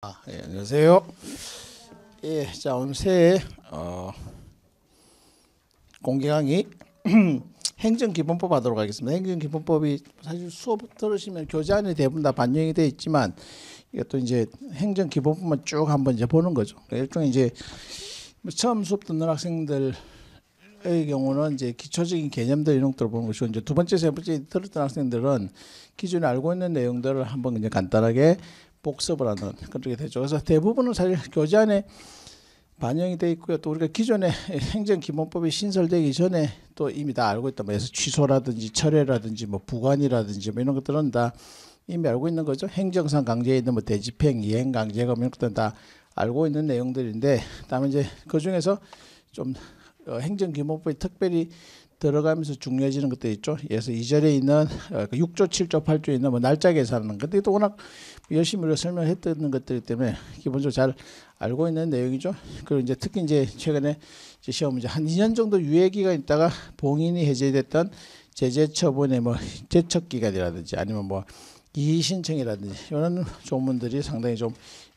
아, 예, 안녕하세요. 예, 자 오늘 새해 어, 공개 강의 행정기본법 하도록 하겠습니다. 행정기본법이 사실 수업 들으시면 교재 안에 대부분 다 반영이 돼 있지만 이것도 이제 행정기본법만 쭉 한번 이제 보는 거죠. 일종의 이제 뭐 처음 수업 듣는 학생들 의 경우는 이제 기초적인 개념들 이런 것들을 보는 것이고 이제 두 번째 세 번째 들었던 학생들은 기존에 알고 있는 내용들을 한번 이제 간단하게 복습을 하는 그렇게 되죠. 그래서 대부분은 사실 교재 안에 반영이 돼 있고요. 또 우리가 기존에 행정기본법이 신설되기 전에 또 이미 다 알고 있다. 그래서 뭐 취소라든지 철회라든지 뭐 부관이라든지 뭐 이런 것들은 다 이미 알고 있는 거죠. 행정상 강제에 있는 뭐 대집행, 이행 강제가 이런 것들은 다 알고 있는 내용들인데, 다음에 이제 그 중에서 좀 어, 행정기본법이 특별히 들어가면서 중요해지는 것도 있죠. 그래서 이절에 있는 어, 그 육조 7조, 8조에 있는 뭐 날짜 계산하는 것들이 또 워낙 열심히 우리가 설명했던 것들 때문에 기본적으로 잘 알고 있는 내용이죠. 그리고 이제 특히 이제 최근에 이제 시험 문제 한 2년 정도 유예 기간 있다가 봉인이 해제됐던 제재 처분의 뭐 제척 기간이라든지 아니면 뭐 이의 신청이라든지 이런 조문들이 상당히 좀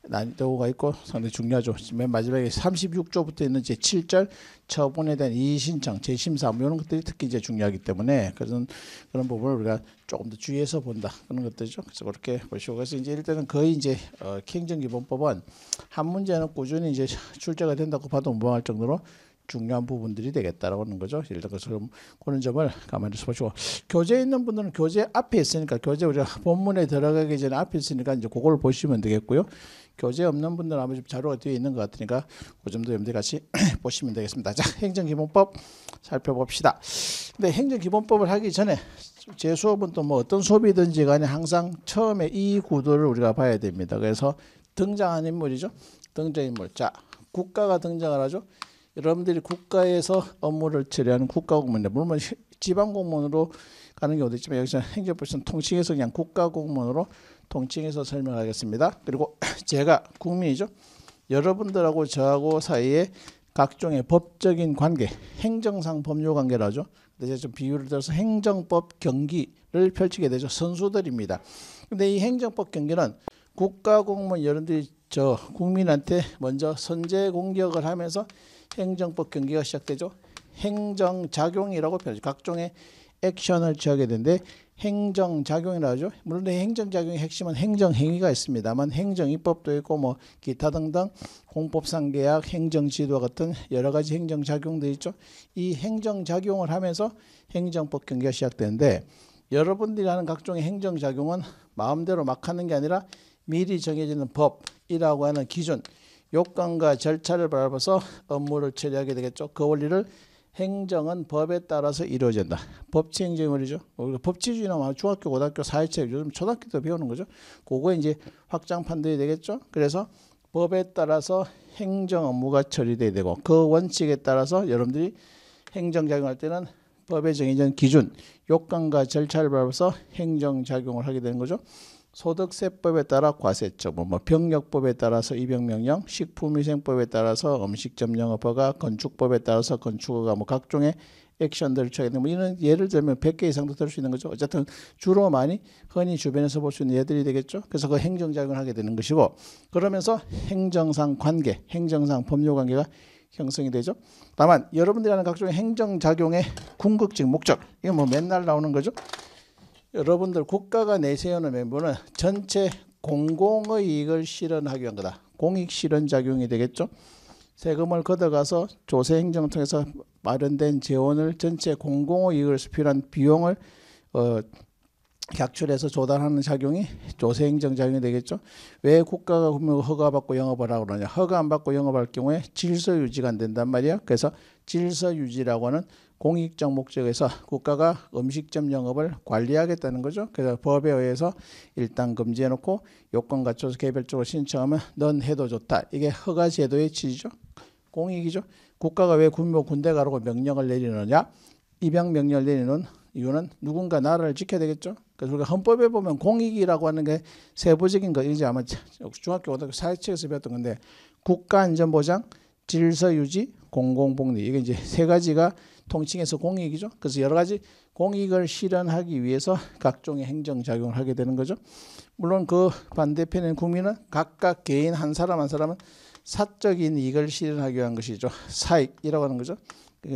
난이도가 있고 상당히 중요하죠. 맨 마지막에 36조부터 있는 제 7절 처분에 대한 이의신청, 재심사 뭐 이런 것들이 특히 이제 중요하기 때문에 그런 그런 부분을 우리가 조금 더 주의해서 본다 그런 것들이죠. 그래서 그렇게 보시고 그래서 이제 일단은 거의 이제 어, 행정기본법은 한 문제는 꾸준히 이제 출제가 된다고 봐도 무방할 정도로 중요한 부분들이 되겠다라고 하는 거죠. 예를 들어서 그런 점을 가만히 보시고 교재 있는 분들은 교재 앞에 있으니까 교재 우리가 본문에 들어가기 전에 앞에 있으니까 이제 그걸 보시면 되겠고요. 교재 없는 분들 은 아마 좀 자료가 뒤에 있는 것 같으니까 그 점도 여러분들 같이 보시면 되겠습니다. 자, 행정기본법 살펴봅시다. 근데 행정기본법을 하기 전에 제 수업은 또 뭐 어떤 수업이든지 간에 항상 처음에 이 구도를 우리가 봐야 됩니다. 그래서 등장한 인물이죠. 등장인물. 자, 국가가 등장을 하죠. 여러분들이 국가에서 업무를 처리하는 국가공무원인데 물론 지방공무원으로 가는 경우도 있지만 여기서 행정부에 통칭해서 그냥 국가공무원으로 통칭해서 설명하겠습니다. 그리고 제가 국민이죠. 여러분들하고 저하고 사이에 각종의 법적인 관계, 행정상 법률 관계라죠. 그래좀 비유를 들어서 행정법 경기를 펼치게 되죠. 선수들입니다. 근데 이 행정법 경기는 국가 공무원 여러분들이 저 국민한테 먼저 선제 공격을 하면서 행정법 경기가 시작되죠. 행정작용이라고 표현하죠. 각종의 액션을 취하게 되는데 행정작용이라 하죠. 물론 행정작용의 핵심은 행정행위가 있습니다만 행정입법도 있고 뭐 기타 등등 공법상계약, 행정지도 같은 여러 가지 행정작용도 있죠. 이 행정작용을 하면서 행정법 경기가 시작되는데 여러분들이 하는 각종의 행정작용은 마음대로 막 하는 게 아니라 미리 정해지는 법이라고 하는 기준, 요건과 절차를 밟아서 업무를 처리하게 되겠죠. 그 원리를 행정은 법에 따라서 이루어진다. 법치 행정이죠. 법치주의나 중학교, 고등학교, 사회체 요즘 초등학교 때 배우는 거죠. 그거 이제 확장 판단이 되겠죠. 그래서 법에 따라서 행정 업무가 처리돼야 되고 그 원칙에 따라서 여러분들이 행정 작용할 때는 법에 정해진 기준, 요건과 절차를 밟아서 행정 작용을 하게 되는 거죠. 소득세법에 따라 과세청부, 뭐, 뭐 병역법에 따라서 입영명령, 식품위생법에 따라서 음식점영업허가, 건축법에 따라서 건축허가, 뭐 각종의 액션들을 취하게 되면 뭐 이런 예를 들면 100개 이상도 될 수 있는 거죠. 어쨌든 주로 많이 흔히 주변에서 볼 수 있는 예들이 되겠죠. 그래서 그 행정작용을 하게 되는 것이고 그러면서 행정상 관계, 행정상 법률관계가 형성이 되죠. 다만 여러분들이 하는 각종 행정작용의 궁극적 목적, 이건 뭐 맨날 나오는 거죠. 여러분들 국가가 내세우는 명분은 전체 공공의 이익을 실현하기 위한 거다. 공익 실현 작용이 되겠죠. 세금을 걷어가서 조세 행정 통해서 마련된 재원을 전체 공공의 이익을 수필한 비용을 어, 객출해서 조달하는 작용이 조세 행정 작용이 되겠죠. 왜 국가가 허가받고 영업을 하고 그러냐. 허가 안 받고 영업할 경우에 질서 유지가 안 된단 말이야. 그래서 질서 유지라고 하는 공익적 목적에서 국가가 음식점 영업을 관리하겠다는 거죠. 그래서 법에 의해서 일단 금지해놓고 요건 갖춰서 개별적으로 신청하면 넌 해도 좋다. 이게 허가 제도의 취지죠. 공익이죠. 국가가 왜 군모 군대 가라고 명령을 내리느냐? 입양 명령을 내리는 이유는 누군가 나라를 지켜야 되겠죠. 그래서 우리가 헌법에 보면 공익이라고 하는 게 세부적인 거 이제 아마 중학교 고등학교 사회책에서 배웠던 건데 국가 안전 보장, 질서 유지, 공공 복리 이게 이제 세 가지가 통칭해서 공익이죠. 그래서 여러 가지 공익을 실현하기 위해서 각종의 행정작용을 하게 되는 거죠. 물론 그 반대편인 국민은 각각 개인 한 사람 한 사람은 사적인 이익을 실현하기 위한 것이죠. 사익이라고 하는 거죠.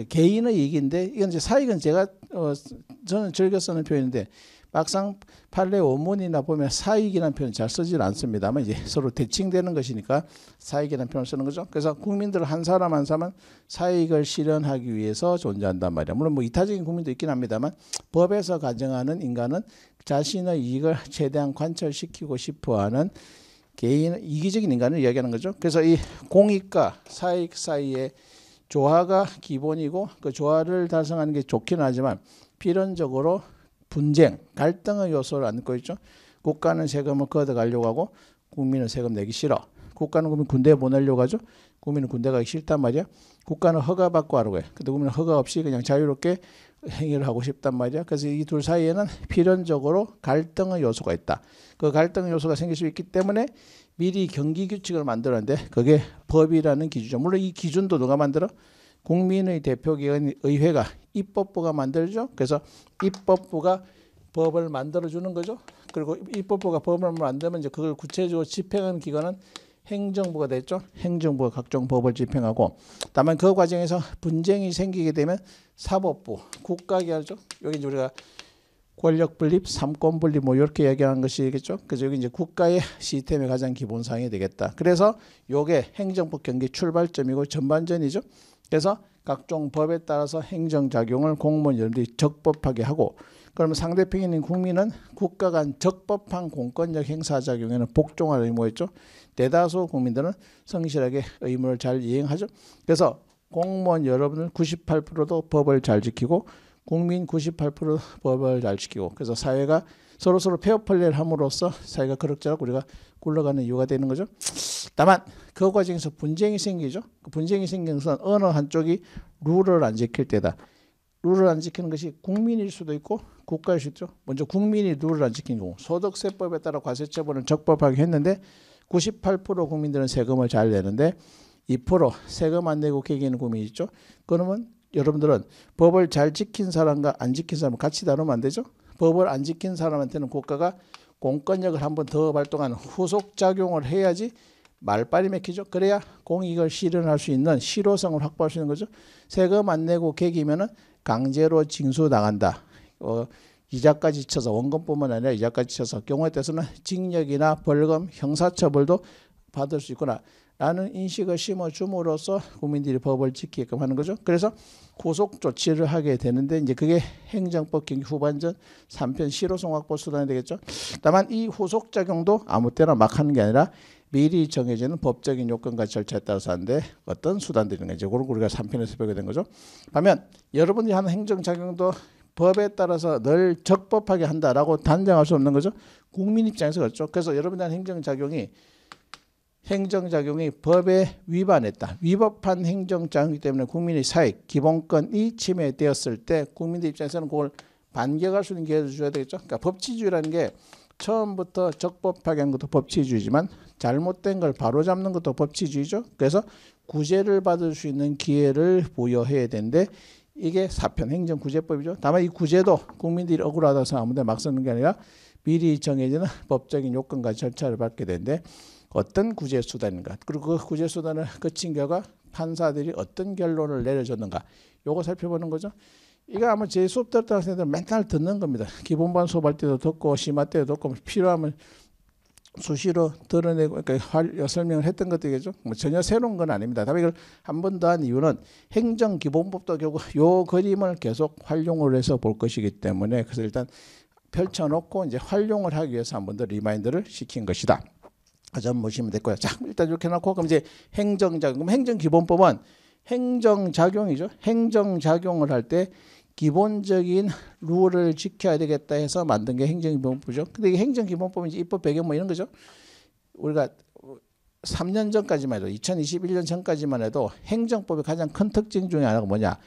개인의 이익인데 이건 이제 사익은 제가 어, 저는 즐겨 쓰는 표현인데 막상 판례 원문이나 보면 사익이라는 표현 을잘 쓰질 않습니다만 이제 서로 대칭되는 것이니까 사익이라는 표현을 쓰는 거죠. 그래서 국민들 한 사람 한 사람은 사익을 실현하기 위해서 존재한단 말이에요. 물론 뭐 이타적인 국민도 있긴 합니다만 법에서 가정하는 인간은 자신의 이익을 최대한 관철시키고 싶어하는 개인 이기적인 인간을 이야기하는 거죠. 그래서 이 공익과 사익 사이에 조화가 기본이고 그 조화를 달성하는 게 좋긴 하지만 필연적으로 분쟁, 갈등의 요소를 안고 있죠. 국가는 세금을 걷어가려고 하고 국민은 세금 내기 싫어. 국가는 국민 군대에 보내려고 하죠. 국민은 군대 가기 싫단 말이야. 국가는 허가받고 하라고 해. 근데 국민은 허가 없이 그냥 자유롭게 행위를 하고 싶단 말이야. 그래서 이 둘 사이에는 필연적으로 갈등의 요소가 있다. 그 갈등의 요소가 생길 수 있기 때문에 미리 경기 규칙을 만들었는데 그게 법이라는 기준이죠. 물론 이 기준도 누가 만들어? 국민의 대표기관 의회가 입법부가 만들죠. 그래서 입법부가 법을 만들어 주는 거죠. 그리고 입법부가 법을 만들면 이제 그걸 구체적으로 집행하는 기관은 행정부가 됐죠. 행정부가 각종 법을 집행하고 다만 그 과정에서 분쟁이 생기게 되면 사법부, 국가기관이죠. 여기 이제 우리가 권력 분립, 삼권 분립 뭐 이렇게 얘기하는 것이겠죠. 그래서 여기 이제 국가의 시스템의 가장 기본 사항이 되겠다. 그래서 요게 행정법 경기 출발점이고 전반전이죠. 그래서 각종 법에 따라서 행정 작용을 공무원들이 적법하게 하고 그러면 상대편인 국민은 국가 간 적법한 공권력 행사 작용에는 복종할 의무였죠. 대다수 국민들은 성실하게 의무를 잘 이행하죠. 그래서 공무원 여러분은 98%도 법을 잘 지키고 국민 98% 법을 날시키고 그래서 사회가 서로 서로 폐업 판례를 함으로써 사회가 그럭저럭 우리가 굴러가는 이유가 되는 거죠. 다만 그 과정에서 분쟁이 생기죠. 그 분쟁이 생기는 것은 어느 한쪽이 룰을 안 지킬 때다. 룰을 안 지키는 것이 국민일 수도 있고 국가일 수도 있죠. 먼저 국민이 룰을 안 지킨 경우 소득세법에 따라 과세처분을 적법하게 했는데 98% 국민들은 세금을 잘 내는데 2% 세금 안 내고 계기는 국민이 있죠. 그러면 여러분들은 법을 잘 지킨 사람과 안 지킨 사람 같이 다루면 안 되죠? 법을 안 지킨 사람한테는 국가가 공권력을 한번더 발동하는 후속 작용을 해야지 말빨이 맥히죠. 그래야 공익을 실현할 수 있는 실효성을 확보할 수 있는 거죠. 세금 안 내고 개기면은 강제로 징수당한다. 어, 이자까지 쳐서 원금뿐만 아니라 이자까지 쳐서 경우에 따라서는 징역이나 벌금, 형사처벌도 받을 수 있거나 라는 인식을 심어줌으로써 국민들이 법을 지키게끔 하는 거죠. 그래서 구속 조치를 하게 되는데 이제 그게 행정법 경기 후반전 3편 시로송확보 수단이 되겠죠. 다만 이 후속 작용도 아무 때나 막 하는 게 아니라 미리 정해지는 법적인 요건과 절차에 따라서 하는데 어떤 수단들인가 이제 그런 우리가 3편에서 배우게 된 거죠. 반면 여러분이 하는 행정 작용도 법에 따라서 늘 적법하게 한다라고 단정할 수 없는 거죠. 국민 입장에서 그렇죠. 그래서 여러분이 하는 행정 작용이 행정작용이 법에 위반했다. 위법한 행정작용이기 때문에 국민의 사익, 기본권이 침해되었을 때 국민들 입장에서는 그걸 반격할 수 있는 기회를 줘야 되겠죠. 그러니까 법치주의라는 게 처음부터 적법하게 한 것도 법치주의지만 잘못된 걸 바로잡는 것도 법치주의죠. 그래서 구제를 받을 수 있는 기회를 부여해야 되는데 이게 사편 행정구제법이죠. 다만 이 구제도 국민들이 억울하다서 아무데 막 쓰는 게 아니라 미리 정해지는 법적인 요건과 절차를 받게 되는데 어떤 구제 수단인가 그리고 그 구제 수단을 거친 결과 판사들이 어떤 결론을 내려줬는가 요거 살펴보는 거죠. 이거 아마 제 수업 들었던 학생들 맨날 듣는 겁니다. 기본반 수업할 때도 듣고 심화 때도 듣고 뭐 필요하면 수시로 드러내고 그러니까 설명을 했던 것들이겠죠. 뭐 전혀 새로운 건 아닙니다. 다만 이걸 한 번 더 한 이유는 행정기본법도 결국 요 그림을 계속 활용을 해서 볼 것이기 때문에 그래서 일단 펼쳐놓고 이제 활용을 하기 위해서 한 번 더 리마인드를 시킨 것이다. 가져다 보시면 될 거예요. 자, 일단 이렇게 놓고 그럼 이제 행정작용. 그럼 행정기본법은 행정작용이죠. 행정작용을 할 때 기본적인 룰을 지켜야 되겠다 해서 만든 게 행정기본법이죠. 근데 이 행정기본법은 이제 입법 배경 뭐 이런 거죠. 우리가 3년 전까지만 해도 2021년 전까지만 해도 행정법의 가장 큰 특징 중에 하나가 뭐냐.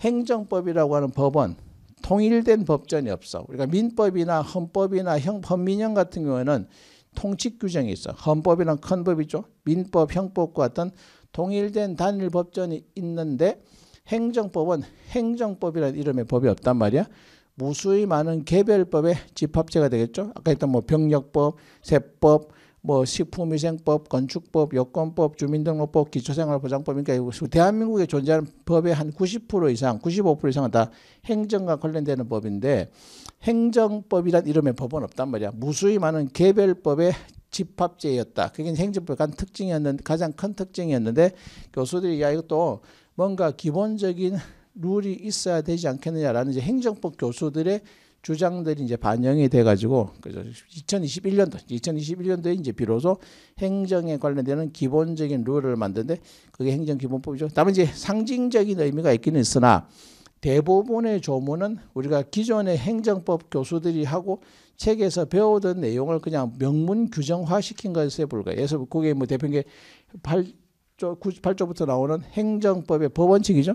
행정법이라고 하는 법은 통일된 법전이 없어. 우리가 민법이나 헌법이나 형, 헌민형 같은 경우에는 통치 규정이 있어. 헌법이랑큰 법이죠. 민법, 형법과 같은 동일된 단일 법전이 있는데 행정법은 행정법이라는 이름의 법이 없단 말이야. 무수히 많은 개별법의 집합체가 되겠죠. 아까 했던 뭐 병력법, 세법, 뭐 식품위생법, 건축법, 여권법, 주민등록법, 기초생활보장법 그러니까 대한민국에 존재하는 법의 한 90% 이상, 95% 이상은 다 행정과 관련되는 법인데 행정법이란 이름의 법은 없단 말이야. 무수히 많은 개별법의 집합제였다. 그게 행정법의 가장 특징이었는데 가장 큰 특징이었는데 교수들이 야 이것도 뭔가 기본적인 룰이 있어야 되지 않겠느냐라는 이제 행정법 교수들의 주장들이 이제 반영이 돼가지고 그죠 2021년도 2021년도에 이제 비로소 행정에 관련되는 기본적인 룰을 만드는데 그게 행정기본법이죠. 다만 이제 상징적인 의미가 있기는 있으나 대부분의 조문은 우리가 기존의 행정법 교수들이 하고 책에서 배우던 내용을 그냥 명문 규정화시킨 것에 불과해요. 그래서 그게 뭐 대표님 8조, 8조부터 나오는 행정법의 법원칙이죠.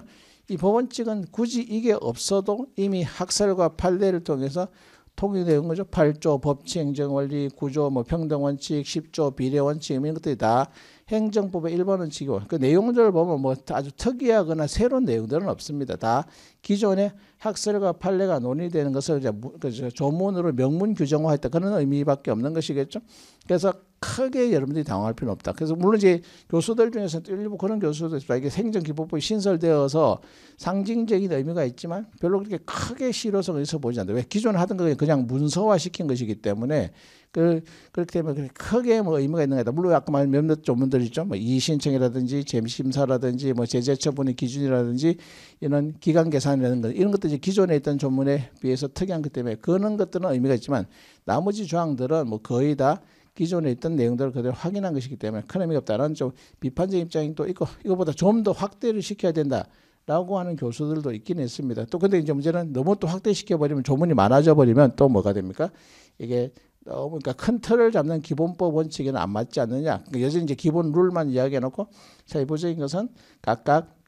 이 법원칙은 굳이 이게 없어도 이미 학설과 판례를 통해서 통일된 거죠. 8조 법치 행정 원리, 9조 뭐 평등 원칙, 10조 비례 원칙 이런 것들이 다 행정법의 일번은 지금 그 내용들을 보면 뭐 아주 특이하거나 새로운 내용들은 없습니다. 다 기존의 학설과 판례가 논의되는 것을 이제 그 조문으로 명문 규정화했다 그런 의미밖에 없는 것이겠죠. 그래서 크게 여러분들이 당황할 필요는 없다. 그래서 물론 이제 교수들 중에서 일부 그런 교수도 있습니다. 이게 생존기법법이 신설되어서 상징적인 의미가 있지만 별로 그렇게 크게 실효성 어보이지 않는다. 왜 기존 하던 거 그냥 문서화 시킨 것이기 때문에 그, 그렇기 때문에 그렇게 크게 뭐 의미가 있는 거다. 물론 아까 말한 몇몇 조문들 있죠. 뭐 이의신청이라든지 재심사라든지 뭐 제재처분의 기준이라든지 이런 기간 계산이라는 것 이런 것들이 기존에 있던 조문에 비해서 특이한 것 때문에 그런 것들은 의미가 있지만 나머지 조항들은 뭐 거의 다 기존에 있던 내용들을 그대로 확인한 것이기 때문에 큰 의미가 없다는좀 비판적 입장이 또 있고 이거보다 좀 더 확대를 시켜야 된다라고 하는 교수들도 있긴 했습니다. 또 근데 이제 문제는 너무 또 확대시켜 버리면 조문이 많아져 버리면 또 뭐가 됩니까? 이게 너무 그러니까 큰 틀을 잡는 기본법 원칙에는 안 맞지 않느냐. 그러니까 여전히 이제 기본 룰만 이야기해 놓고 세부적인 것은 각각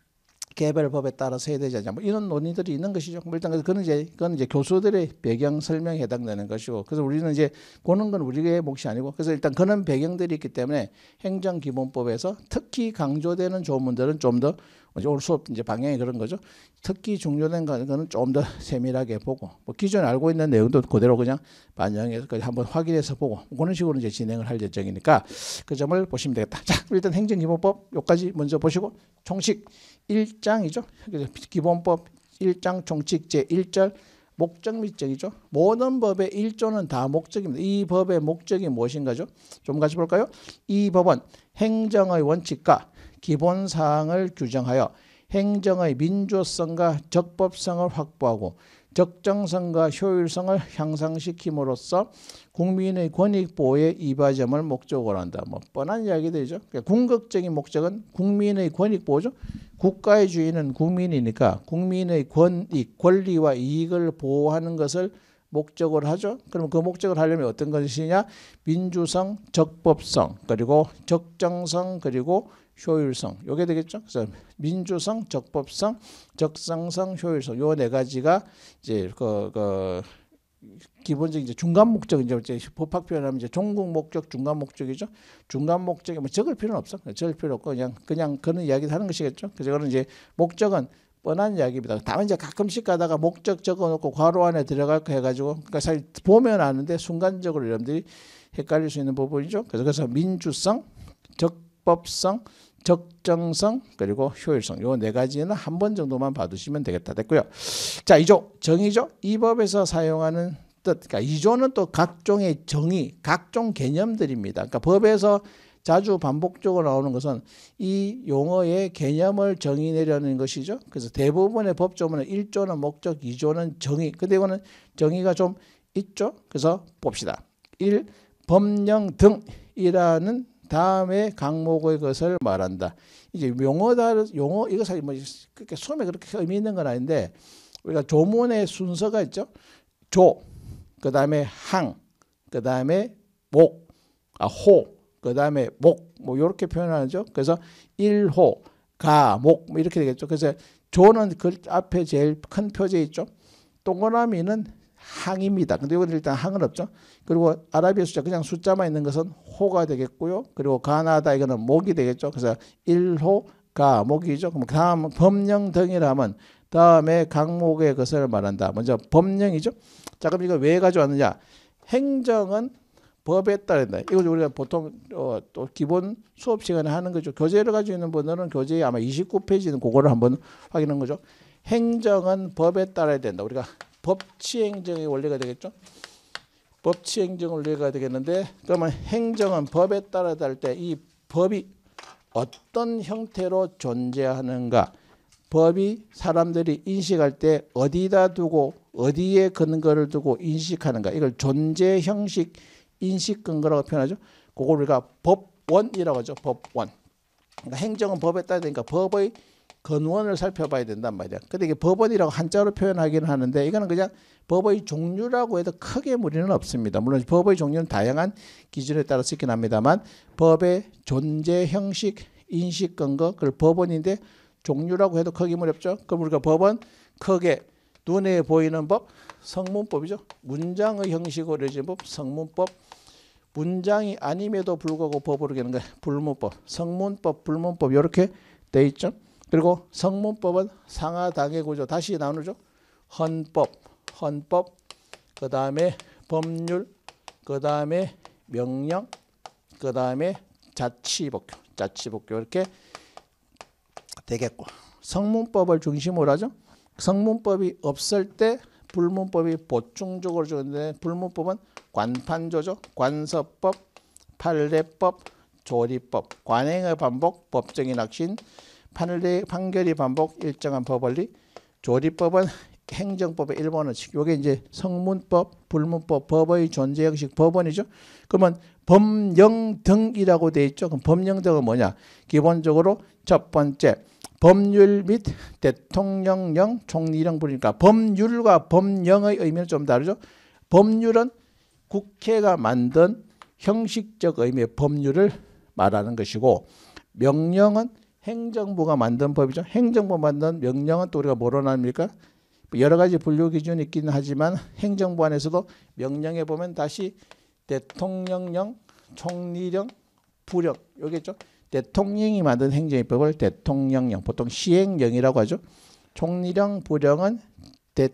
개별법에 따라서 해야 되지 않냐 뭐 이런 논의들이 있는 것이죠. 뭐 일단 그건 이제 그건 이제 교수들의 배경 설명에 해당되는 것이고 그래서 우리는 이제 보는 건 우리의 몫이 아니고 그래서 일단 그런 배경들이 있기 때문에 행정기본법에서 특히 강조되는 조문들은 좀더올 수업 이제 방향이 그런 거죠. 특히 중요한 거는 좀더 세밀하게 보고 뭐 기존에 알고 있는 내용도 그대로 그냥 반영해서 한번 확인해서 보고 그런 식으로 이제 진행을 할 예정이니까 그 점을 보시면 되겠다. 자 일단 행정기본법 요까지 먼저 보시고 총식. 1장이죠. 기본법 1장 종칙 제1절 목적 및 적이죠. 모든 법의 일조는 다 목적입니다. 이 법의 목적이 무엇인가죠? 좀 같이 볼까요? 이 법은 행정의 원칙과 기본 사항을 규정하여 행정의 민주성과 적법성을 확보하고 적정성과 효율성을 향상시킴으로써 국민의 권익 보호에 이바점을 목적으로 한다. 뭐 뻔한 이야기들이죠. 그러니까 궁극적인 목적은 국민의 권익 보호죠. 국가의 주인은 국민이니까 국민의 권익, 권리와 이익을 보호하는 것을 목적을 하죠. 그럼 그 목적을 하려면 어떤 것이냐? 민주성, 적법성, 그리고 적정성, 그리고 효율성. 요게 되겠죠? 그래서 민주성, 적법성, 적상성, 효율성. 요 네 가지가 이제 그, 그 기본적인 이제 중간 목적 이제 법학 표현하면 이제 종국 목적 중간 목적이죠. 중간 목적에 뭐 적을 필요는 없어. 적을 필요 없고 그냥 그냥 그런 이야기 를 하는 것이겠죠. 그래서 그런 이제 목적은 뻔한 이야기입니다. 다만 이제 가끔씩 가다가 목적 적어놓고 괄호 안에 들어갈 까 해가지고 그러니까 사실 보면 아는데 순간적으로 여러분들이 헷갈릴 수 있는 부분이죠. 그래서 그래서 민주성 적 편법성, 적정성, 그리고 효율성. 요네 가지는 한 번 정도만 받으시면 되겠다. 됐고요. 자, 이조 정의죠이 법에서 사용하는 뜻. 그러니까 이조는 또 각종의 정의, 각종 개념들입니다. 그러니까 법에서 자주 반복적으로 나오는 것은 이 용어의 개념을 정의 내려는 것이죠. 그래서 대부분의 법조문은 1조는 목적, 2조는 정의. 근데 이거는 정의가 좀 있죠. 그래서 봅시다. 1. 법령 등이라는 다음에 강목의 것을 말한다. 이제 용어다 용어 이거 사실 뭐 그렇게 소매 그렇게 의미 있는 건 아닌데 우리가 조문의 순서가 있죠. 조, 그 다음에 항, 그 다음에 목, 아 호, 그 다음에 목, 뭐 이렇게 표현하죠. 그래서 일호, 가, 목, 뭐 이렇게 되겠죠. 그래서 조는 그 앞에 제일 큰 표제 있죠. 동그라미는 항입니다. 근데 이건 일단 항은 없죠. 그리고 아라비아 숫자 그냥 숫자만 있는 것은 호가 되겠고요. 그리고 가나다 이거는 목이 되겠죠. 그래서 일호가 목이죠. 그럼 그 다음 법령 등이라면 다음에 각목의 것을 말한다. 먼저 법령이죠. 자 그럼 이거 왜 가져왔느냐. 행정은 법에 따른다. 이거 우리가 보통 어, 또 기본 수업 시간에 하는 거죠. 교재를 가지고 있는 분들은 교재에 아마 29페이지는 그거를 한번 확인한 거죠. 행정은 법에 따라야 된다. 우리가 법치행정의 원리가 되겠죠. 법치행정 원리가 되겠는데 그러면 행정은 법에 따라 야될때이 법이 어떤 형태로 존재하는가 법이 사람들이 인식할 때 어디다 두고 어디에 근거를 두고 인식하는가 이걸 존재 형식 인식 근거라고 표현하죠. 그걸 우리가 법원이라고 하죠. 법원. 그러니까 행정은 법에 따라 야 되니까 법의 건원을 살펴봐야 된단 말이야. 근데 이게 법원이라고 한자로 표현하기 하는데 이거는 그냥 법의 종류라고 해도 크게 무리는 없습니다. 물론 법의 종류는 다양한 기준에 따라 쓰긴 합니다만 법의 존재 형식, 인식 근거 그걸 법원인데 종류라고 해도 크게 무리 없죠. 그럼 우리가 법원 크게 눈에 보이는 법 성문법이죠. 문장의 형식으로 이루어진 법 성문법 문장이 아님에도 불구하고 법으로 되는 거 불문법 성문법 불문법 이렇게 돼 있죠. 그리고 성문법은 상하당의 구조 다시 나누죠. 헌법, 헌법, 그 다음에 법률, 그 다음에 명령, 그 다음에 자치복교, 자치복교 이렇게 되겠고 성문법을 중심으로 하죠. 성문법이 없을 때 불문법이 보충적으로 주는데 불문법은 관판조죠. 관서법, 판례법, 조리법, 관행의 반복, 법정의 낙신, 판례, 판결이 반복 일정한 법원리 조리법은 행정법의 일본어식 요게 이제 성문법 불문법 법의 존재 형식 법원이죠 그러면 법령 등이라고 돼 있죠 그럼 법령 등은 뭐냐 기본적으로 첫 번째 법률 및 대통령령 총리령 부르니까 법률과 법령의 의미는 좀 다르죠 법률은 국회가 만든 형식적 의미의 법률을 말하는 것이고 명령은 행정부가 만든 법이죠. 행정부 만든 명령은 또 우리가 뭐로 나니까 여러 가지 분류 기준 있긴 하지만 행정부 안에서도 명령에 보면 다시 대통령령, 총리령, 부령 여기죠. 대통령이 만든 행정입법을 대통령령, 보통 시행령이라고 하죠. 총리령, 부령은 대,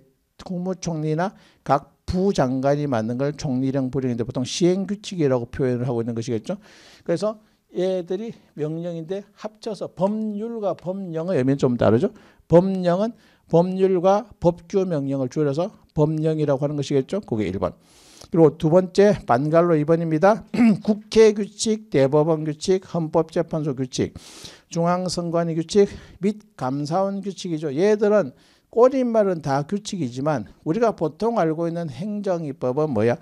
국무총리나 각 부장관이 만든 걸 총리령, 부령인데 보통 시행규칙이라고 표현을 하고 있는 것이겠죠. 그래서 얘들이 명령인데 합쳐서 법률과 법령의 의미는 좀 다르죠. 법령은 법률과 법규 명령을 줄여서 법령이라고 하는 것이겠죠. 그게 1번. 그리고 두 번째 반갈로 2번입니다. 국회 규칙, 대법원 규칙, 헌법재판소 규칙, 중앙선관위 규칙 및 감사원 규칙이죠. 얘들은 꼬린말은 다 규칙이지만 우리가 보통 알고 있는 행정입법은 뭐야?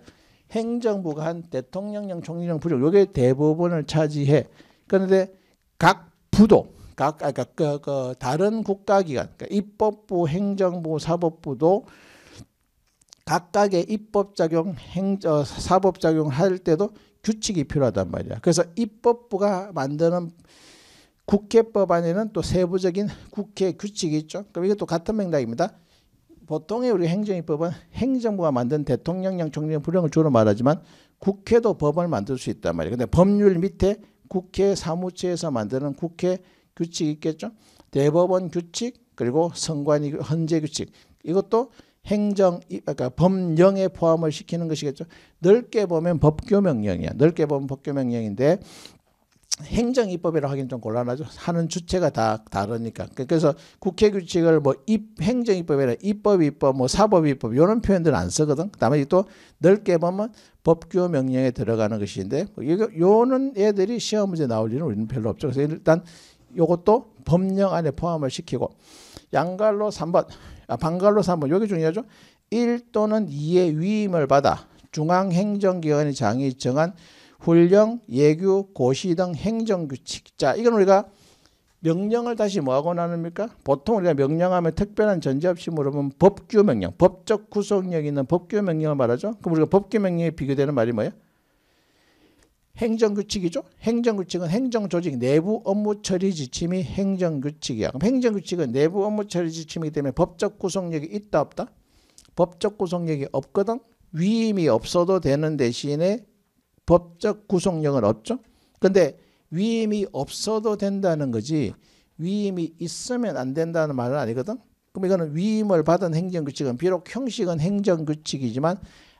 행정부가 한 대통령령, 총리령, 부족요게 대부분을 차지해. 그런데 각 부도 각 아까 그러니까 그, 그, 다른 국가기관, 그러니까 입법부, 행정부, 사법부도 각각의 입법작용, 행정, 어, 사법작용 할 때도 규칙이 필요하단 말이야. 그래서 입법부가 만드는 국회법안에는 또 세부적인 국회 규칙이 있죠. 그럼 이것도 같은 맥락입니다. 보통의 우리 행정입법은 행정부가 만든 대통령령 총리령 불령을 주로 말하지만 국회도 법을 만들 수 있단 말이에요. 근데 법률 밑에 국회 사무처에서 만드는 국회 규칙이 있겠죠. 대법원 규칙 그리고 선관위 헌재 규칙 이것도 행정 그러니까 법령에 포함을 시키는 것이겠죠. 넓게 보면 법규명령이야. 넓게 보면 법규명령인데 행정 입법이라 하긴 좀 곤란하죠. 하는 주체가 다 다르니까. 그래서 국회 규칙을 뭐 입, 행정 입법이라 입법 입법 뭐 사법 입법 이런 표현들은 안 쓰거든. 그다음에 또 넓게 보면 법규 명령에 들어가는 것인데 이거 뭐 요는 애들이 시험 문제 나올 일은 우리는 별로 없죠. 그래서 일단 요것도 법령 안에 포함을 시키고 양갈로 3번 아 반갈로 3번 여기 중요하죠. 1 또는 2의 위임을 받아 중앙행정기관의 장이 정한 훈령, 예규, 고시 등 행정규칙. 자, 이건 우리가 명령을 다시 뭐하고 나눕니까? 보통 우리가 명령하면 특별한 전제 없이 물으면 법규 명령, 법적 구속력 있는 법규 명령을 말하죠. 그럼 우리가 법규 명령에 비교되는 말이 뭐예요? 행정규칙이죠. 행정규칙은 행정조직 내부 업무 처리 지침이 행정규칙이야. 그럼 행정규칙은 내부 업무 처리 지침이기 때문에 법적 구속력이 있다 없다? 법적 구속력이 없거든. 위임이 없어도 되는 대신에 법적 구속력은 없죠. 근데 위임이 없어도 된다는 거지 위임이 있으면 안 된다는 말은 아니거든. 그럼 이거는 위임을 받은 행정규칙은 비록 형식은 행정규칙이지만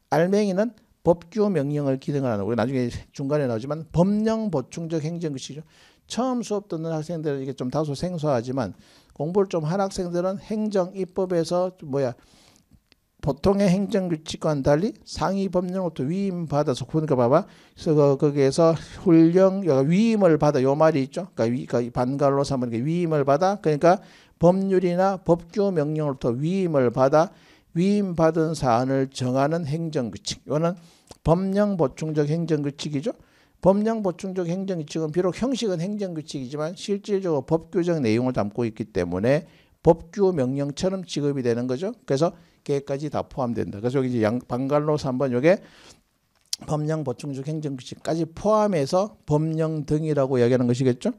알맹이는 법규 명령을 기능하는 우리 나중에 중간에 나오지만 법령 보충적 행정규칙이죠. 처음 수업 듣는 학생들은 이게 좀 다소 생소하지만 공부를 좀 한 학생들은 행정 입법에서 뭐야 보통의 행정규칙과는 달리 상위 법령으로부터 위임 받아서 그러니까 봐봐. 그래서 거기에서 훈령 위임을 받아 요 말이 있죠. 그러니까, 위, 그러 그러니까 반갈로 삼은 게 위임을 받아. 그러니까 법률이나 법규 명령으로부터 위임을 받아 위임 받은 사안을 정하는 행정규칙. 이거는 법령 보충적 행정규칙이죠. 법령 보충적 행정규칙은 비록 형식은 행정규칙이지만 실질적으로 법규적 내용을 담고 있기 때문에 법규 명령처럼 지급이 되는 거죠. 그래서 개까지 다 포함된다. 그래서 여기 이제 양, 방갈로3 한번 요게 법령 보충적 행정규칙까지 포함해서 법령 등이라고 이야기하는 것이겠죠.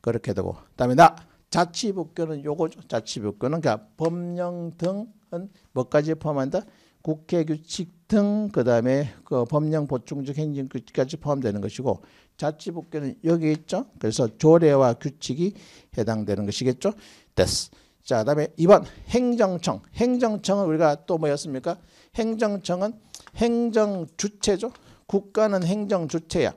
그렇게 되고 그다음에 나자치법교는 요거죠. 자치법교는 그러니까 법령 등은 뭐까지 포함한다? 국회 규칙 등 그다음에 그 법령 보충적 행정 규칙까지 포함되는 것이고 자치법교는 여기 있죠. 그래서 조례와 규칙이 해당되는 것이겠죠. 됐어. 자, 그다음에 이번 행정청. 행정청은 우리가 또 뭐였습니까? 행정청은 행정 주체죠. 국가는 행정 주체야.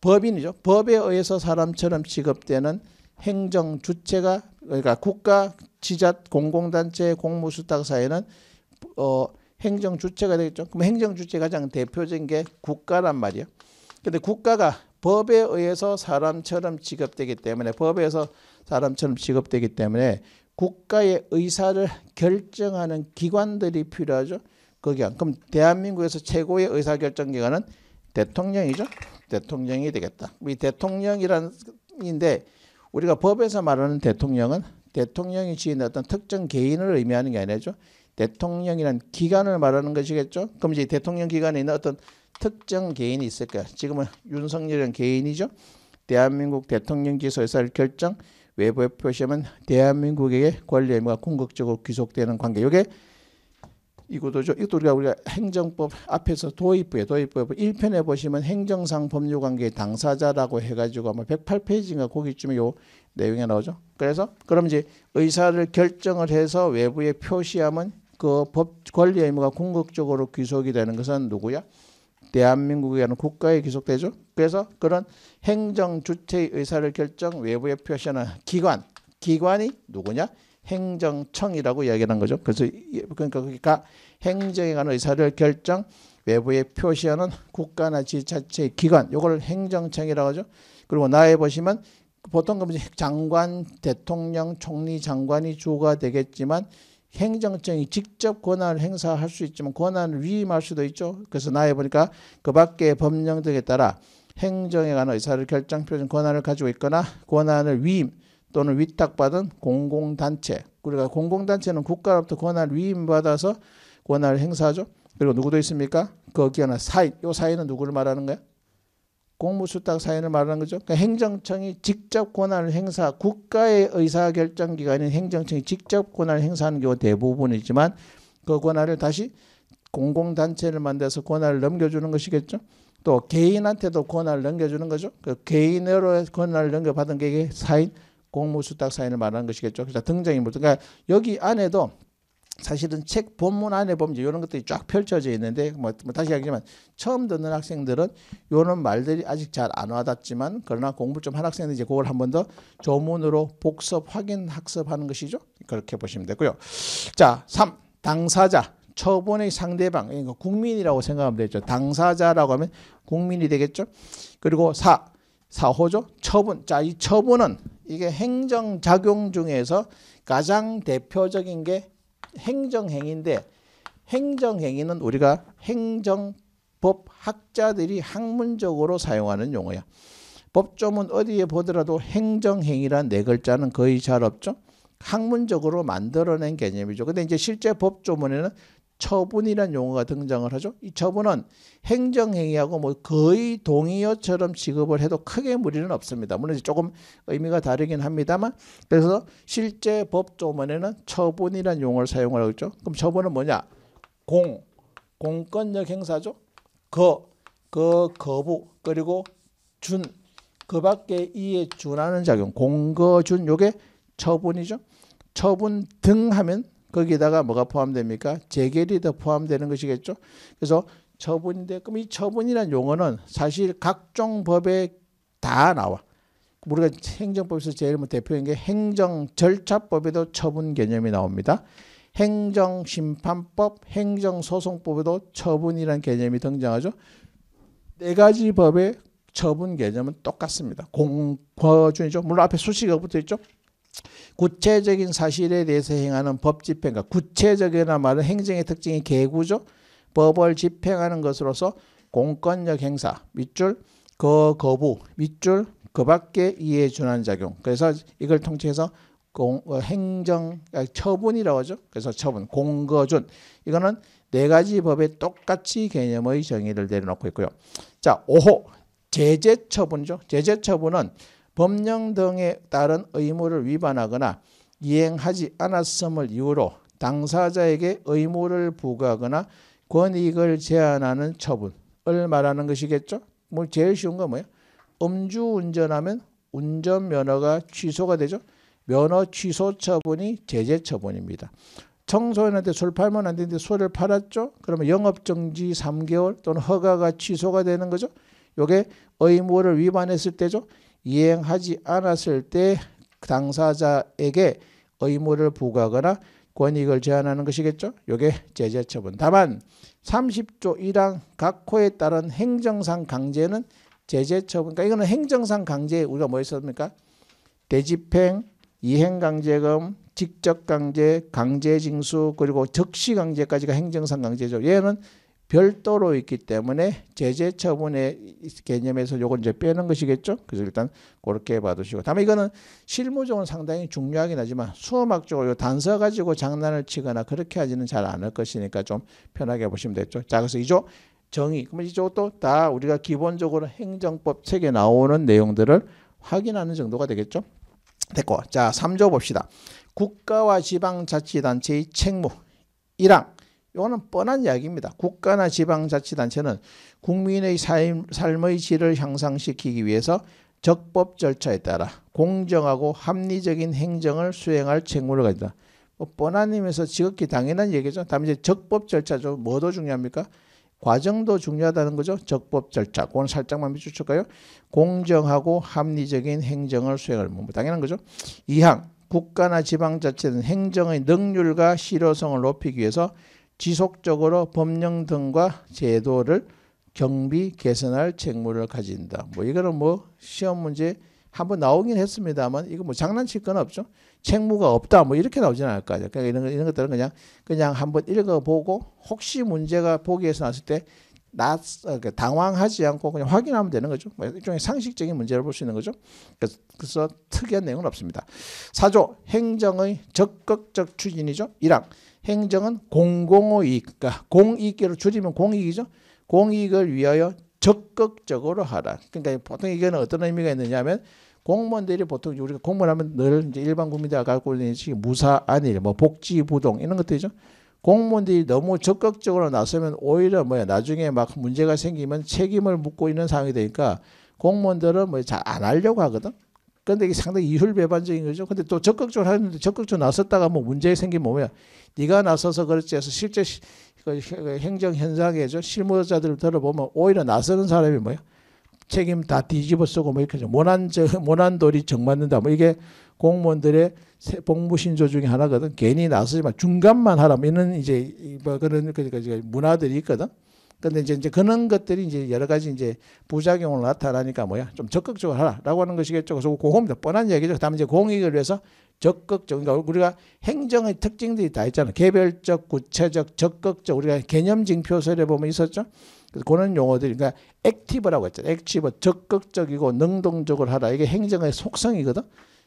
법인이죠. 법에 의해서 사람처럼 지급되는 행정 주체가 그러니까 국가, 지자, 체 공공단체, 공무수탁사에는 어, 행정 주체가 되겠죠. 그럼 행정 주체 가장 대표적인 게 국가란 말이에요. 근데 국가가 법에 의해서 사람처럼 지급되기 때문에 법에서 사람처럼 지급되기 때문에 국가의 의사를 결정하는 기관들이 필요하죠. 거기안 그럼 대한민국에서 최고의 의사결정기관은 대통령이죠. 대통령이 되겠다. 이 대통령이란 인데 우리가 법에서 말하는 대통령은 대통령이 지은 어떤 특정 개인을 의미하는 게 아니죠. 대통령이란 기관을 말하는 것이겠죠. 그럼 이제 대통령 기관에 있는 어떤 특정 개인이 있을 거야. 지금은 윤석열이 개인이죠. 대한민국 대통령지소에서 결정 외부에 표시하면 대한민국에게 권리 의무가 궁극적으로 귀속되는 관계. 이게 이 구도죠. 이것도 우리가 우리가 행정법 앞에서 도입부에 도입부에 1편에 보시면 행정상 법률 관계 당사자라고 해 가지고 아마 108페이지인가 거기쯤에 요 내용이 나오죠. 그래서 그럼 이제 의사를 결정을 해서 외부에 표시하면 그법 권리 의무가 궁극적으로 귀속이 되는 것은 누구야? 대한민국에라는 국가에 귀속되죠. 그래서 그런 행정 주체의 의사를 결정 외부에 표시하는 기관, 기관이 누구냐? 행정청이라고 이야기하는 거죠. 그래서 그러니까 그러니까 행정에 관한 의사를 결정 외부에 표시하는 국가나 지자체 기관, 요걸 행정청이라고 하죠. 그리고 나에 보시면 보통 그 장관, 대통령, 총리, 장관이 주가 되겠지만 행정청이 직접 권한을 행사할 수 있지만 권한을 위임할 수도 있죠. 그래서 나에 보니까 그 밖의 법령 등에 따라 행정에 관한 의사를 결정표준 권한을 가지고 있거나 권한을 위임 또는 위탁받은 공공단체 우리가 공공단체는 국가로부터 권한을 위임받아서 권한을 행사하죠. 그리고 누구도 있습니까? 거기에 그 하 사인. 요 사인은 누구를 말하는 거야? 공무수탁 사인을 말하는 거죠. 그러니까 행정청이 직접 권한을 행사, 국가의 의사결정기관인 행정청이 직접 권한을 행사하는 경우 대부분이지만 그 권한을 다시 공공단체를 만들어서 권한을 넘겨주는 것이겠죠. 또 개인한테도 권한을 넘겨주는 거죠. 그 개인으로 권한을 넘겨받은 게 사인, 공무수탁 사인을 말하는 것이겠죠. 그래서 등장인물. 그러니까 여기 안에도 사실은 책 본문 안에 보면 이런 것들이 쫙 펼쳐져 있는데 뭐, 뭐, 다시 얘기하지만 처음 듣는 학생들은 요런 말들이 아직 잘 안 와닿지만 그러나 공부 좀 한 학생은 이제 그걸 한 번 더 조문으로 복습 확인 학습하는 것이죠 그렇게 보시면 되고요 자3 당사자 처분의 상대방 그러 국민이라고 생각하면 되죠 당사자라고 하면 국민이 되겠죠 그리고 4 사호죠 처분 자이 처분은 이게 행정작용 중에서 가장 대표적인 게 행정행위인데 행정행위는 우리가 행정법 학자들이 학문적으로 사용하는 용어야. 법조문 어디에 보더라도 행정행위란 네 글자는 거의 잘 없죠. 학문적으로 만들어낸 개념이죠. 근데 이제 실제 법조문에는 처분이란 용어가 등장을 하죠. 이 처분은 행정행위하고 뭐 거의 동의어처럼 지급을 해도 크게 무리는 없습니다. 물론 조금 의미가 다르긴 합니다만 그래서 실제 법조문에는 처분이란 용어를 사용을 하고 죠 그럼 처분은 뭐냐? 공, 공권력 행사죠. 거, 거, 거부 그리고 준, 그 밖에 이에 준하는 작용, 공거준 요게 처분이죠. 처분 등 하면 거기다가 뭐가 포함됩니까? 재결이 더 포함되는 것이겠죠. 그래서 처분인데 그럼 이 처분이란 용어는 사실 각종 법에 다 나와. 우리가 행정법에서 제일 뭐 대표인 게 행정 절차법에도 처분 개념이 나옵니다. 행정심판법, 행정소송법에도 처분이란 개념이 등장하죠. 네 가지 법의 처분 개념은 똑같습니다. 공과준이죠. 물론 앞에 수식어 붙어 있죠. 구체적인 사실에 대해서 행하는 법 집행과 구체적이나 말은 행정의 특징이 개구조 법을 집행하는 것으로서 공권력 행사 밑줄 거 거부 밑줄 그 밖에 이해 준한 작용 그래서 이걸 통칭해서 공, 어, 행정 아, 처분이라고 하죠 그래서 처분 공거준 이거는 네 가지 법에 똑같이 개념의 정의를 내려놓고 있고요 자 5호 제재 처분이죠 제재 처분은 법령 등에 따른 의무를 위반하거나 이행하지 않았음을 이유로 당사자에게 의무를 부과하거나 권익을 제한하는 처분을 말하는 것이겠죠. 뭐 제일 쉬운 건 뭐예요? 음주운전하면 운전면허가 취소가 되죠. 면허 취소 처분이 제재 처분입니다. 청소년한테 술 팔면 안 되는데 술을 팔았죠. 그러면 영업정지 3개월 또는 허가가 취소가 되는 거죠. 요게 의무를 위반했을 때죠. 이행하지 않았을 때 당사자에게 의무를 부과하거나 권익을 제한하는 것이겠죠. 이게 제재처분. 다만 30조 1항 각호에 따른 행정상 강제는 제재처분. 그러니까 이거는 행정상 강제 우리가 뭐 했습니까? 대집행, 이행강제금, 직접강제, 강제징수 그리고 적시강제까지가 행정상 강제죠. 얘는 별도로 있기 때문에 제재 처분의 개념에서 요건 이제 빼는 것이겠죠. 그래서 일단 그렇게 봐두시고. 다만 이거는 실무적으로 상당히 중요하긴 하지만 수음학적으로 단서 가지고 장난을 치거나 그렇게 하지는 잘 않을 것이니까 좀 편하게 보시면 됐죠. 자, 그래서 이조 정의. 그러면 이쪽도 다 우리가 기본적으로 행정법 책에 나오는 내용들을 확인하는 정도가 되겠죠. 됐고. 자, 3조 봅시다. 국가와 지방자치단체의 책무. 일항 이거는 뻔한 이야기입니다. 국가나 지방자치단체는 국민의 삶, 삶의 질을 향상시키기 위해서 적법 절차에 따라 공정하고 합리적인 행정을 수행할 책무를 가진다. 뭐 뻔한 의미에서 지극히 당연한 얘기죠. 다음 이제 적법 절차죠. 뭐도 중요합니까? 과정도 중요하다는 거죠. 적법 절차. 그건 살짝만 비추출까요? 공정하고 합리적인 행정을 수행할 뭐 당연한 거죠. 이항 국가나 지방자치는 행정의 능률과 실효성을 높이기 위해서 지속적으로 법령 등과 제도를 경비 개선할 책무를 가진다. 뭐 이거는 뭐 시험 문제 한번 나오긴 했습니다만 이거 뭐 장난칠 건 없죠. 책무가 없다 뭐 이렇게 나오지 않을 거아요 그러니까 이런, 이런 것들은 그냥 그냥 한번 읽어보고 혹시 문제가 보기에서 나왔을 때 나, 그러니까 당황하지 않고 그냥 확인하면 되는 거죠. 뭐 일종의 상식적인 문제를 볼 수 있는 거죠. 그래서, 그래서 특이한 내용은 없습니다. 사조 행정의 적극적 추진이죠. 1항 행정은 공공의익, 그러니까 공익계로 줄이면 공익이죠. 공익을 위하여 적극적으로 하라. 그러니까 보통 이게는 어떤 의미가 있느냐면 공무원들이 보통 우리가 공무원하면 늘 이제 일반 국민들 갖고 있는 지식 무사 안일, 뭐 복지 부동 이런 것들이죠. 공무원들이 너무 적극적으로 나서면 오히려 뭐야 나중에 막 문제가 생기면 책임을 묻고 있는 상황이 되니까 공무원들은 뭐 잘 안 하려고 하거든. 근데 이게 상당히 이율배반적인 거죠. 근데 또 적극적으로 하는데 적극적으로 나섰다가 뭐 문제 생기면 뭐야 네가 나서서 그렇지 해서 실제 그 그 행정 현장에서 실무자들을 들어보면 오히려 나서는 사람이 뭐야? 책임 다 뒤집어 쓰고 뭐 이렇게 모난 저 모난 돌이 정 맞는다 뭐 이게 공무원들의 복무 신조 중에 하나거든 괜히 나서지만 중간만 하라 뭐 이런 이제 뭐 그런 그러니까 문화들이 있거든 근데 이제 이제 그런 것들이 이제 여러 가지 이제 부작용을 나타나니까 뭐야 좀 적극적으로 하라라고 하는 것이겠죠. 그래서 그겁니다. 뻔한 얘기죠. 다음 이제 공익을 위해서 적극적, 그러니까 우리가 행정의 특징들이 다 있잖아요. 개별적, 구체적, 적극적, 우리가 개념징표설에 보면 있었죠. 그래서 그런 용어들이, 그러니까 액티브라고 했잖아 액티브, 적극적이고 능동적으로 하라. 이게 행정의 속성이거든.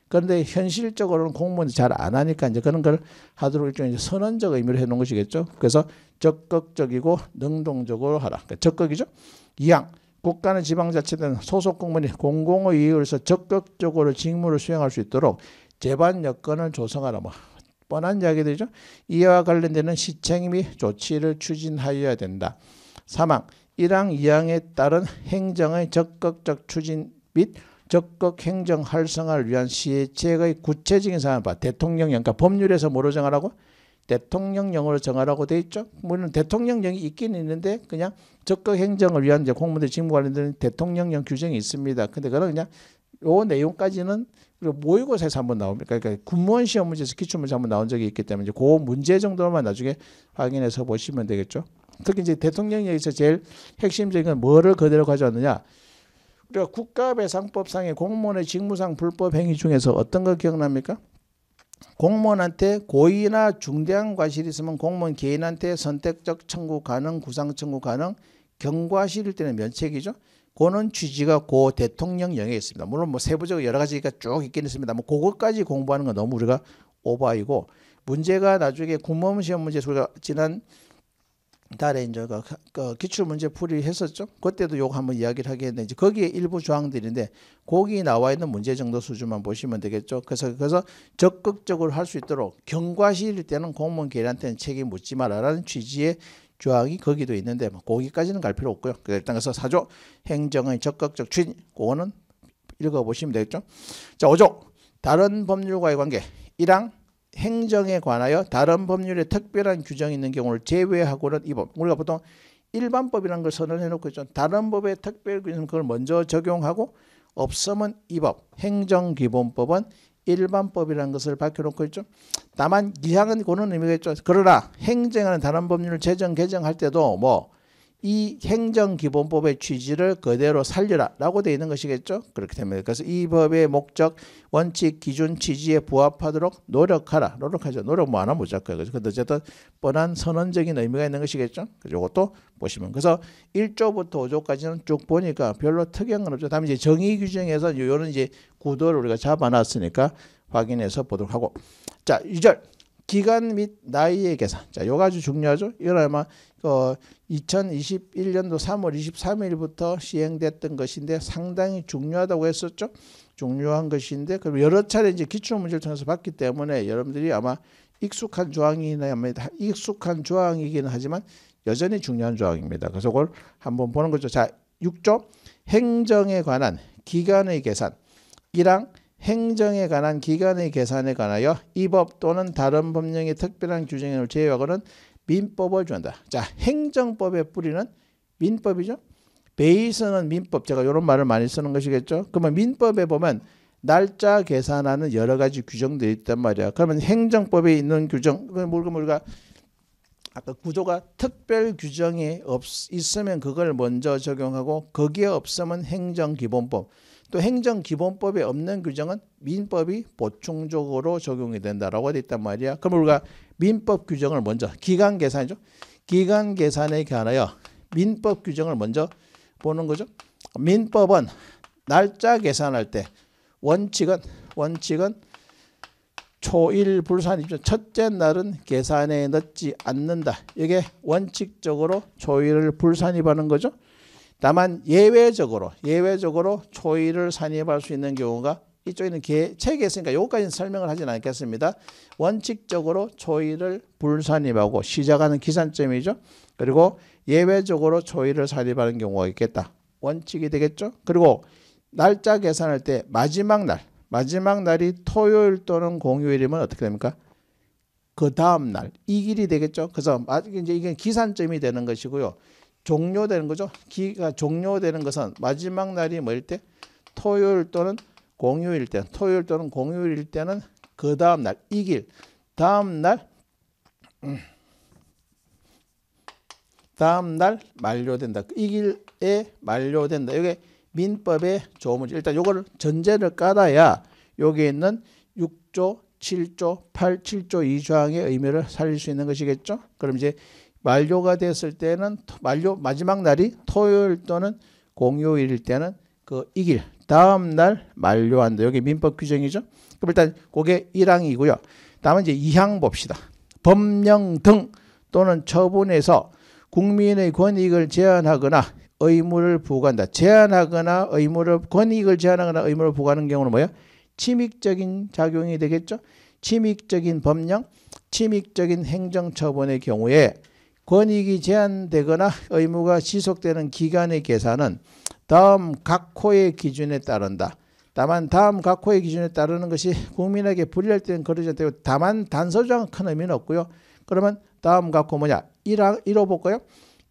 그런데 현실적으로는 공무원이 잘 안 하니까 이제 그런 걸 하도록 일종의 선언적 의미로 해놓은 것이겠죠. 그래서 적극적이고 능동적으로 하라. 그러니까 적극이죠. 이양. 국가는 지방자치단 소속 공무원이 공공의 이익로서 적극적으로 직무를 수행할 수 있도록 재반 여건을 조성하라. 뭐 뻔한 이야기들이죠. 이와 관련되는 시책 및 조치를 추진하여야 된다. 사망 1항 2항에 따른 행정의 적극적 추진 및 적극 행정 활성화를 위한 시책의 구체적인 사항을 봐. 대통령령, 그러니까 법률에서 뭐로 정하라고? 대통령령으로 정하라고 돼 있죠. 물론 대통령령이 있긴 있는데 그냥 적극 행정을 위한 이제 공무들 직무 관련된 대통령령 규정이 있습니다. 근데 그런 그냥 요 내용까지는 그리고 모의고사에서 한번 나옵니까? 그러니까 군무원 시험 문제에서 기출 문제 한번 나온 적이 있기 때문에 이제 그 문제 정도만 나중에 확인해서 보시면 되겠죠. 특히 이제 대통령 에서 제일 핵심적인 건 뭐를 그대로 가져왔느냐? 우리가 국가배상법상의 공무원의 직무상 불법 행위 중에서 어떤 거 기억납니까? 공무원한테 고의나 중대한 과실이 있으면 공무원 개인한테 선택적 청구 가능, 구상 청구 가능, 경과실일 때는 면책이죠. 그는 취지가 고 대통령 령에 있습니다. 물론 뭐 세부적으로 여러 가지가 쭉 있긴 있습니다. 뭐 그것까지 공부하는 건 너무 우리가 오바이고 문제가 나중에 국문 시험 문제 우리가 지난 달에 이제 그, 그 기출 문제 풀이 했었죠. 그때도 요거 한번 이야기를 하게 했는데 거기에 일부 조항들인데 거기 나와 있는 문제 정도 수준만 보시면 되겠죠. 그래서 그래서 적극적으로 할 수 있도록 경과실일 때는 공무원 계한테는 책임 묻지 말아라는 취지의 조항이 거기도 있는데 뭐 거기까지는 갈 필요 없고요. 일단 그래서 사조 행정의 적극적 추진 그거는 읽어보시면 되겠죠. 자 5조 다른 법률과의 관계 1항 행정에 관하여 다른 법률에 특별한 규정이 있는 경우를 제외하고는 이법 우리가 보통 일반법이라는 걸 선언해놓고 있죠. 다른 법에 특별 규정 그걸 먼저 적용하고 없으면 이법 행정기본법은 일반법이라는 것을 밝혀놓고 있죠. 다만 이항은 고는 의미가 있죠. 그러나 행정하는 다른 법률을 제정 개정할 때도 뭐이 행정기본법의 취지를 그대로 살려라라고 되어 있는 것이겠죠. 그렇게 됩니다. 그래서 이 법의 목적, 원칙, 기준, 취지에 부합하도록 노력하라. 노력하죠. 노력 뭐 하나 못잡고요 그죠. 근데 어쨌든 뻔한 선언적인 의미가 있는 것이겠죠. 그래서 이것도 보시면 그래서 1조부터 5조까지는 쭉 보니까 별로 특이한 건 없죠. 다음 에 이제 정의 규정에서 요런 이제 구도를 우리가 잡아놨으니까 확인해서 보도록 하고 자 2절 기간 및 나이의 계산. 자, 요거 아주 중요하죠. 이건 아마 어, 2021년도 3월 23일부터 시행됐던 것인데 상당히 중요하다고 했었죠. 중요한 것인데 그럼 여러 차례 이제 기출 문제를 통해서 봤기 때문에 여러분들이 아마 익숙한 조항이나 익숙한 조항이기는 하지만 여전히 중요한 조항입니다. 그래서 그걸 한번 보는 거죠. 자, 6조 행정에 관한 기간의 계산. 이랑 행정에 관한 기관의 계산에 관하여 이 법 또는 다른 법령의 특별한 규정을 제외하고는 민법을 준다. 자, 행정법의 뿌리는 민법이죠. 베이스는 민법. 제가 이런 말을 많이 쓰는 것이겠죠. 그러면 민법에 보면 날짜 계산하는 여러 가지 규정들이 있단 말이야. 그러면 행정법에 있는 규정, 그 물가 물가 아까 구조가 특별 규정이 없, 있으면 그걸 먼저 적용하고 거기에 없으면 행정기본법. 또 행정기본법에 없는 규정은 민법이 보충적으로 적용이 된다라고 돼 있단 말이야. 그럼 우리가 민법 규정을 먼저 기간 계산이죠. 기간 계산에 관하여 민법 규정을 먼저 보는 거죠. 민법은 날짜 계산할 때 원칙은 원칙은 초일불산이죠. 첫째 날은 계산에 넣지 않는다. 이게 원칙적으로 초일을 불산입하는 거죠. 다만 예외적으로 예외적으로 초이를 산입할 수 있는 경우가 이쪽에는 책에 있으니까 여기까지는 설명을 하진 않겠습니다. 원칙적으로 초이를 불산입하고 시작하는 기산점이죠. 그리고 예외적으로 초이를 산입하는 경우가 있겠다. 원칙이 되겠죠. 그리고 날짜 계산할 때 마지막 날, 마지막 날이 토요일 또는 공휴일이면 어떻게 됩니까? 그 다음 날, 이 길이 되겠죠. 그래서 이제 이게 기산점이 되는 것이고요. 종료되는 거죠. 기가 종료되는 것은 마지막 날이 뭐일 때? 토요일 또는 공휴일 때. 토요일 또는 공휴일 때는 그 다음 날, 이길. 다음 날, 음. 다음 날 만료된다. 이길에 만료된다. 이게 민법의 조문제. 일단 요거를 전제를 깔아야 여기 있는 6조, 7조, 8, 7조 2조항의 의미를 살릴 수 있는 것이겠죠. 그럼 이제 만료가 됐을 때는 만료 마지막 날이 토요일 또는 공휴일일 때는 그 이길 다음 날 만료한다. 여기 민법 규정이죠. 그럼 일단 그게 1항이고요. 다음은 이제 2항 봅시다. 법령 등 또는 처분에서 국민의 권익을 제한하거나 의무를 부과한다. 제한하거나 의무를 권익을 제한하거나 의무를 부과하는 경우는 뭐야? 침익적인 작용이 되겠죠. 침익적인 법령, 침익적인 행정처분의 경우에 권익이 제한되거나 의무가 지속되는 기간의 계산은 다음 각 호의 기준에 따른다. 다만 다음 각 호의 기준에 따르는 것이 국민에게 불리할때는 그러지 않고 다만 단서조항은 큰 의미는 없고요. 그러면 다음 각호 뭐냐? 1호, 1호 볼까요?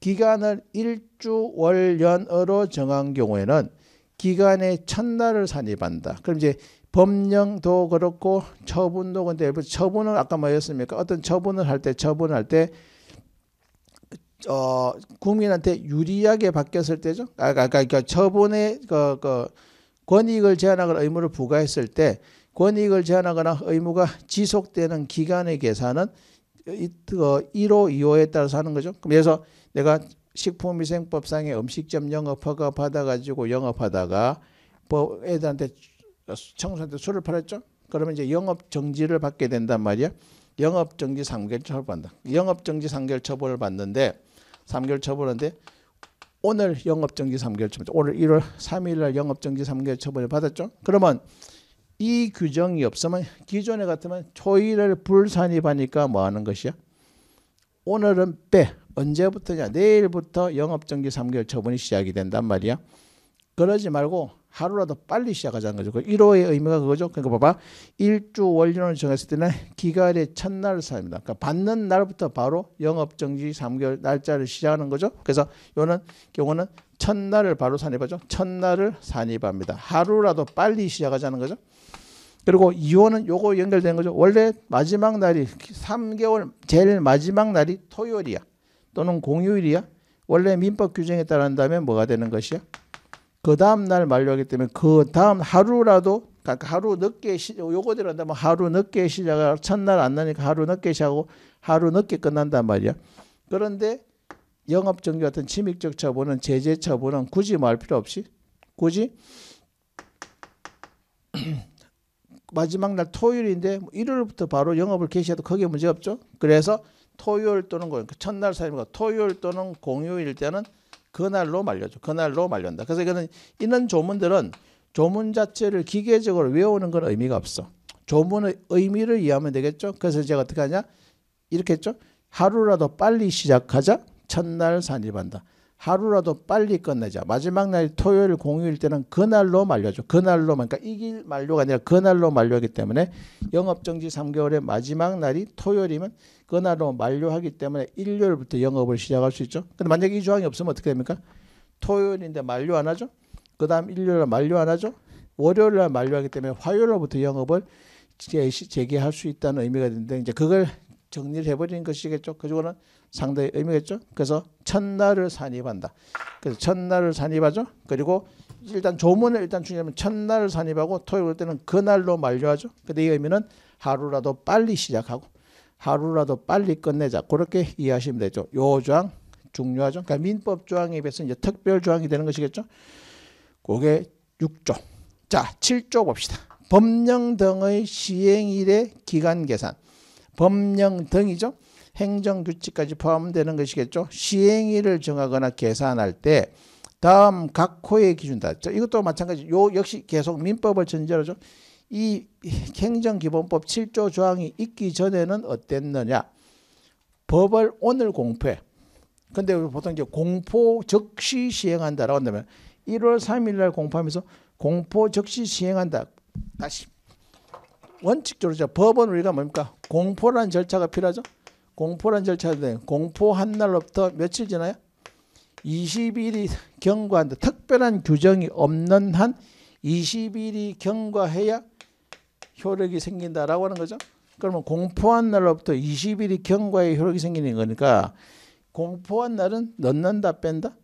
기간을 일주 월연으로 정한 경우에는 기간의 첫날을 산입한다. 그럼 이제 법령도 그렇고 처분도 근데 뭐 처분은 아까 뭐였습니까? 어떤 처분을 할 때 처분할 때 어, 국민한테 유리하게 바뀌었을 때죠. 아, 그러니까, 그러니까, 그러니까 처분의 그, 그 권익을 제한하거나 의무를 부과했을 때 권익을 제한하거나 의무가 지속되는 기간의 계산은 이, 그 1호, 2호에 따라서 하는 거죠. 그래서 내가 식품위생법상의 음식점 영업 허가 받아가지고 영업하다가 뭐 애들한테 청소한테 술을 팔았죠. 그러면 이제 영업 정지를 받게 된단 말이야. 영업 정지 3개월 처벌받는다. 영업 정지 3개월 처벌을 받는데 3개월 처벌인데 오늘 영업정지 3개월 처벌. 오늘 1월 3일 날 영업정지 3개월 처벌을 받았죠. 그러면 이 규정이 없으면 기존에 같으면 초일을 불산입하니까 뭐 하는 것이야? 오늘은 빼. 언제부터냐? 내일부터 영업정지 3개월 처분이 시작이 된단 말이야. 그러지 말고 하루라도 빨리 시작하자는 거죠. 그 1호의 의미가 그거죠. 그러니까 봐봐. 일주 원료을 정했을 때는 기간의 첫날 사입니다. 그러니까 받는 날부터 바로 영업정지 3개월 날짜를 시작하는 거죠. 그래서 요는 경우는 첫날을 바로 산입하죠. 첫날을 산입합니다. 하루라도 빨리 시작하자는 거죠. 그리고 이혼은 요거 연결된 거죠. 원래 마지막 날이 3개월 제일 마지막 날이 토요일이야. 또는 공휴일이야. 원래 민법 규정에 따른다면 뭐가 되는 것이야? 그 다음 날 만료하기 때문에 그 다음 하루라도 그러니까 하루 늦게 시, 요거대로 한다면 하루 늦게 시작을 첫날 안 나니까 하루 늦게 시작하고 하루 늦게 끝난단 말이야. 그런데 영업 정지 같은 침입적 처분은 제재 처분은 굳이 말 필요 없이 굳이 마지막 날 토요일인데 뭐 일요일부터 바로 영업을 개시해도 크게 문제 없죠. 그래서 토요일 또는 그 첫날 사임과 토요일 또는 공휴일 때는 그날로 말려줘. 그날로 말려온다. 그래서 이거는 이런 조문들은 조문 자체를 기계적으로 외우는 건 의미가 없어. 조문의 의미를 이해하면 되겠죠. 그래서 제가 어떻게 하냐? 이렇게 했죠. 하루라도 빨리 시작하자. 첫날 산입한다. 하루라도 빨리 끝내자. 마지막 날 토요일 공휴일 때는 그날로 만료죠. 그날로 그러니까 이길 만료가 아니라 그날로 만료하기 때문에 영업 정지 3개월의 마지막 날이 토요일이면 그날로 만료하기 때문에 일요일부터 영업을 시작할 수 있죠. 근데 만약이 조항이 없으면 어떻게 됩니까? 토요일인데 만료 안 하죠. 그다음 일요일 날 만료 안 하죠. 월요일 날 만료하기 때문에 화요일로부터 영업을 재개할 수 있다는 의미가 되는데 이제 그걸 정리를 해버리는 것이겠죠. 그리고는 상당히 의미겠죠. 그래서 첫날을 산입한다. 그래서 첫날을 산입하죠. 그리고 일단 조문을 일단 중요하면 첫날을 산입하고 토요일 때는 그날로 만료하죠. 근데 이 의미는 하루라도 빨리 시작하고 하루라도 빨리 끝내자. 그렇게 이해하시면 되죠. 요 조항 중요하죠. 그러니까 민법 조항에 비해서 이제 특별 조항이 되는 것이겠죠. 그게 6조. 자, 7조 봅시다. 법령 등의 시행일의 기간 계산. 법령 등이죠. 행정 규칙까지 포함되는 것이겠죠. 시행일을 정하거나 계산할 때 다음 각 호의 기준다. 이것도 마찬가지. 요 역시 계속 민법을 전제로 좀이 행정기본법 7조 조항이 있기 전에는 어땠느냐? 법을 오늘 공포해. 근데 보통 이제 공포 즉시 시행한다라고 한다면 1월 3일 날 공포하면서 공포 즉시 시행한다. 다시 원칙적으로 법은 우리가 뭡니까? 공포라는 절차가 필요하죠. 공포란 절차도 돼요. 공포한 날로부터 며칠 지나요? 20일이 경과한다. 특별한 규정이 없는 한 20일이 경과해야 효력이 생긴다라고 하는 거죠. 그러면 공포한 날로부터 20일이 경과해 효력이 생기는 거니까 공포한 날은 넣는다 뺀다.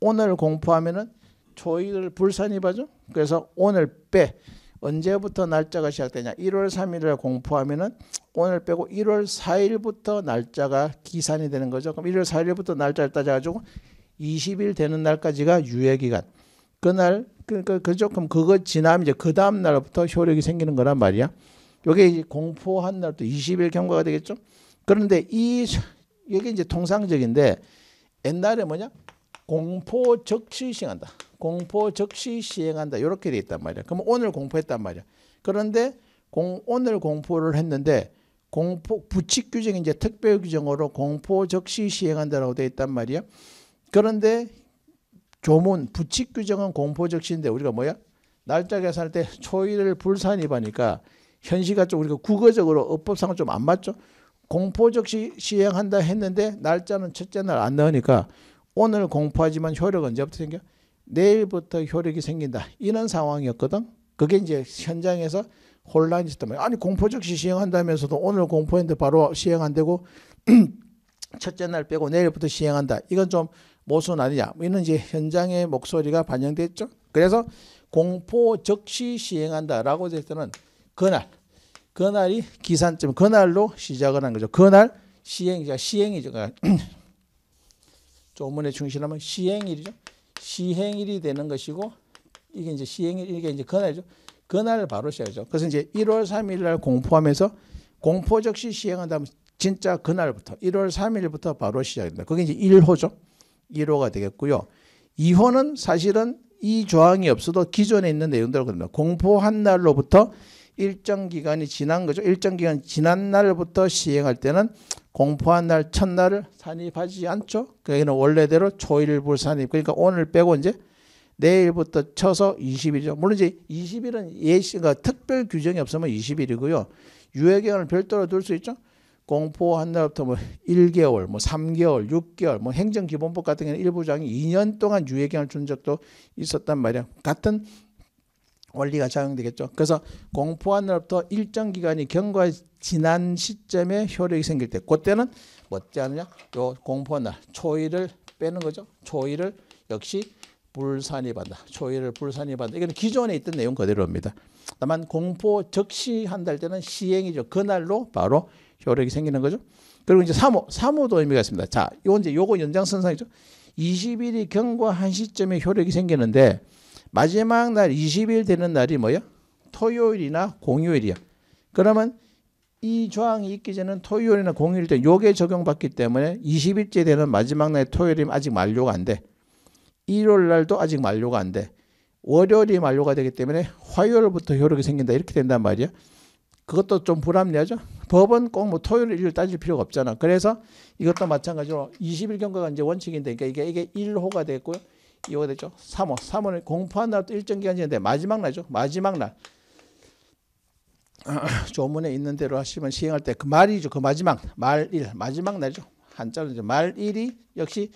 오늘 공포하면은 초일을 불산이 봐죠. 그래서 오늘 빼. 언제부터 날짜가 시작되냐. 1월 3일에 공포하면은 오늘 빼고 1월 4일부터 날짜가 기산이 되는 거죠. 그럼 1월 4일부터 날짜를 따져가지고 20일 되는 날까지가 유예기간. 그날 그러니까 그 조금 그, 그거 지나면 이제 그 다음 날부터 효력이 생기는 거란 말이야. 요게 공포한 날부 20일 경과가 되겠죠. 그런데 이 이게 이제 통상적인데 옛날에 뭐냐? 공포 적시 시행한다. 공포 적시 시행한다. 이렇게 돼 있단 말이야. 그럼 오늘 공포했단 말이야. 그런데 공, 오늘 공포를 했는데 공포 부칙 규정이 이제 특별 규정으로 공포 적시 시행한다라고 돼 있단 말이야. 그런데 조문 부칙 규정은 공포 적시인데 우리가 뭐야? 날짜 계산할 때 초일을 불산입하니까 현시가 좀 우리가 국어적으로 어법상은 좀 안 맞죠. 공포 적시 시행한다 했는데 날짜는 첫째 날안 넣으니까 오늘 공포하지만 효력 은 언제부터 생겨? 내일부터 효력이 생긴다. 이런 상황이었거든. 그게 이제 현장에서 혼란이 있었단 말이에요. 아니 공포적시 시행한다면서도 오늘 공포했는데 바로 시행 안 되고 첫째 날 빼고 내일부터 시행한다. 이건 좀 모순 아니냐. 뭐 이는 이제 현장의 목소리가 반영됐죠. 그래서 공포 적시 시행한다라고 될 때는 그날 그날이 기산점 그날로 시작을 한 거죠. 그날 시행자 이 시행이죠. 그러니까 조문에 충실하면 시행일이죠. 시행일이 되는 것이고 이게 이제 시행일 이게 이제 그날이죠. 그날 바로 시작이죠. 그래서 이제 1월 3일 날 공포하면서 공포 적시 시행한다면 진짜 그날부터 1월 3일부터 바로 시작입니다. 그게 이제 1호죠. 1호가 되겠고요. 2호는 사실은 이 조항이 없어도 기존에 있는 내용대로 그럽니다. 공포한 날로부터 일정 기간이 지난 거죠. 일정 기간 지난 날부터 시행할 때는 공포한 날 첫날을 산입하지 않죠. 그러니 원래대로 초일불 산입. 그러니까 오늘 빼고 이제 내일부터 쳐서 20일이죠. 물론 이제 20일은 예시, 그 특별 규정이 없으면 20일이고요. 유예기간을 별도로 둘 수 있죠. 공포한 날부터 뭐 1개월, 뭐 3개월, 6개월, 뭐 행정기본법 같은 경우는 일부 장이 2년 동안 유예기간을 준 적도 있었단 말이야. 같은 원리가 적용되겠죠. 그래서 공포한 날부터 일정 기간이 경과 지난 시점에 효력이 생길 때, 그때는 뭐 어떻 하느냐? 요 공포한 날, 초일을 빼는 거죠. 초일을 역시 불산입한다. 초의를 불산입한다. 이건 기존에 있던 내용 그대로입니다. 다만 공포 적시한 달 때는 시행이죠. 그날로 바로 효력이 생기는 거죠. 그리고 이제 3호, 3호도 의미가 있습니다. 자, 요건 이제 요거 연장선상이죠. 20일이 경과한 시점에 효력이 생기는데 마지막 날 20일 되는 날이 뭐야? 토요일이나 공휴일이야. 그러면 이 조항이 있기 전에는 토요일이나 공휴일 때 요게 적용받기 때문에 20일째 되는 마지막 날 토요일이면 아직 만료가 안 돼. 일요일 날도 아직 만료가 안 돼. 월요일이 만료가 되기 때문에 화요일부터 효력이 생긴다. 이렇게 된단 말이야. 그것도 좀 불합리하죠. 법은 꼭 뭐 토요일, 일요일 따질 필요가 없잖아. 그래서 이것도 마찬가지로 20일 경과가 이제 원칙인데, 그러니까 이게, 이게 1호가 됐고요. 2호 됐죠. 3호. 3호는 공포한 날도 일정 기간이 있는데, 마지막 날이죠. 마지막 날. 조문에 있는 대로 하시면 시행할 때 그 말이죠. 그 마지막. 말일. 마지막 날이죠. 한자로 이제 말일이 역시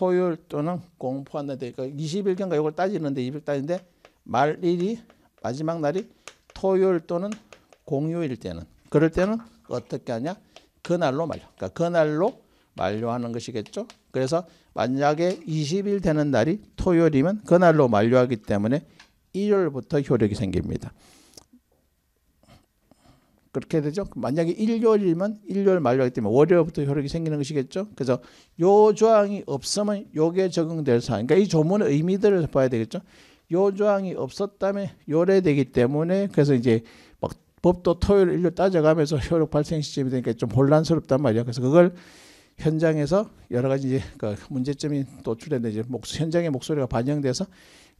토요일 또는 공포한다 되니까 그러니까 21경과 이걸 따지는데 200 따지는데 말일이 마지막 날이 토요일 또는 공휴일 때는 그럴 때는 어떻게 하냐? 그날로 만료. 그러니까 그날로 만료하는 것이겠죠. 그래서 만약에 20일 되는 날이 토요일이면 그날로 만료하기 때문에 일요일부터 효력이 생깁니다. 그렇게 되죠. 만약에 일요일이면 일요일 만료하기 때문에 월요일부터 효력이 생기는 것이겠죠. 그래서 요 조항이 없으면 요게 적용될 사항. 그러니까 이 조문의 의미들을 봐야 되겠죠. 요 조항이 없었다면 요래되기 때문에 그래서 이제 막 법도 토요일 일요일 따져가면서 효력 발생 시점이 되니까 좀 혼란스럽단 말이야. 그래서 그걸 현장에서 여러 가지 이제 그 문제점이 도출된데 이제 목, 현장의 목소리가 반영돼서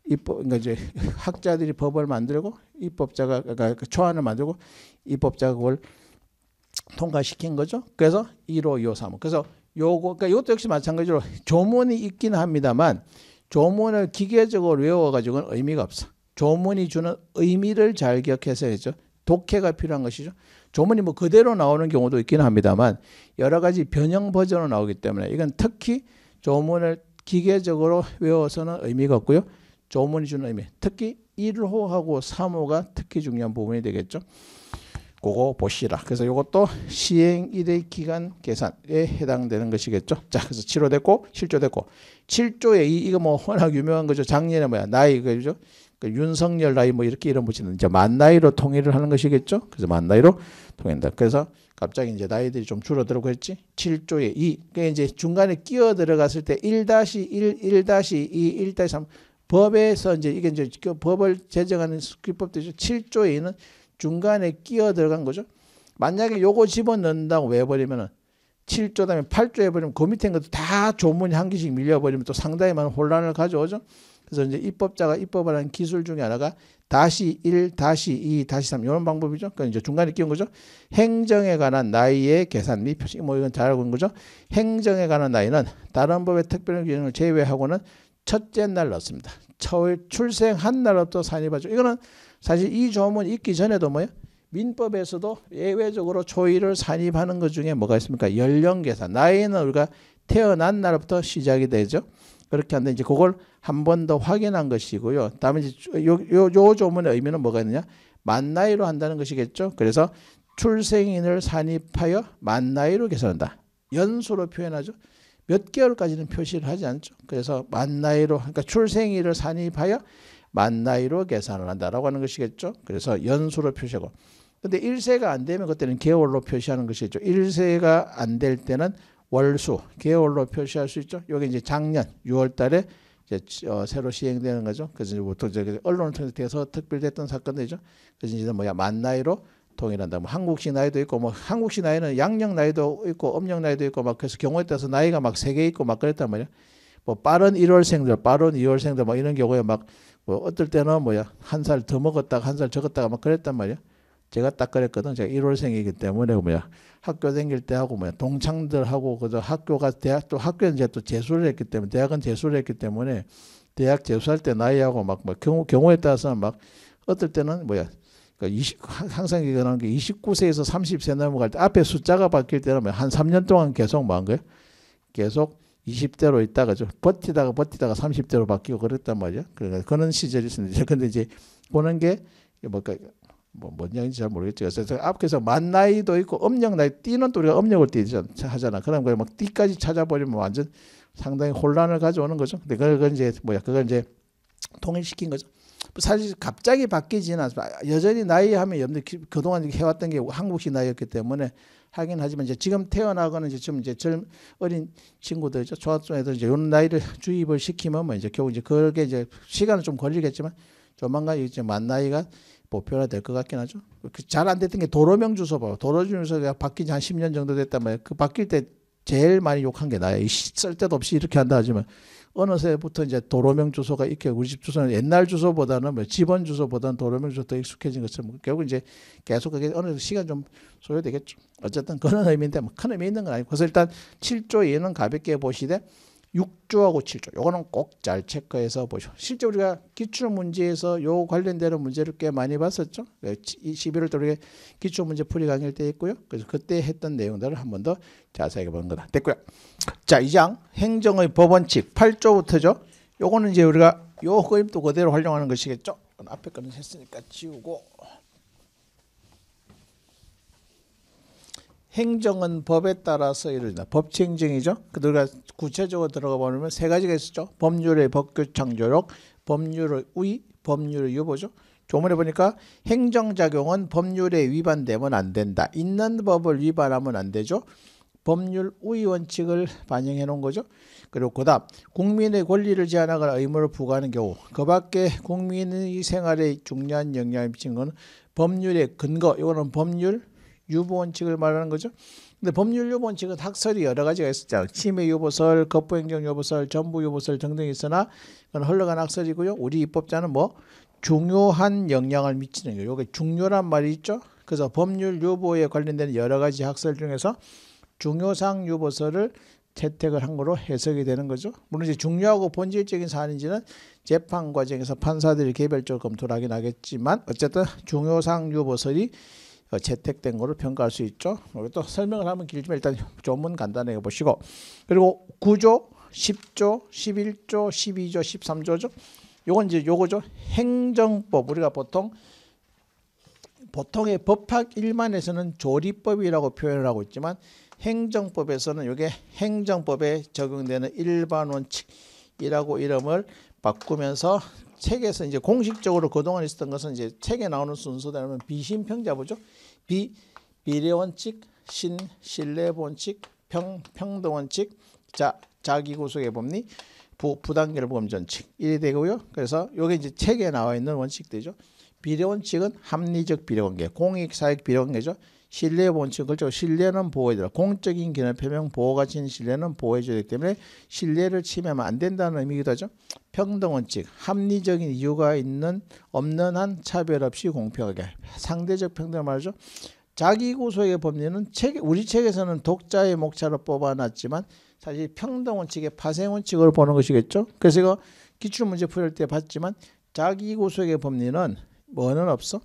입법 그러니까 이제 학자들이 법을 만들고 입법자가 그러니까 그 초안을 만들고 입법자가 그걸 통과시킨 거죠. 그래서 1호, 2호, 3호. 그래서 요거 그러니까 이것도 역시 마찬가지로 조문이 있긴 합니다만 조문을 기계적으로 외워가지고는 의미가 없어. 조문이 주는 의미를 잘 기억해서 해죠. 독해가 필요한 것이죠. 조문이 뭐 그대로 나오는 경우도 있긴 합니다만 여러 가지 변형 버전으로 나오기 때문에 이건 특히 조문을 기계적으로 외워서는 의미가 없고요. 조문이 주는 의미 특히 1호하고 3호가 특히 중요한 부분이 되겠죠. 그거 보시라. 그래서 이것도 시행 1의 기간 계산에 해당되는 것이겠죠. 자, 그래서 7호 됐고 7조 됐고 7조에 이, 이거 뭐 워낙 유명한 거죠. 작년에 뭐야 나이 그죠? 그 윤석열 나이 뭐 이렇게 이름 붙이는 이제 만 나이로 통일을 하는 것이겠죠. 그래서 만 나이로 통일한다. 그래서 갑자기 이제 나이들이 좀 줄어들고 했지. 7조에 2. 그게 그러니까 이제 중간에 끼어 들어갔을 때 1-1, 1-2, 1-3 법에서 이제 이게 이제 그 법을 제정하는 규법도 7조에 있는 중간에 끼어 들어간 거죠. 만약에 요거 집어넣는다고 외버리면은 7조 다음에 8조 해버리면 그 밑에 것도 다 조문이 한 개씩 밀려버리면 또 상당히 많은 혼란을 가져오죠. 그래서 이제 입법자가 입법을 하는 기술 중에 하나가 다시 1, 다시 2, 다시 3 이런 방법이죠. 그러니까 이제 중간에 끼운 거죠. 행정에 관한 나이의 계산 및 표시 뭐 이건 잘 알고 있는 거죠. 행정에 관한 나이는 다른 법의 특별한 규정을 제외하고는 첫째 날 넣습니다. 처울 출생한 날부터 산입하죠. 이거는 사실 이 조문 있기 전에도 뭐요 민법에서도 예외적으로 초일을 산입하는 것 중에 뭐가 있습니까? 연령 계산. 나이는 우리가 태어난 날부터 시작이 되죠. 그렇게 하데 이제 그걸 한 번 더 확인한 것이고요. 다음에 이제 요, 요, 요 조문의 의미는 뭐가 있느냐? 만 나이로 한다는 것이겠죠. 그래서 출생인을 산입하여 만 나이로 계산한다. 연수로 표현하죠. 몇 개월까지는 표시를 하지 않죠. 그래서 만 나이로 그러니까 출생일을 산입하여 만 나이로 계산을 한다라고 하는 것이겠죠. 그래서 연수로 표시하고 근데 1세가 안 되면 그때는 개월로 표시하는 것이죠. 1세가 안 될 때는 월수, 개월로 표시할 수 있죠. 요게 이제 작년 6월 달에 이제 어, 새로 시행되는 거죠. 그래서 이제 보통 언론을 통해서 대서 특별됐던 사건이죠 그래서 이제 뭐야 만 나이로 동일한다뭐 한국식 나이도 있고 뭐 한국식 나이는 양력 나이도 있고 음력 나이도 있고 막 그래서 경우에 따라서 나이가 막 세 개 있고 막 그랬단 말이야. 뭐 빠른 1월생들, 빠른 2월생들 막 이런 경우에 막 뭐 어떨 때는 뭐야 한 살 더 먹었다가 한 살 적었다가 막 그랬단 말이야. 제가 딱 그랬거든. 제가 1월생이기 때문에 뭐야 학교 다닐 때 하고 뭐야 동창들하고 그저 학교가 대학 또 학교는 이제 또 재수를 했기 때문에 대학은 재수를 했기 때문에 대학 재수할 때 나이하고 막, 뭐 경우 경우에 따라서 막 어떨 때는 뭐야 그러니까 20, 항상 얘기하는 게 29세에서 30세 넘어갈 때 앞에 숫자가 바뀔 때라면 한 3년 동안 계속 뭐한 거예요? 계속 20대로 있다가 좀 버티다가 버티다가 30대로 바뀌고 그랬단 말이야. 그러니까 그런 시절이 있었는데 근데 이제 보는 게 뭘까 뭐, 뭔 얘기인지 잘모르겠지 그래서 앞에서 만 나이도 있고 음력 나이 뛰는 또 우리가 음력을 뛰잖아. 그런 거에 막 띠까지 찾아버리면 완전 상당히 혼란을 가져오는 거죠. 근데 그걸 이제 뭐야 그걸 이제 통일시킨 거죠. 사실 갑자기 바뀌지는 않습니다. 여전히 나이 하면 염두 분 그동안 해왔던 게 한국식 나이였기 때문에 하긴 하지만 이제 지금 태어나거나 이제 좀 이제 젊 어린 친구들 조합중에서 이제 이런 나이를 주입을 시키면 뭐 이제 결국 이제 그게 이제 시간은 좀 걸리겠지만 조만간 이제 만 나이가 보편화 될 것 같긴 하죠. 그 잘안 됐던 게 도로명 주소 봐. 도로 주소가 바뀐 지한 10년 정도 됐단 말이에요. 그 바뀔 때 제일 많이 욕한 게 나예요. 쓸데도 없이 이렇게 한다 하지만 어느새부터 이제 도로명 주소가 있게 우리 집 주소는 옛날 주소보다는 뭐 집원 주소보다는 도로명 주소 더 익숙해진 것처럼 결국 이제 계속 그게 어느 시간 좀 소요되겠죠. 어쨌든 그런 의미인데 뭐큰 의미 있는 건 아니고 그래서 일단 7조 2는 가볍게 보시되 6조하고 7조. 요거는 꼭 잘 체크해서 보시오. 실제 우리가 기출 문제에서 요 관련되는 문제를 꽤 많이 봤었죠. 11월 달에 기출 문제 풀이 강의를 때 했고요. 그래서 그때 했던 내용들을 한 번 더 자세하게 보는 거다. 됐고요. 자, 2장 행정의 법원칙 8조부터죠. 요거는 이제 우리가 요 그림도 그대로 활용하는 것이겠죠. 앞에 거는 했으니까 지우고 행정은 법에 따라서 이루어진다. 법치행정이죠. 그들과 구체적으로 들어가 보면 세 가지가 있었죠. 법률의 법규 창조력, 법률의 우위, 법률의 유보죠. 조문에 보니까 행정작용은 법률에 위반되면 안 된다. 있는 법을 위반하면 안 되죠. 법률 우위 원칙을 반영해 놓은 거죠. 그리고 그다음 국민의 권리를 제한하거나 의무를 부과하는 경우 그 밖에 국민의 생활에 중요한 영향을 미친 건 법률의 근거 이거는 법률 유보 원칙을 말하는 거죠. 근데 법률 유보 원칙은 학설이 여러 가지가 있었죠. 침해 유보설, 거부행정 유보설, 전부 유보설 등등 이 있으나 그건 흘러간 학설이고요. 우리 입법자는 뭐 중요한 영향을 미치는 거예요. 이게 중요란 말이 있죠. 그래서 법률 유보에 관련된 여러 가지 학설 중에서 중요상 유보설을 채택을 한 거로 해석이 되는 거죠. 물론 이제 중요하고 본질적인 사안인지는 재판 과정에서 판사들이 개별적으로 검토를 하긴 하겠지만 어쨌든 중요상 유보설이 채택된 어, 것을 평가할 수 있죠. 또 뭐 설명을 하면 길지만 일단 조문 간단히 해보시고 그리고 9조, 10조, 11조, 12조, 13조죠. 요건 이제 요거죠. 행정법 우리가 보통 보통의 법학 일만에서는 조리법이라고 표현을 하고 있지만 행정법에서는 이게 행정법에 적용되는 일반 원칙이라고 이름을 바꾸면서 책에서 이제 공식적으로 그동안 있었던 것은 이제 책에 나오는 순서대로 면 비심평자보죠. 비 비례원칙, 신 신뢰본칙, 평 평등원칙, 자 자기구속의 법리, 부 부단결 범전칙 이래 되고요. 그래서 요게 이제 책에 나와 있는 원칙들이죠. 비례원칙은 합리적 비례관계, 공익사익 비례관계죠. 신뢰의 원칙을 적 신뢰는 보호해줘라. 공적인 기능 표명 보호가 진 신뢰는 보호해줘야 되기 때문에 신뢰를 침해하면 안 된다는 의미기도 하죠. 평등 원칙 합리적인 이유가 있는 없는 한 차별 없이 공평하게 상대적 평등 말이죠. 자기 구속의 법리는 책 우리 책에서는 독자의 목차로 뽑아놨지만 사실 평등 원칙의 파생 원칙으로 보는 것이겠죠. 그래서 이거 기출 문제 풀때 봤지만 자기 구속의 법리는 뭐는 없어?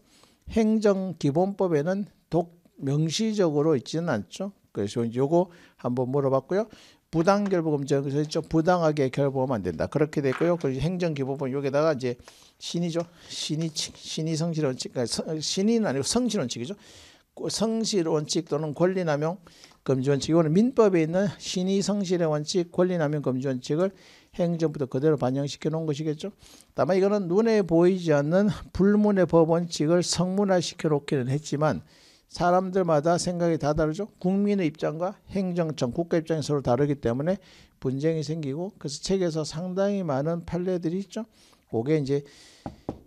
행정 기본법에는 독 명시적으로 있지는 않죠. 그래서 요거 한번 물어봤고요. 부당 결부금지에서 있 부당하게 결부하면 안 된다. 그렇게 됐고요 그리고 행정기법은 여기다가 이제 신이죠. 신이 신이 성실 원칙, 그러니까 신인 아니고 성실 원칙이죠. 성실 원칙 또는 권리남용 금지 원칙. 이거는 민법에 있는 신의 성실의 원칙, 권리남용 금지 원칙을 행정부도 그대로 반영시켜 놓은 것이겠죠. 다만 이거는 눈에 보이지 않는 불문의 법 원칙을 성문화시켜 놓기는 했지만 사람들마다 생각이 다 다르죠. 국민의 입장과 행정청, 국가 입장이 서로 다르기 때문에 분쟁이 생기고 그래서 책에서 상당히 많은 판례들이 있죠. 그게 이제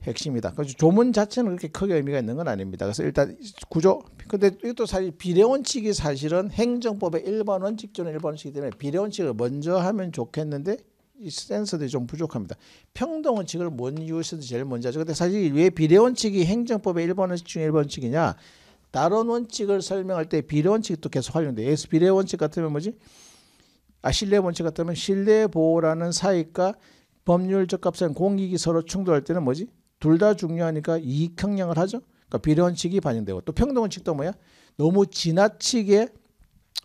핵심이다. 그래서 조문 자체는 그렇게 크게 의미가 있는 건 아닙니다. 그래서 일단 구조. 근데 이것도 사실 비례 원칙이 사실은 행정법의 일반 원칙 저는 일반 원칙이기 때문에 비례 원칙을 먼저 하면 좋겠는데 이 센서들이 좀 부족합니다. 평등 원칙을 뭔이유에서 제일 먼저 하죠. 근데 사실 왜 비례 원칙이 행정법의 일반 원칙 중에 일반 원칙이냐? 다른 원칙을 설명할 때 비례 원칙도 계속 활용돼. 요 에스 비례 원칙 같으면 뭐지? 아 신뢰 원칙 같으면 신뢰 보호라는 사익과 법률적 값은 공익이 서로 충돌할 때는 뭐지? 둘 다 중요하니까 이익 형량을 하죠. 그러니까 비례 원칙이 반영되고 또 평등 원칙도 뭐야? 너무 지나치게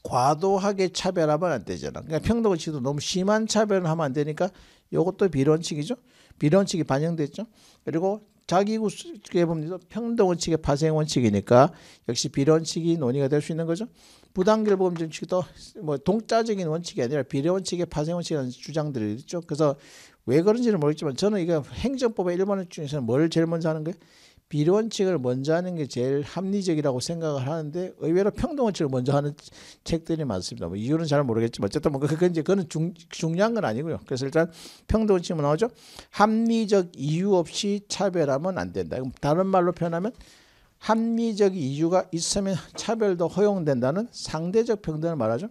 과도하게 차별하면 안 되잖아. 그러니까 평등 원칙도 너무 심한 차별을 하면 안 되니까 이것도 비례 원칙이죠. 비례 원칙이 반영됐죠. 그리고 자기 구속의 봅니다. 평등 원칙의 파생 원칙이니까 역시 비례원칙이 논의가 될 수 있는 거죠. 부당결범 정책도뭐 동자적인 원칙이 아니라 비례원칙의 파생 원칙이라는 주장들이 있죠. 그래서 왜 그런지는 모르겠지만 저는 이거 행정법의 일반 원칙 중에서는 뭘 제일 먼저 하는 거예요? 비례원칙을 먼저 하는 게 제일 합리적이라고 생각을 하는데 의외로 평등원칙을 먼저 하는 책들이 많습니다. 뭐 이유는 잘 모르겠지만 어쨌든 뭐 그건 이제 그는 중요한 건 아니고요. 그래서 일단 평등원칙은 나오죠. 합리적 이유 없이 차별하면 안 된다. 그럼 다른 말로 표현하면 합리적 이유가 있으면 차별도 허용된다는 상대적 평등을 말하죠.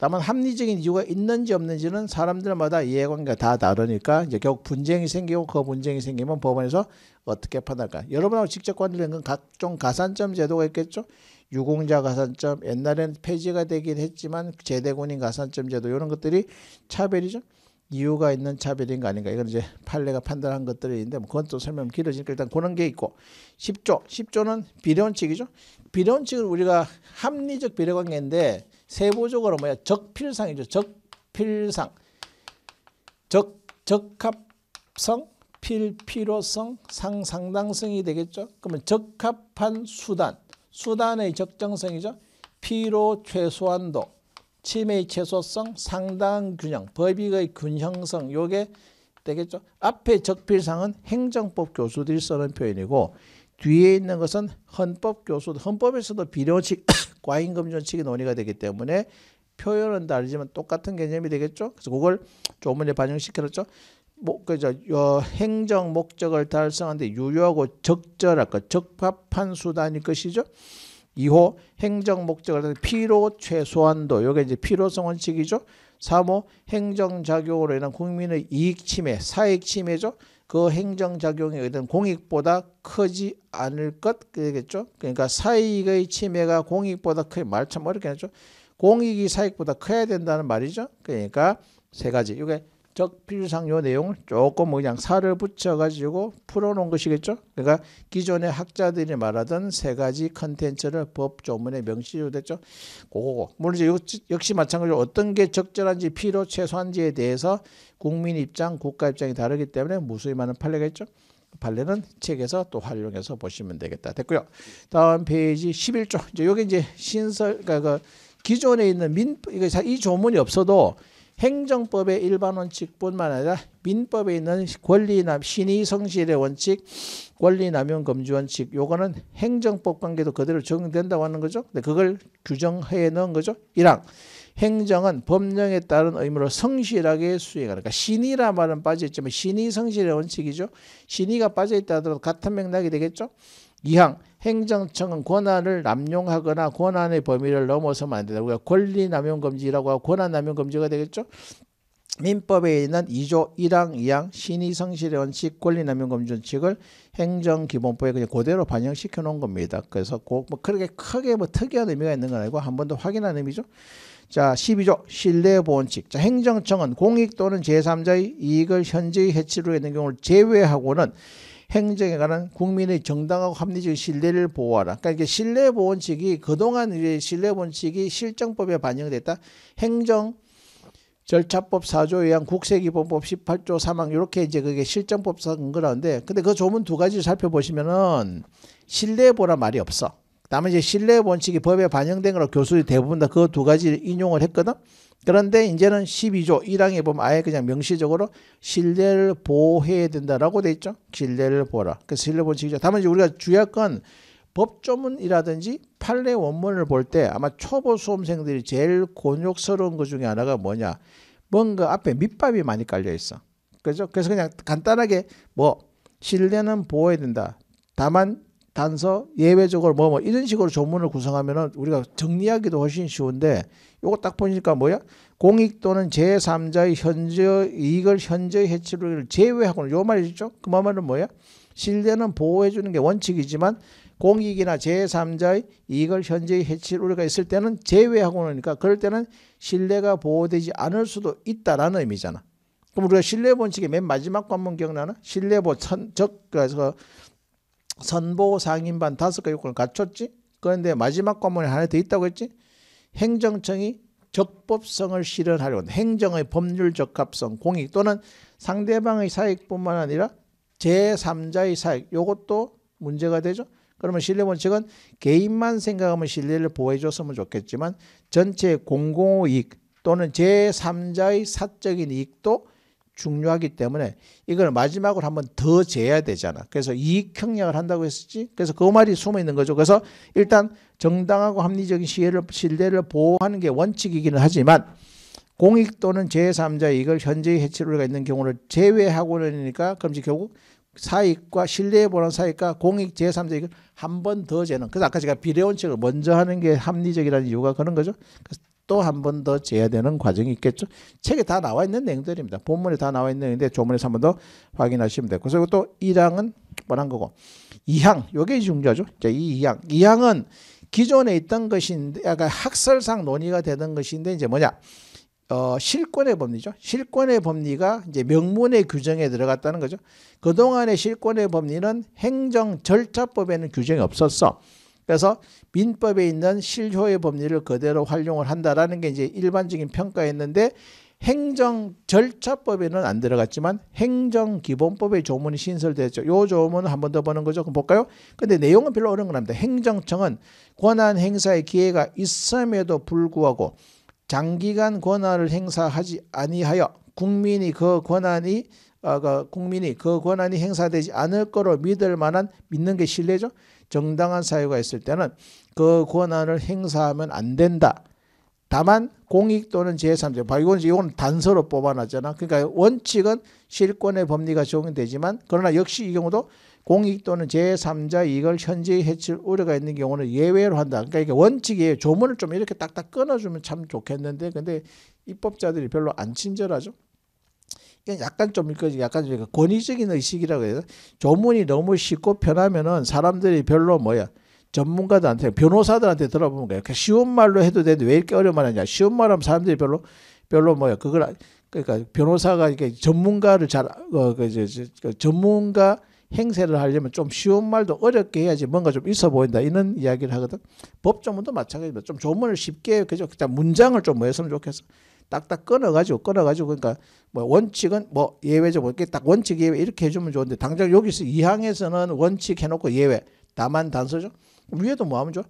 다만 합리적인 이유가 있는지 없는지는 사람들마다 이해관계가 다 다르니까 이제 결국 분쟁이 생기고 그 분쟁이 생기면 법원에서 어떻게 판단할까. 여러분하고 직접 관련된 건 각종 가산점 제도가 있겠죠. 유공자 가산점 옛날엔 폐지가 되긴 했지만 제대군인 가산점 제도 이런 것들이 차별이죠. 이유가 있는 차별인 거 아닌가. 이건 이제 판례가 판단한 것들인데 뭐 그건 또 설명 길어지니까 일단 그런 게 있고 10조. 10조는 비례원칙이죠. 비례원칙을 우리가 합리적 비례관계인데 세부적으로 뭐야? 적필상이죠. 적필상. 적, 적합성, 필필요성, 상상당성이 되겠죠. 그러면 적합한 수단, 수단의 적정성이죠. 피로 최소한도, 침해의 최소성, 상당균형, 법익의 균형성 요게 되겠죠. 앞에 적필상은 행정법 교수들이 쓰는 표현이고 뒤에 있는 것은 헌법 교수, 헌법에서도 비례원칙 과잉금전 칙이 논의가 되기 때문에 표현은 다르지만 똑같은 개념이 되겠죠. 그래서 그걸 조문에 반영시켜죠 뭐, 그저 어, 행정 목적을 달성하는데 유효하고 적절할 것, 적합한 수단이 것이죠. 2호 행정 목적을 달성 최소한도 요게 이제 필요성 원칙이죠. 3호 행정 작용으로 인한 국민의 이익 침해, 사익 침해죠. 그 행정작용에 의한 공익보다 크지 않을 것되겠죠 그러니까 사익의 침해가 공익보다 크게 말참 어렵게 하죠. 공익이 사익보다 커야 된다는 말이죠. 그러니까 세 가지. 이게 적필상 요 내용을 조금 뭐 그냥 살을 붙여가지고 풀어놓은 것이겠죠. 그러니까 기존의 학자들이 말하던 세 가지 컨텐츠를 법조문에 명시됐죠. 고고. 물론 이제 역시 마찬가지로 어떤 게 적절한지 필요 최소한지에 대해서 국민 입장, 국가 입장이 다르기 때문에 무수히 많은 판례가 죠 판례는 책에서 또 활용해서 보시면 되겠다. 됐고요. 다음 페이지 11조. 이제 요게 이제 신설 그러니까 그 기존에 있는 민이 조문이 없어도 행정법의 일반 원칙뿐만 아니라 민법에 있는 권리남 신의 성실의 원칙, 권리 남용 금지 원칙 요거는 행정법 관계도 그대로 적용된다고 하는 거죠. 근데 그걸 규정해 놓은 거죠. 1항 행정은 법령에 따른 의무로 성실하게 수행하 그러니까 신의라 말은 빠져있지만 신의 성실의 원칙이죠. 신의가 빠져있다 하더라도 같은 맥락이 되겠죠. 2항 행정청은 권한을 남용하거나 권한의 범위를 넘어서면 안 된다. 우리가 권리남용금지라고 하고 권한남용금지가 되겠죠. 민법에 있는 2조 1항 2항 신의성실의 원칙 권리남용금지 원칙을 행정기본법에 그냥 그대로 반영시켜 놓은 겁니다. 그래서 꼭 뭐 그렇게 크게 뭐 특이한 의미가 있는 건 아니고 한 번 더 확인한 의미죠. 자 12조 신뢰보호원칙 자 행정청은 공익 또는 제3자의 이익을 현재의 해치로 있는 경우를 제외하고는 행정에 관한 국민의 정당하고 합리적 신뢰를 보호하라. 그러니까 이게 신뢰 보호 원칙이 그동안 우리 신뢰 원칙이 실정법에 반영됐다. 행정 절차법 4조에 의한 국세기본법 18조 3항 이렇게 이제 그게 실정법상 근거라는데 근데 그 조문 두 가지 를 살펴보시면은 신뢰 보라 말이 없어. 다만 이제 신뢰 원칙이 법에 반영된 거로 교수들이 대부분 다 그 두 가지를 인용을 했거든. 그런데 이제는 12조 1항에 보면 아예 그냥 명시적으로 신뢰를 보호해야 된다라고 돼 있죠. 신뢰를 보라. 그 신뢰 원칙이죠. 다만 이제 우리가 주의할 건 법조문이라든지 판례 원문을 볼 때 아마 초보 수험생들이 제일 곤욕스러운 것 중에 하나가 뭐냐. 뭔가 앞에 밑밥이 많이 깔려 있어. 그죠? 그래서 그냥 간단하게 뭐 신뢰는 보호해야 된다. 다만 단서, 예외적으로 뭐, 뭐, 이런 식으로 조문을 구성하면은 우리가 정리하기도 훨씬 쉬운데, 요거 딱 보니까 뭐야? 공익 또는 제3자의 현재 이익을 현재 해치를 제외하고는 요 말이죠? 그 말은 뭐야? 신뢰는 보호해주는 게 원칙이지만, 공익이나 제3자의 이익을 현재의 해칠 우리가 있을 때는 제외하고 그러니까 그럴 때는 신뢰가 보호되지 않을 수도 있다라는 의미잖아. 그럼 우리가 신뢰 본칙의 맨 마지막 관문 기억나나? 신뢰보 천, 적, 그래서 선보 상임반 다섯 개 요건을 갖췄지. 그런데 마지막 관문에 하나 더 있다고 했지. 행정청이 적법성을 실현하려는 행정의 법률 적합성, 공익 또는 상대방의 사익뿐만 아니라 제3자의 사익 요것도 문제가 되죠. 그러면 신뢰 원칙은 개인만 생각하면 신뢰를 보호해줬으면 좋겠지만 전체 공공의 이익 또는 제3자의 사적인 이익도 중요하기 때문에 이걸 마지막으로 한번 더 재야 되잖아. 그래서 이익 형량을 한다고 했었지. 그래서 그 말이 숨어 있는 거죠. 그래서 일단 정당하고 합리적인 시혜를 신뢰를 보호하는 게 원칙이기는 하지만 공익 또는 제3자의 이익을 현재의 해치리가 있는 경우를 제외하고러 니까 그럼 이제 결국 사익과 신뢰에 보는 사익과 공익 제3자 이익을 한번 더 재는 그래서 아까 제가 비례원칙을 먼저 하는 게 합리적이라는 이유가 그런 거죠. 또 한 번 더 재야 되는 과정이 있겠죠. 책에 다 나와 있는 내용들입니다. 본문에 다 나와 있는 내용인데 조문에서 한 번 더 확인하시면 되고 그리고또 1항은 뻔한 거고 2항 요게 중요하죠. 이 2항. 2항은 기존에 있던 것인데 약간 학설상 논의가 되는 것인데 이제 뭐냐 어, 실권의 법리죠. 실권의 법리가 이제 명문의 규정에 들어갔다는 거죠. 그동안의 실권의 법리는 행정 절차법에는 규정이 없었어. 그래서 민법에 있는 실효의 법리를 그대로 활용을 한다라는 게 이제 일반적인 평가였는데 행정 절차법에는 안 들어갔지만 행정 기본법의 조문이 신설됐죠. 요 조문을 한 번 더 보는 거죠. 그럼 볼까요? 근데 내용은 별로 어려운 건 아닙니다. 행정청은 권한 행사의 기회가 있음에도 불구하고 장기간 권한을 행사하지 아니하여 국민이 그 권한이 어, 그 국민이 그 권한이 행사되지 않을 거로 믿을 만한 믿는 게 신뢰죠. 정당한 사유가 있을 때는 그 권한을 행사하면 안 된다. 다만 공익 또는 제3자. 이건 이건 단서로 뽑아놨잖아. 그러니까 원칙은 실권의 법리가 적용되지만 그러나 역시 이 경우도 공익 또는 제3자 이걸 현재 해칠 우려가 있는 경우는 예외로 한다. 그러니까 이게 원칙이에요. 조문을 좀 이렇게 딱딱 끊어주면 참 좋겠는데 근데 입법자들이 별로 안 친절하죠. 이건 약간 좀 이거지 약간 좀 권위적인 의식이라고 해서 조문이 너무 쉽고 편하면은 사람들이 별로 뭐야 전문가들한테 변호사들한테 들어보면 그냥 쉬운 말로 해도 되는데 왜 이렇게 어려운 말하냐 쉬운 말하면 사람들이 별로 별로 뭐야 그걸 그러니까 변호사가 이게 전문가를 잘 어, 그, 저, 저, 그, 전문가 행세를 하려면 좀 쉬운 말도 어렵게 해야지 뭔가 좀 있어 보인다 이런 이야기를 하거든. 법조문도 마찬가지입니다. 좀 조문을 쉽게 그죠 그냥 문장을 좀뭐였으면 좋겠어. 딱딱 끊어가지고 끊어가지고 그러니까 뭐 원칙은 뭐 예외적으로 뭐 이렇게 딱 원칙 예외 이렇게 해주면 좋은데 당장 여기서 이항에서는 원칙 해놓고 예외 다만 단서죠. 위에도 뭐 하면 좋아.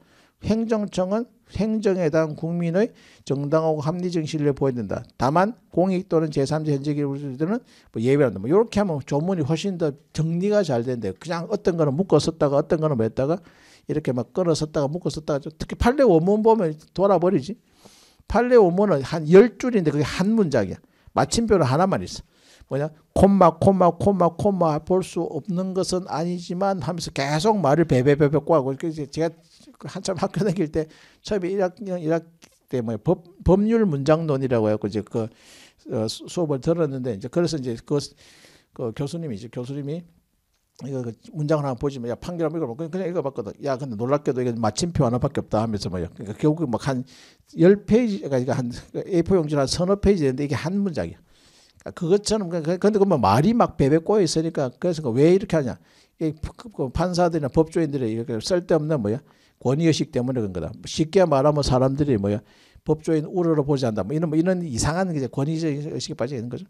행정청은 행정에 대한 국민의 정당하고 합리적 신뢰를 보여야 된다. 다만 공익 또는 제3자 현직일 우리들은 뭐 예외한다. 뭐 이렇게 하면 조문이 훨씬 더 정리가 잘 된대. 그냥 어떤 거는 묶어 썼다가 어떤 거는 맸다가 이렇게 막 끌어 썼다가 묶어 썼다가 특히 판례 원문 보면 돌아버리지. 판례 원문은 한 열줄인데 그게 한 문장이야. 마침표는 하나만 있어. 뭐냐 콤마 콤마 콤마 콤마 볼 수 없는 것은 아니지만 하면서 계속 말을 베베베베 꼬하고 그래서 제가 한참 학교 다닐 때 처음에 1학년 1학 때뭐법 법률 문장론이라고 해갖고 이제 그 어, 수업을 들었는데 이제 그래서 이제 그, 그 교수님이죠 교수님이 이거 그 문장을 하나 보지뭐야 판결 한번 읽어봐 그냥 읽어봤거든 야 근데 놀랍게도 이게 마침표 하나밖에 없다 하면서 뭐야 그러니까 결국 뭐한1 0페이지가러니까한 A4 용지 한 서너 페이지 되는데 이게 한 문장이야 그러니까 그것처럼 그, 그, 근데 그뭐 말이 막배베 꼬여 있으니까 그래서 왜 이렇게 하냐 이 그, 판사들이나 법조인들이 이렇게 쓸데없는 뭐야 권위의식 때문에 그런 거다. 쉽게 말하면 사람들이 뭐야 법조인 우러러 보지 않다뭐 이런 뭐 이런 이상한 이제 권위적 의식에 빠져 있는 거죠.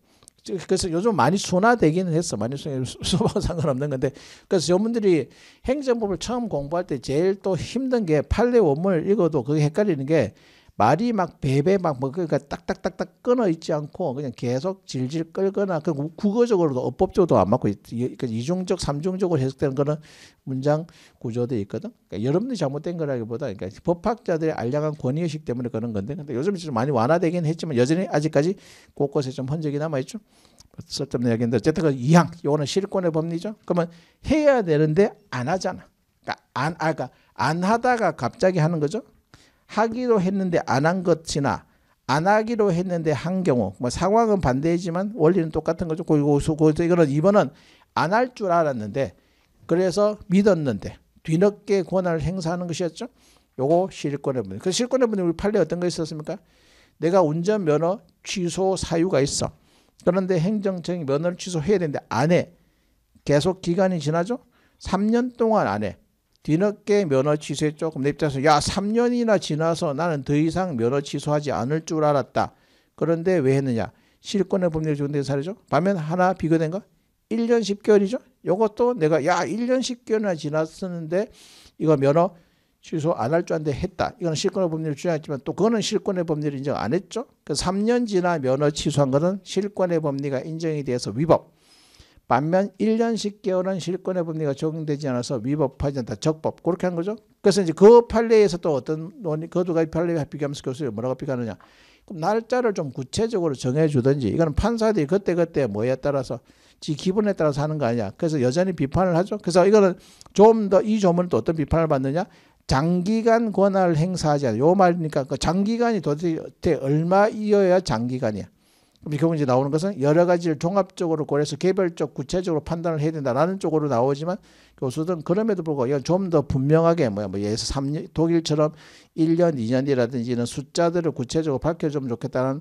그래서 요즘 많이 순화되기는 했어. 많이 순화 상관없는 건데. 그래서 여러분들이 행정법을 처음 공부할 때 제일 또 힘든 게 판례 원문을 읽어도 그게 헷갈리는 게 말이 막 베베 막뭐 그러니까 딱딱딱딱 끊어 있지 않고 그냥 계속 질질 끌거나 그 국어적으로도 어법적으로도 안 맞고 그러니까 이중적 삼중적으로 해석되는 거는 문장 구조도 있거든. 그러니까 여러분들이 잘못된 거라기보다 그러니까 법학자들의 알량한 권위 의식 때문에 그런 건데 근데 요즘 좀 많이 완화되긴 했지만 여전히 아직까지 곳곳에 좀 흔적이 남아 뭐 있죠. 뭐 쓸데없는 이야기인데 어쨌든 그 이항 요거는 실권의 법리죠. 그러면 해야 되는데 안 하잖아. 그러니까 안 아까 그러니까 안 하다가 갑자기 하는 거죠. 하기로 했는데 안 한 것이나 안 하기로 했는데 한 경우 뭐 상황은 반대이지만 원리는 똑같은 거죠. 그, 그, 그, 그래서 이거는 이번은 안 할 줄 알았는데 그래서 믿었는데 뒤늦게 권한을 행사하는 것이었죠. 요거 실권의 분이. 그 실권의 분이 우리 판례 어떤 거 있었습니까? 내가 운전 면허 취소 사유가 있어. 그런데 행정청이 면허를 취소해야 되는데 안 해. 계속 기간이 지나죠. 3년 동안 안 해. 뒤늦게 면허 취소에 조금 냅입서야 3년이나 지나서 나는 더 이상 면허 취소하지 않을 줄 알았다. 그런데 왜 했느냐. 실권의 법률 존대 사례죠. 반면 하나 비교된 거 1년 10개월이죠. 이것도 내가 야 1년 10개월이나 지났었는데 이거 면허 취소 안 할 줄알았는데 했다. 이건 실권의 법률을 주장했지만 또 그거는 실권의 법률 인정 안 했죠. 그 3년 지나 면허 취소한 거는 실권의 법리가 인정이 돼서 위법. 반면 1년 씩깨어월 실권의 법리가 적용되지 않아서 위법하지 않다. 적법. 그렇게 한 거죠. 그래서 이제 그 판례에서 또 어떤 논의, 그 두 가지 판례에 비교하면서 교수님 뭐라고 비교하느냐. 그럼 날짜를 좀 구체적으로 정해주든지 이거는 판사들이 그때그때 뭐에 따라서 지 기분에 따라서 하는 거 아니야. 그래서 여전히 비판을 하죠. 그래서 이거는 좀 더이 조문은 또 어떤 비판을 받느냐. 장기간 권한을 행사하지 않아. 요 말이니까 그 장기간이 도대체 얼마 이어야 장기간이야. 그럼 이 경우 이제 나오는 것은 여러 가지를 종합적으로 고려해서 개별적 구체적으로 판단을 해야 된다라는 쪽으로 나오지만 교수들은 그럼에도 불구하고 이건 좀 더 분명하게 뭐야 뭐예서 3년 독일처럼 1년 2년이라든지 이런 숫자들을 구체적으로 밝혀주면 좋겠다는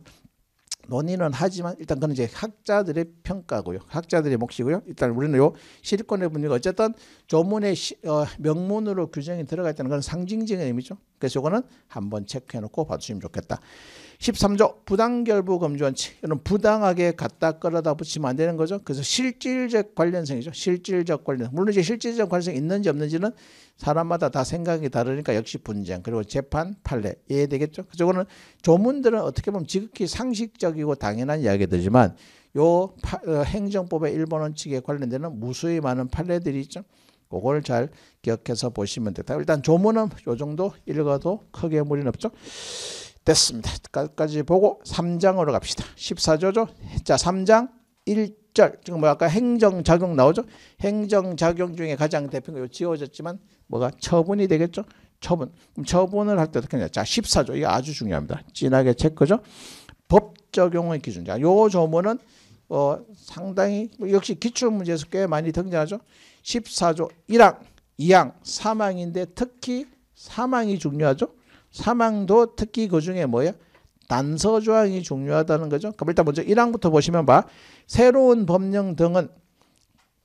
논의는 하지만 일단 그건 이제 학자들의 평가고요. 학자들의 몫이고요. 일단 우리는 요실립권의 분위기가 어쨌든 조문의 시, 어, 명문으로 규정이 들어가 있다는 건 상징적인 의미죠. 그래서 요거는 한번 체크해 놓고 봐주시면 좋겠다. 13조 부당결부 검주원칙 이런 부당하게 갖다 끌어다 붙이면 안 되는 거죠. 그래서 실질적 관련성이죠. 실질적 관련. 물론 이제 실질적 관련성 이 있는지 없는지는 사람마다 다 생각이 다르니까 역시 분쟁 그리고 재판 판례 이해되겠죠. 그거는 조문들은 어떻게 보면 지극히 상식적이고 당연한 이야기들지만 요 파, 어, 행정법의 일본 원칙에 관련되는 무수히 많은 판례들이 있죠. 그걸 잘 기억해서 보시면 됩니다. 일단 조문은 요 정도 읽어도 크게 무리는 없죠. 됐습니다. 끝까지 보고 3장으로 갑시다. 14조죠. 자, 3장 1절. 지금 뭐 아까 행정작용 나오죠? 행정작용 중에 가장 대표가 지워졌지만 뭐가 처분이 되겠죠? 처분. 그럼 처분을 할 때 어떻게 자, 14조. 이게 아주 중요합니다. 진하게 체크죠. 법 적용의 기준. 자, 요 조문은 어, 상당히 역시 기출 문제에서 꽤 많이 등장하죠. 14조 1항, 2항 사망인데 특히 사망이 중요하죠. 사망도 특히 그 중에 뭐예요? 단서 조항이 중요하다는 거죠. 그럼 일단 먼저 1항부터 보시면 봐. 새로운 법령 등은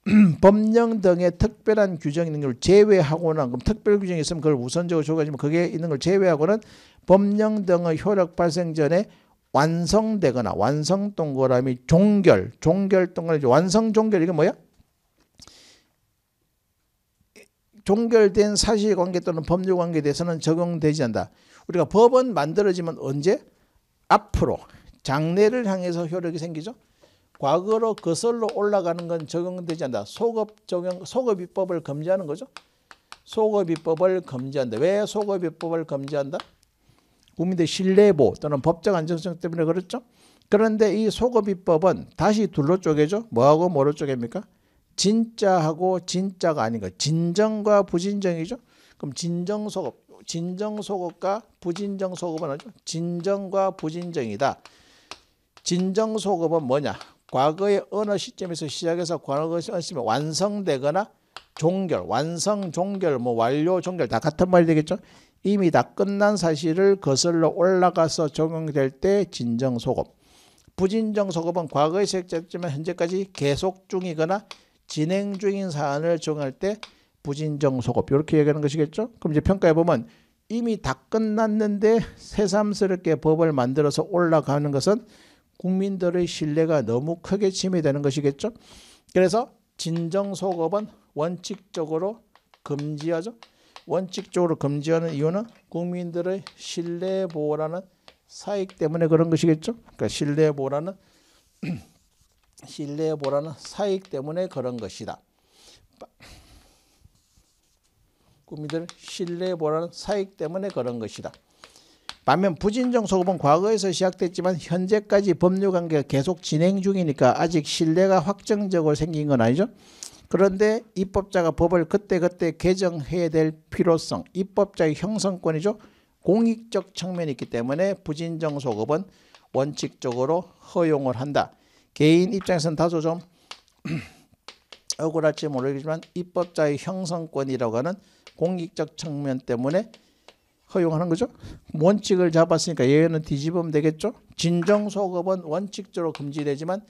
법령 등의 특별한 규정이 있는 걸 제외하고는 그럼 특별 규정이 있으면 그걸 우선적으로 적어지면 그게 있는 걸 제외하고는 법령 등의 효력 발생 전에 완성되거나 완성 동그라미 종결, 종결 동그라미 완성 종결 이게 뭐야? 종결된 사실관계 또는 법률관계에 대해서는 적용되지 않는다. 우리가 법은 만들어지면 언제? 앞으로 장래를 향해서 효력이 생기죠. 과거로 거슬러 올라가는 건 적용되지 않는다. 소급 적용, 소급 입법을 금지하는 거죠. 소급 입법을 금지한다. 왜 소급 입법을 금지한다? 국민의 신뢰보 또는 법적 안정성 때문에 그렇죠. 그런데 이 소급 입법은 다시 둘로 쪼개죠. 뭐하고 뭐로 쪼갭니까? 진짜하고 진짜가 아닌 거 진정과 부진정이죠. 그럼 진정 소급, 진정 소급과 부진정 소급은 뭐죠? 진정과 부진정이다. 진정 소급은 뭐냐? 과거의 어느 시점에서 시작해서 과거의 시점에 완성되거나 종결, 완성, 종결, 뭐 완료, 종결 다 같은 말이 되겠죠. 이미 다 끝난 사실을 거슬러 올라가서 적용될 때 진정 소급. 부진정 소급은 과거의 시점에 현재까지 계속 중이거나 진행 중인 사안을 정할 때 부진정 소급 이렇게 얘기하는 것이겠죠. 그럼 이제 평가해 보면 이미 다 끝났는데 새삼스럽게 법을 만들어서 올라가는 것은 국민들의 신뢰가 너무 크게 침해되는 것이겠죠. 그래서 진정 소급은 원칙적으로 금지하죠. 원칙적으로 금지하는 이유는 국민들의 신뢰 보호라는 사익 때문에 그런 것이겠죠. 그러니까 신뢰 보호라는 신뢰해 보라는 사익 때문에 그런 것이다. 꾸미들 신뢰해 보라는 사익 때문에 그런 것이다. 반면 부진정 소급은 과거에서 시작됐지만 현재까지 법률관계가 계속 진행 중이니까 아직 신뢰가 확정적으로 생긴 건 아니죠. 그런데 입법자가 법을 그때그때 개정해야 될 필요성, 입법자의 형성권이죠. 공익적 측면이 있기 때문에 부진정 소급은 원칙적으로 허용을 한다. 개인 입장에서는 다소 좀 억울할지 모르겠지만 입법자의 형성권이라고 하는 공익적 측면 때문에 허용하는 거죠. 원칙을 잡았으니까 예외는 뒤집으면 되겠죠. 진정소급은 원칙적으로 금지되지만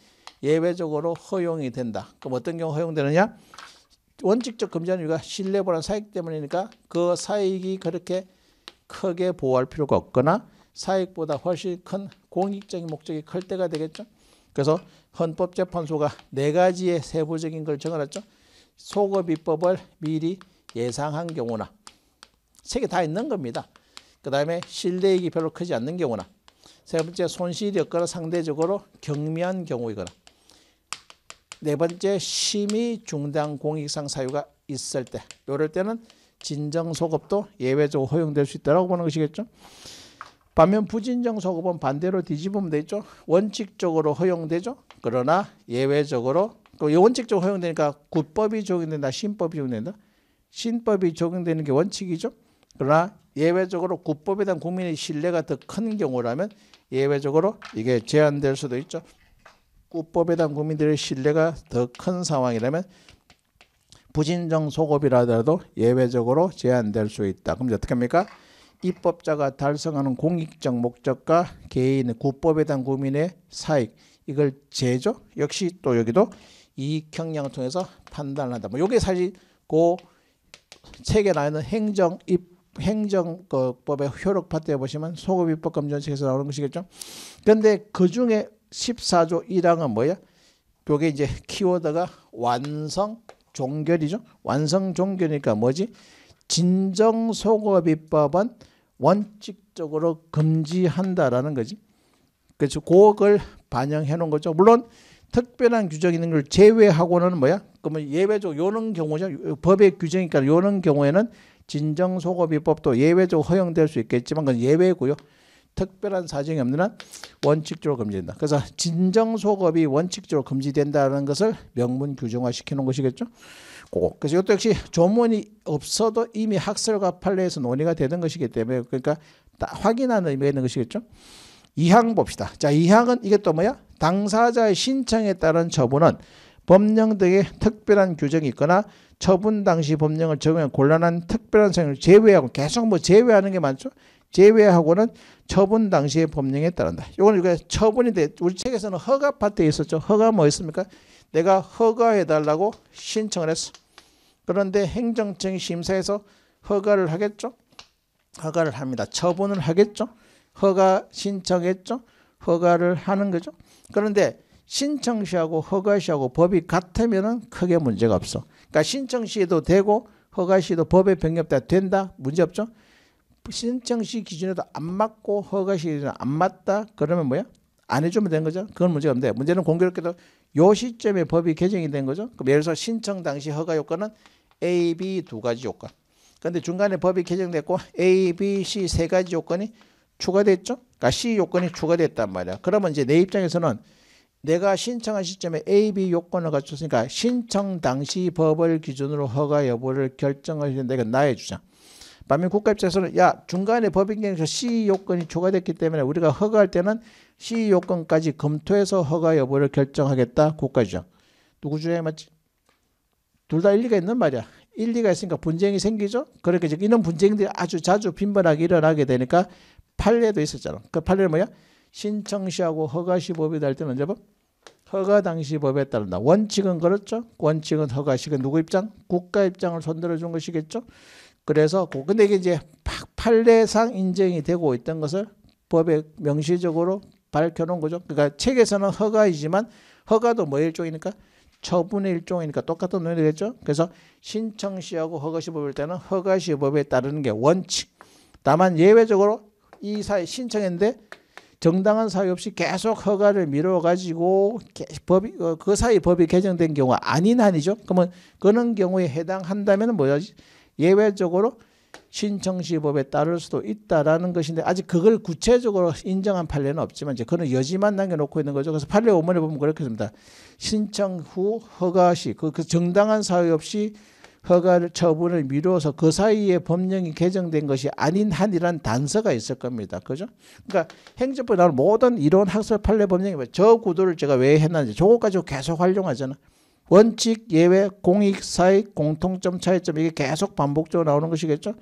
예외적으로 허용이 된다. 그럼 어떤 경우 허용되느냐? 원칙적 금지하는 이유가 신뢰보란 사익 때문이니까 그 사익이 그렇게 크게 보호할 필요가 없거나 사익보다 훨씬 큰 공익적인 목적이 클 때가 되겠죠. 그래서 헌법재판소가 네 가지의 세부적인 걸정어놨죠 소급 입법을 미리 예상한 경우나 세 개 다 있는 겁니다. 그 다음에 실내이 별로 크지 않는 경우나 세 번째 손실이 없거나 상대적으로 경미한 경우이거나 네 번째 심의 중단 공익상 사유가 있을 때 이럴 때는 진정 소급도 예외적으로 허용될 수 있다고 보는 것이겠죠. 반면 부진정 소급은 반대로 뒤집으면 되죠. 원칙적으로 허용되죠. 그러나 예외적으로 또 그 원칙적으로 허용되니까 구법이 적용된다. 신법이 적용된다. 신법이 적용되는 게 원칙이죠. 그러나 예외적으로 구법에 대한 국민의 신뢰가 더 큰 경우라면 예외적으로 이게 제한될 수도 있죠. 구법에 대한 국민들의 신뢰가 더 큰 상황이라면 부진정 소급이라도 예외적으로 제한될 수 있다. 그럼 어떻게 합니까? 입법자가 달성하는 공익적 목적과 개인의 구법에 대한 국민의 사익 이걸 제조 역시 또 여기도 이익 경량을 통해서 판단한다. 뭐요게 사실 고 책에 나 있는 행정 입 행정법의 그 효력 파트에 보시면 소급 입법 검정책에서 나오는 것이겠죠. 근데그 중에 14조 1항은 뭐야? 요게 이제 키워드가 완성 종결이죠. 완성 종결이니까 뭐지? 진정 소급 입법은 원칙적으로 금지한다라는 거지. 그렇죠. 그걸 반영해 놓은 거죠. 물론 특별한 규정 있는 걸 제외하고는 뭐야? 그러면 예외적 요런 경우죠. 법의 규정이니까 요런 경우에는 진정 소급이법도 예외적 허용될 수 있겠지만 그건 예외고요. 특별한 사정이 없는 한 원칙적으로 금지된다. 그래서 진정 소급이 원칙적으로 금지된다는 것을 명문 규정화 시키는 것이겠죠. 꼭. 그래서 이것도 역시 조문이 없어도 이미 학설과 판례에서 논의가 되는 것이기 때문에 그러니까 확인하는 의미가 있는 것이겠죠. 이항 봅시다. 자, 이항은 이게 또 뭐야? 당사자의 신청에 따른 처분은 법령 등의 특별한 규정이 있거나 처분 당시 법령을 적용한 곤란한 특별한 사항을 제외하고 계속 뭐 제외하는 게 많죠. 제외하고는 처분 당시의 법령에 따른다. 요거는 이게 처분이 돼. 우리 책에서는 허가 파트에 있었죠. 허가 뭐였습니까? 내가 허가해 달라고 신청을 했어. 그런데 행정청 심사에서 허가를 하겠죠? 허가를 합니다. 처분을 하겠죠? 허가 신청했죠? 허가를 하는 거죠. 그런데 신청 시하고 허가 시하고 법이 같으면 크게 문제가 없어. 그러니까 신청 시에도 되고 허가 시도 법에 병합돼 된다. 문제 없죠? 신청 시 기준에도 안 맞고 허가 시기준안 맞다. 그러면 뭐야? 안 해주면 된 거죠. 그건 문제가 없는데 문제는 공교롭게도 요 시점에 법이 개정이 된 거죠. 그럼 예를 들어서 신청 당시 허가 요건은 A, B 두 가지 요건. 근데 중간에 법이 개정됐고 A, B, C 세 가지 요건이 추가됐죠. 그러니까 C 요건이 추가됐단 말이야. 그러면 이제 내 입장에서는 내가 신청한 시점에 A, B 요건을 갖췄으니까 신청 당시 법을 기준으로 허가 여부를 결정을 해야 된다. 이건 나의 주장. 반면 국가 입장에서는 야 중간에 법인경에서 영 시의 요건이 추가됐기 때문에 우리가 허가할 때는 시의 요건까지 검토해서 허가 여부를 결정하겠다 국가 주장. 누구 주장이 맞지? 둘 다 일리가 있는 말이야. 일리가 있으니까 분쟁이 생기죠. 그렇게 지금 이런 분쟁들이 아주 자주 빈번하게 일어나게 되니까 판례도 있었잖아. 그 판례는 뭐야? 신청시하고 허가시법이될 때는 언제 법? 허가 당시 법에 따른다. 원칙은 그렇죠. 원칙은 허가시은 누구 입장? 국가 입장을 손들어 준 것이겠죠. 그래서 근데 이게 이제 판례상 인정이 되고 있던 것을 법에 명시적으로 밝혀놓은 거죠. 그러니까 책에서는 허가이지만 허가도 뭐 일종이니까 처분의 일종이니까 똑같은 논리 되겠죠. 그래서 신청시하고 허가시법일 때는 허가시법에 따르는 게 원칙. 다만 예외적으로 이사회 신청했는데 정당한 사유 없이 계속 허가를 미뤄가지고 법이 어, 그 사이 법이 개정된 경우가 아닌 한이죠. 그러면 그런 경우에 해당한다면 뭐지? 예외적으로 신청시 법에 따를 수도 있다라는 것인데 아직 그걸 구체적으로 인정한 판례는 없지만 이제 그는 여지만 남겨놓고 있는 거죠. 그래서 판례 원문에 보면 그렇게됩니다 신청 후 허가시 그, 그 정당한 사유 없이 허가를 처분을 미루어서 그 사이에 법령이 개정된 것이 아닌 한이란 단서가 있을 겁니다. 그죠? 그러니까 행정법에 나온 모든 이런 학설 판례 법령이 뭐 저 구도를 제가 왜 했는지 저거까지 계속 활용하잖아. 요 원칙, 예외, 공익, 사익, 공통점, 차이점 이게 계속 반복적으로 나오는 것이겠죠.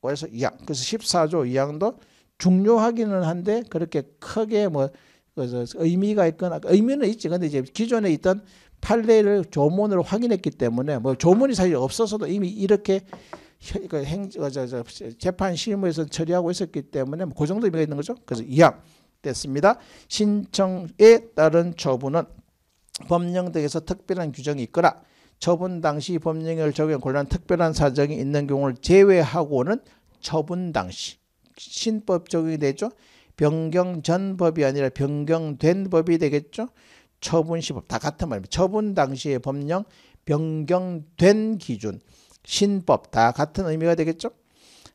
그래서 2항. 그래서 14조 2항도 중요하기는 한데 그렇게 크게 뭐 그래서 의미가 있거나 의미는 있지. 근데 이제 기존에 있던 판례를 조문으로 확인했기 때문에 뭐 조문이 사실 없어서도 이미 이렇게 그 행, 재판 실무에서 처리하고 있었기 때문에 뭐 그 정도 의미가 있는 거죠. 그래서 이항 됐습니다. 신청에 따른 처분은 법령 등에서 특별한 규정이 있거나 처분 당시 법령을 적용 곤란 특별한 사정이 있는 경우를 제외하고는 처분 당시 신법 적용이 되죠. 변경 전 법이 아니라 변경된 법이 되겠죠. 처분 시법 다 같은 말입니다. 처분 당시의 법령, 변경된 기준, 신법 다 같은 의미가 되겠죠.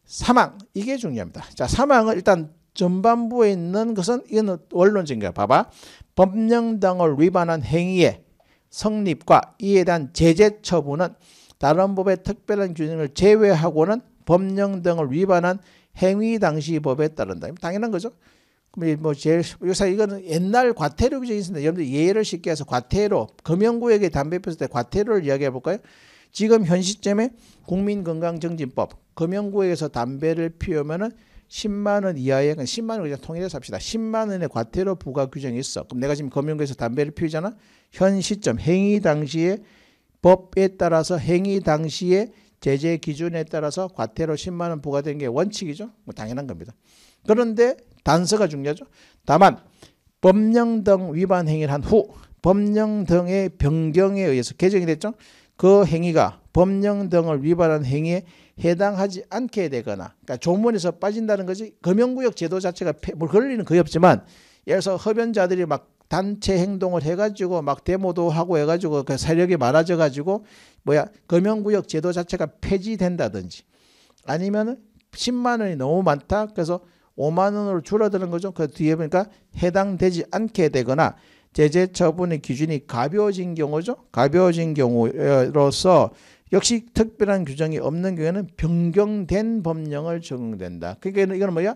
사망 이게 중요합니다. 자 사망은 일단 전반부에 있는 것은 이건 원론적인가 봐봐. 법령등을 위반한 행위의 성립과 이에 대한 제재 처분은 다른 법의 특별한 규정을 제외하고는 법령 등을 위반한 행위 당시 법에 따른다. 당연한 거죠. 뭐 제일 요새 이거는 옛날 과태료 규정이 있습니다. 여러분들 예를 쉽게 해서 과태료 금연구역에 담배 피웠을 때 과태료를 이야기해 볼까요? 지금 현 시점에 국민건강정진법 금연구역에서 담배를 피우면은 10만 원 이하의 10만 그러니까 원 그냥 통일해서 합시다. 10만 원의 과태료 부과 규정이 있어. 그럼 내가 지금 금융에서 담배를 피우잖아. 현 시점 행위 당시에 법에 따라서 행위 당시에 제재 기준에 따라서 과태료 10만 원 부과된 게 원칙이죠. 뭐 당연한 겁니다. 그런데 단서가 중요하죠. 다만 법령 등 위반 행위를 한 후 법령 등의 변경에 의해서 개정이 됐죠. 그 행위가 법령 등을 위반한 행위에 해당하지 않게 되거나 그러니까 조문에서 빠진다는 거지 금연구역 제도 자체가 뭐 걸리는 거의 없지만 예를 들어서 흡연자들이 막 단체 행동을 해가지고 막 데모도 하고 해가지고 그 세력이 많아져가지고 뭐야 금연구역 제도 자체가 폐지된다든지 아니면 10만 원이 너무 많다 그래서 5만 원으로 줄어드는 거죠. 그 뒤에 보니까 해당되지 않게 되거나 제재 처분의 기준이 가벼워진 경우죠. 가벼워진 경우로서 역시 특별한 규정이 없는 경우에는 변경된 법령을 적용된다. 그러니까 이건 뭐야?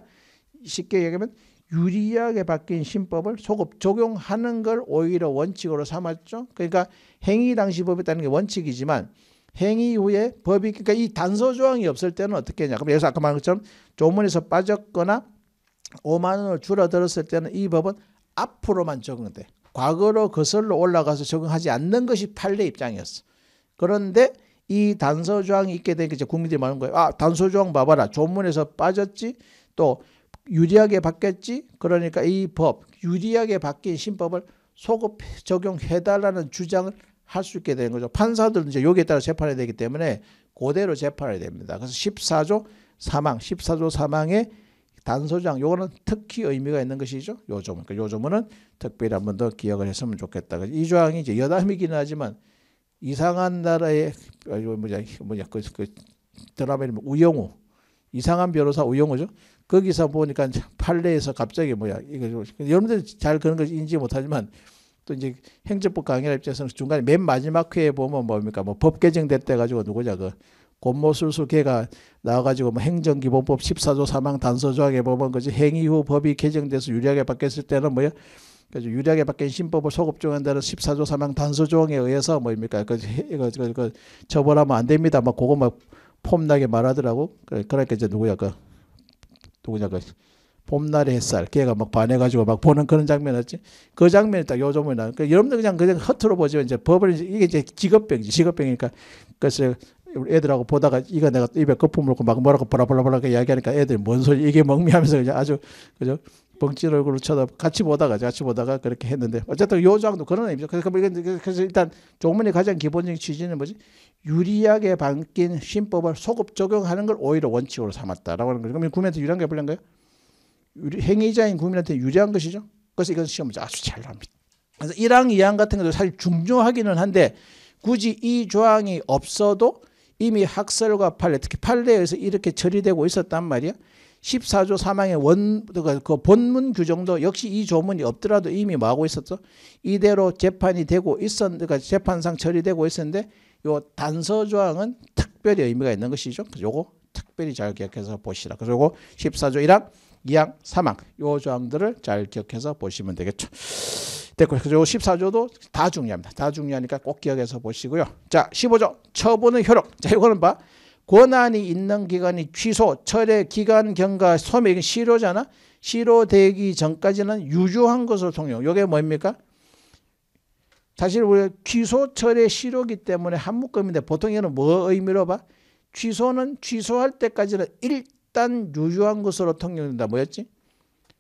쉽게 얘기하면 유리하게 바뀐 신법을 소급 적용하는 걸 오히려 원칙으로 삼았죠. 그러니까 행위 당시 법에 따른 게 원칙이지만 행위 후에 법이 그러니까 이 단서 조항이 없을 때는 어떻게 했냐. 그럼 여기서 아까 말한 것처럼 조문에서 빠졌거나 5만 원을 줄어들었을 때는 이 법은 앞으로만 적용돼. 과거로 거슬러 올라가서 적용하지 않는 것이 판례 입장이었어. 그런데 이 단서 조항이 있게 되니까 이제 국민들이 말하는 거예요. 아, 단서 조항 봐봐라. 조문에서 빠졌지. 또 유리하게 바뀌었지. 그러니까 이 법, 유리하게 바뀐 신법을 소급 적용해달라는 주장을 할 수 있게 되는 거죠. 판사들은 이제 여기에 따라 재판해야 되기 때문에 그대로 재판해야 됩니다. 그래서 14조 사망, 14조 사망의 단소장 요거는 특히 의미가 있는 것이죠. 요 조문. 그러니까 요조은 특별히 한 번 더 기억을 했으면 좋겠다. 이 조항이 이제 여담이긴 하지만 이상한 나라의 뭐냐 뭐냐 그, 그 드라마 이름 우영우 이상한 변호사 우영우죠. 거기서 보니까 판례에서 갑자기 뭐야 이거 여러분들 잘 그런 걸 인지 못하지만 또 이제 행정법 강의할 입장에서는 중간에 맨 마지막 회에 보면 뭡니까 뭐 법 개정됐대 가지고 누구냐 그곤모술수개가 나와가지고 뭐 행정기본법 14조 사망 단서조항에 보면 그지 행위 후 법이 개정돼서 유리하게 바뀌었을 때는 뭐야 그래서 유리하게 바뀐 신법을 소급조항에 따른 14조 3항 단서조항에 의해서 뭐입니까? 그, 이거, 그, 거 처벌하면 안 됩니다. 막 그거 막 폼나게 말하더라고. 그러니까 이제 누구야 그 누구냐 그 봄날의 햇살 걔가 막 반해가지고 막 보는 그런 장면이었지 그 장면이 딱 요즘은 나그 그러니까 여러분들 그냥 그냥 허투루 보지만 이제 법을 이게 이제 직업병이지 직업병이니까 그래서 애들하고 보다가 이거 내가 입에 거품 물고 막 뭐라고 보라보라보라 이야기하니까 애들이 뭔 소리 이게 멍미하면서 그냥 아주 그죠 벙로 얼굴로 쳐다 같이 보다가 같이 보다가 그렇게 했는데 어쨌든 요장도 그런 의미죠. 그래서, 그래서 일단 조문의 가장 기본적인 취지는 뭐지? 유리하게 바뀐 신법을 소급 적용하는 걸 오히려 원칙으로 삼았다라고 하는 거죠. 그러면 구민한테 유리한 게 불리한가요? 행위자인 구민한테 유리한 것이죠. 그래서 이건 시험 문제 아주 잘 나옵니다. 그래서 1항, 2항 같은 것도 사실 중요하기는 한데 굳이 이 조항이 없어도 이미 학설과 판례, 특히 판례에서 이렇게 처리되고 있었단 말이야. 14조 3항의 원, 그러니까 그 본문 규정도 역시 이 조문이 없더라도 이미 뭐하고 있었죠? 이대로 재판이 되고 있었는데, 그러니까 재판상 처리되고 있었는데, 요 단서 조항은 특별히 의미가 있는 것이죠. 요거 특별히 잘 기억해서 보시라. 그리고 14조 1항, 2항, 3항, 요 조항들을 잘 기억해서 보시면 되겠죠. 됐고, 그리고 14조도 다 중요합니다. 다 중요하니까 꼭 기억해서 보시고요. 자, 15조 처분의 효력. 자, 이거는 봐. 권한이 있는 기간이 취소, 철회, 기간 경과, 소멸, 이건 시로잖아. 시로되기 전까지는 유효한 것을 통용. 이게 뭡니까? 사실 우리 취소, 철회, 시로기 때문에 한 묶음인데 보통 이거는 뭐 의미로 봐? 취소는 취소할 때까지는 일단 유효한 것으로 통용된다. 뭐였지?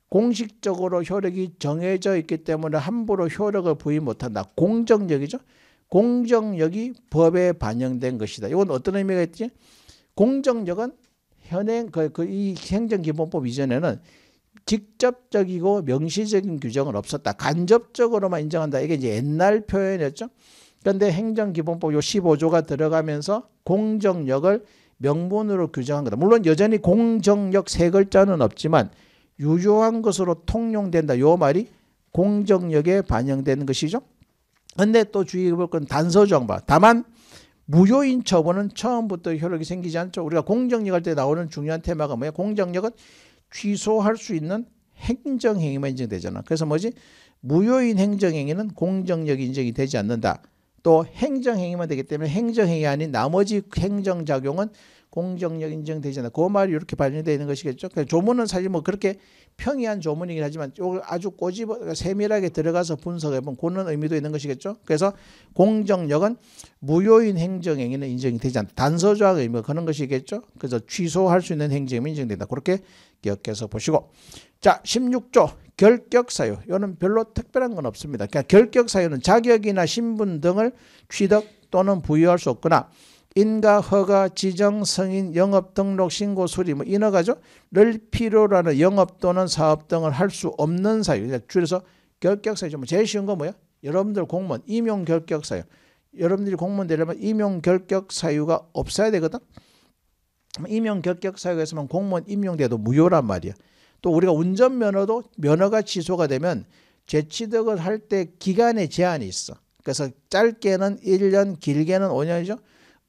공식적으로 효력이 정해져 있기 때문에 함부로 효력을 부인 못한다. 공정적이죠. 공정력이 법에 반영된 것이다. 이건 어떤 의미가 있지? 공정력은 현행 그, 그 행정기본법 이전에는 직접적이고 명시적인 규정은 없었다. 간접적으로만 인정한다. 이게 이제 옛날 표현이었죠. 그런데 행정기본법 요 15조가 들어가면서 공정력을 명분으로 규정한 거다. 물론 여전히 공정력 세 글자는 없지만 유효한 것으로 통용된다. 요 말이 공정력에 반영되 것이죠. 근데 또 주의해 볼건 단서 정바. 다만 무효인 처분은 처음부터 효력이 생기지 않죠. 우리가 공정력 할 때 나오는 중요한 테마가 뭐예요? 공정력은 취소할 수 있는 행정행위만 인정되잖아. 그래서 뭐지? 무효인 행정행위는 공정력 인정이 되지 않는다. 또 행정행위만 되기 때문에 행정행위 아닌 나머지 행정작용은 공정력 인정되지 않아. 그 말이 이렇게 발전되어 있는 것이겠죠. 그러니까 조문은 사실 뭐 그렇게 평이한 조문이긴 하지만 이걸 아주 꼬집어 그러니까 세밀하게 들어가서 분석해보면 그런 의미도 있는 것이겠죠. 그래서 공정력은 무효인 행정행위는 인정이 되지 않다. 단서조항 의미가 그런 것이겠죠. 그래서 취소할 수 있는 행정이 인정된다. 그렇게 기억해서 보시고 자 16조 결격사유 이거는 별로 특별한 건 없습니다. 그러니까 결격사유는 자격이나 신분 등을 취득 또는 부여할 수 없거나 인가 허가 지정 성인 영업 등록 신고 수리 뭐 인허가죠. 를 필요로 하는 영업 또는 사업 등을 할 수 없는 사유. 그 줄여서 결격사유죠. 뭐 제일 쉬운 거 뭐야? 여러분들 공무원 임용 결격사유. 여러분들이 공무원 되려면 임용 결격사유가 없어야 되거든. 임용 결격사유에서만 공무원 임용돼도 무효란 말이야. 또 우리가 운전면허도 면허가 취소가 되면 재취득을 할 때 기간에 제한이 있어. 그래서 짧게는 1년, 길게는 5년이죠.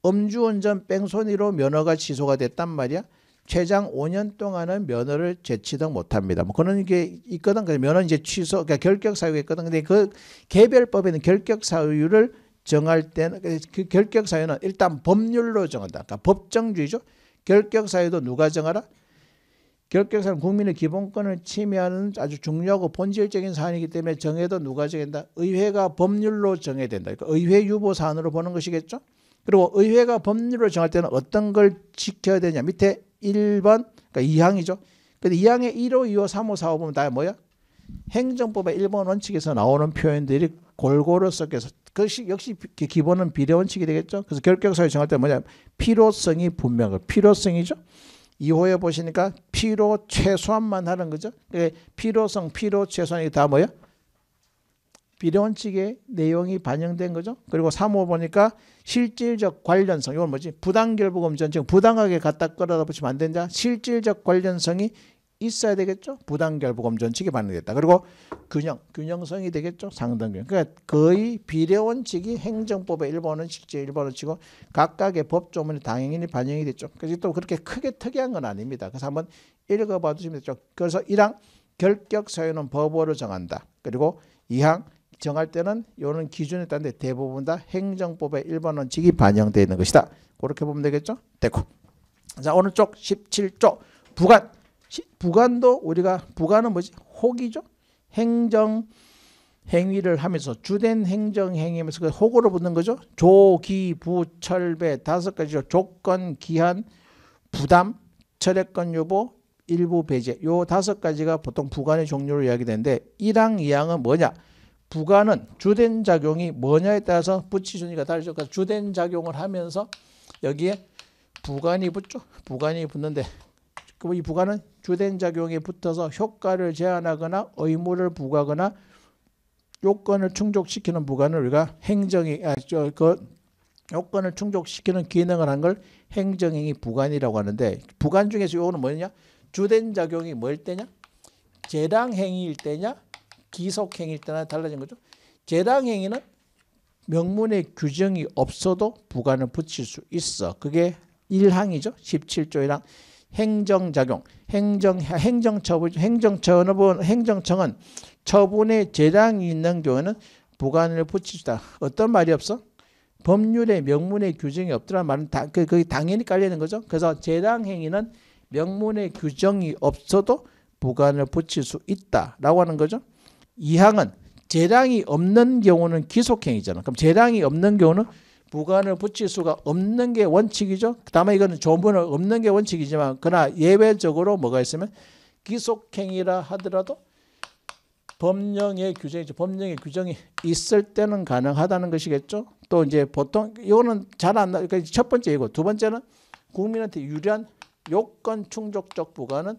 음주운전 뺑소니로 면허가 취소가 됐단 말이야. 최장 5년 동안은 면허를 제치도 못합니다. 뭐 그런 게 있거든. 면허 이제 취소, 그러니까 결격 사유가 있거든. 근데 그 개별법에는 결격 사유를 정할 때는 그, 그 결격 사유는 일단 법률로 정한다. 그러니까 법정주의죠. 결격 사유도 누가 정하라? 결격 사유는 국민의 기본권을 침해하는 아주 중요하고 본질적인 사안이기 때문에 정해도 누가 정한다? 의회가 법률로 정해야 된다. 그러니까 의회 유보 사안으로 보는 것이겠죠. 그리고 의회가 법률을 정할 때는 어떤 걸 지켜야 되냐 밑에 1번 그러니까 2항이죠. 근데 2항의 1호, 2호, 3호, 4호 보면 다 뭐야? 행정법의 1번 원칙에서 나오는 표현들이 골고루 섞여서 그것이 역시 기본은 비례 원칙이 되겠죠. 그래서 결격사유 정할 때 뭐냐? 필요성이 분명한 필요성이죠. 2호에 보시니까 필요 최소한만 하는 거죠. 필요성, 필요 최소한이 다 뭐야? 비례원칙의 내용이 반영된 거죠. 그리고 3호 보니까 실질적 관련성 이건 뭐지? 부당결부금전 즉 부당하게 갖다 끌어다 붙이면 안 된다. 실질적 관련성이 있어야 되겠죠. 부당결부검전칙이 반영됐다. 그리고 균형, 균형성이 되겠죠. 상등균. 그러니까 거의 비례원칙이 행정법의 1번은 실제 1번을 치고 각각의 법조문에 당연히 반영이 됐죠. 그래서 또 그렇게 크게 특이한 건 아닙니다. 그래서 한번 읽어봐 주시면 되죠. 그래서 1항 결격사유는 법으로 정한다. 그리고 2항 정할 때는 요런 기준에 따른데 대부분 다 행정법의 일반 원칙이 반영되어 있는 것이다. 그렇게 보면 되겠죠? 됐고. 자, 오른쪽 17조 부관. 부관도 우리가 부관은 뭐지? 호기죠. 행정 행위를 하면서 주된 행정 행위면서 그 호구로 붙는 거죠. 조기 부철배 다섯 가지죠. 조건, 기한, 부담, 철회권 여부, 일부 배제. 요 다섯 가지가 보통 부관의 종류로 이야기되는데 1항, 2항은 뭐냐? 부가는 주된 작용이 뭐냐에 따라서 부치준위가 달라져. 그 주된 작용을 하면서 여기에 부관이 붙죠. 부관이 붙는데 그 이 부관은 주된 작용에 붙어서 효과를 제한하거나 의무를 부과하거나 요건을 충족시키는 부관을 우리가 행정이 아, 저, 그 요건을 충족시키는 기능을 한 걸 행정행위 부관이라고 하는데 부관 중에서 요거는 뭐냐? 주된 작용이 뭘 때냐? 재량행위일 때냐? 기속행위일 때나 달라진 거죠. 재량행위는 명문의 규정이 없어도 부관을 붙일 수 있어. 그게 1항이죠. 17조 1항. 행정작용, 행정, 행정처분, 행정처분, 행정청은 처분에 재량이 있는 경우에는 부관을 붙이다. 어떤 말이 없어? 법률에 명문의 규정이 없더란 말은 다, 그, 그 당연히 깔리는 거죠. 그래서 재량행위는 명문의 규정이 없어도 부관을 붙일 수 있다라고 하는 거죠. 이항은 재량이 없는 경우는 기속행위잖아. 그럼 재량이 없는 경우는 무관을 붙일 수가 없는 게 원칙이죠. 다만 이거는 조문을 없는 게 원칙이지만 그러나 예외적으로 뭐가 있으면 기속행위라 하더라도 법령의 규정이죠. 법령의 규정이 있을 때는 가능하다는 것이겠죠. 또 이제 보통 이거는 잘 안 나. 그러니까 첫번째이거두 번째는 국민한테 유리한 요건 충족적 부과는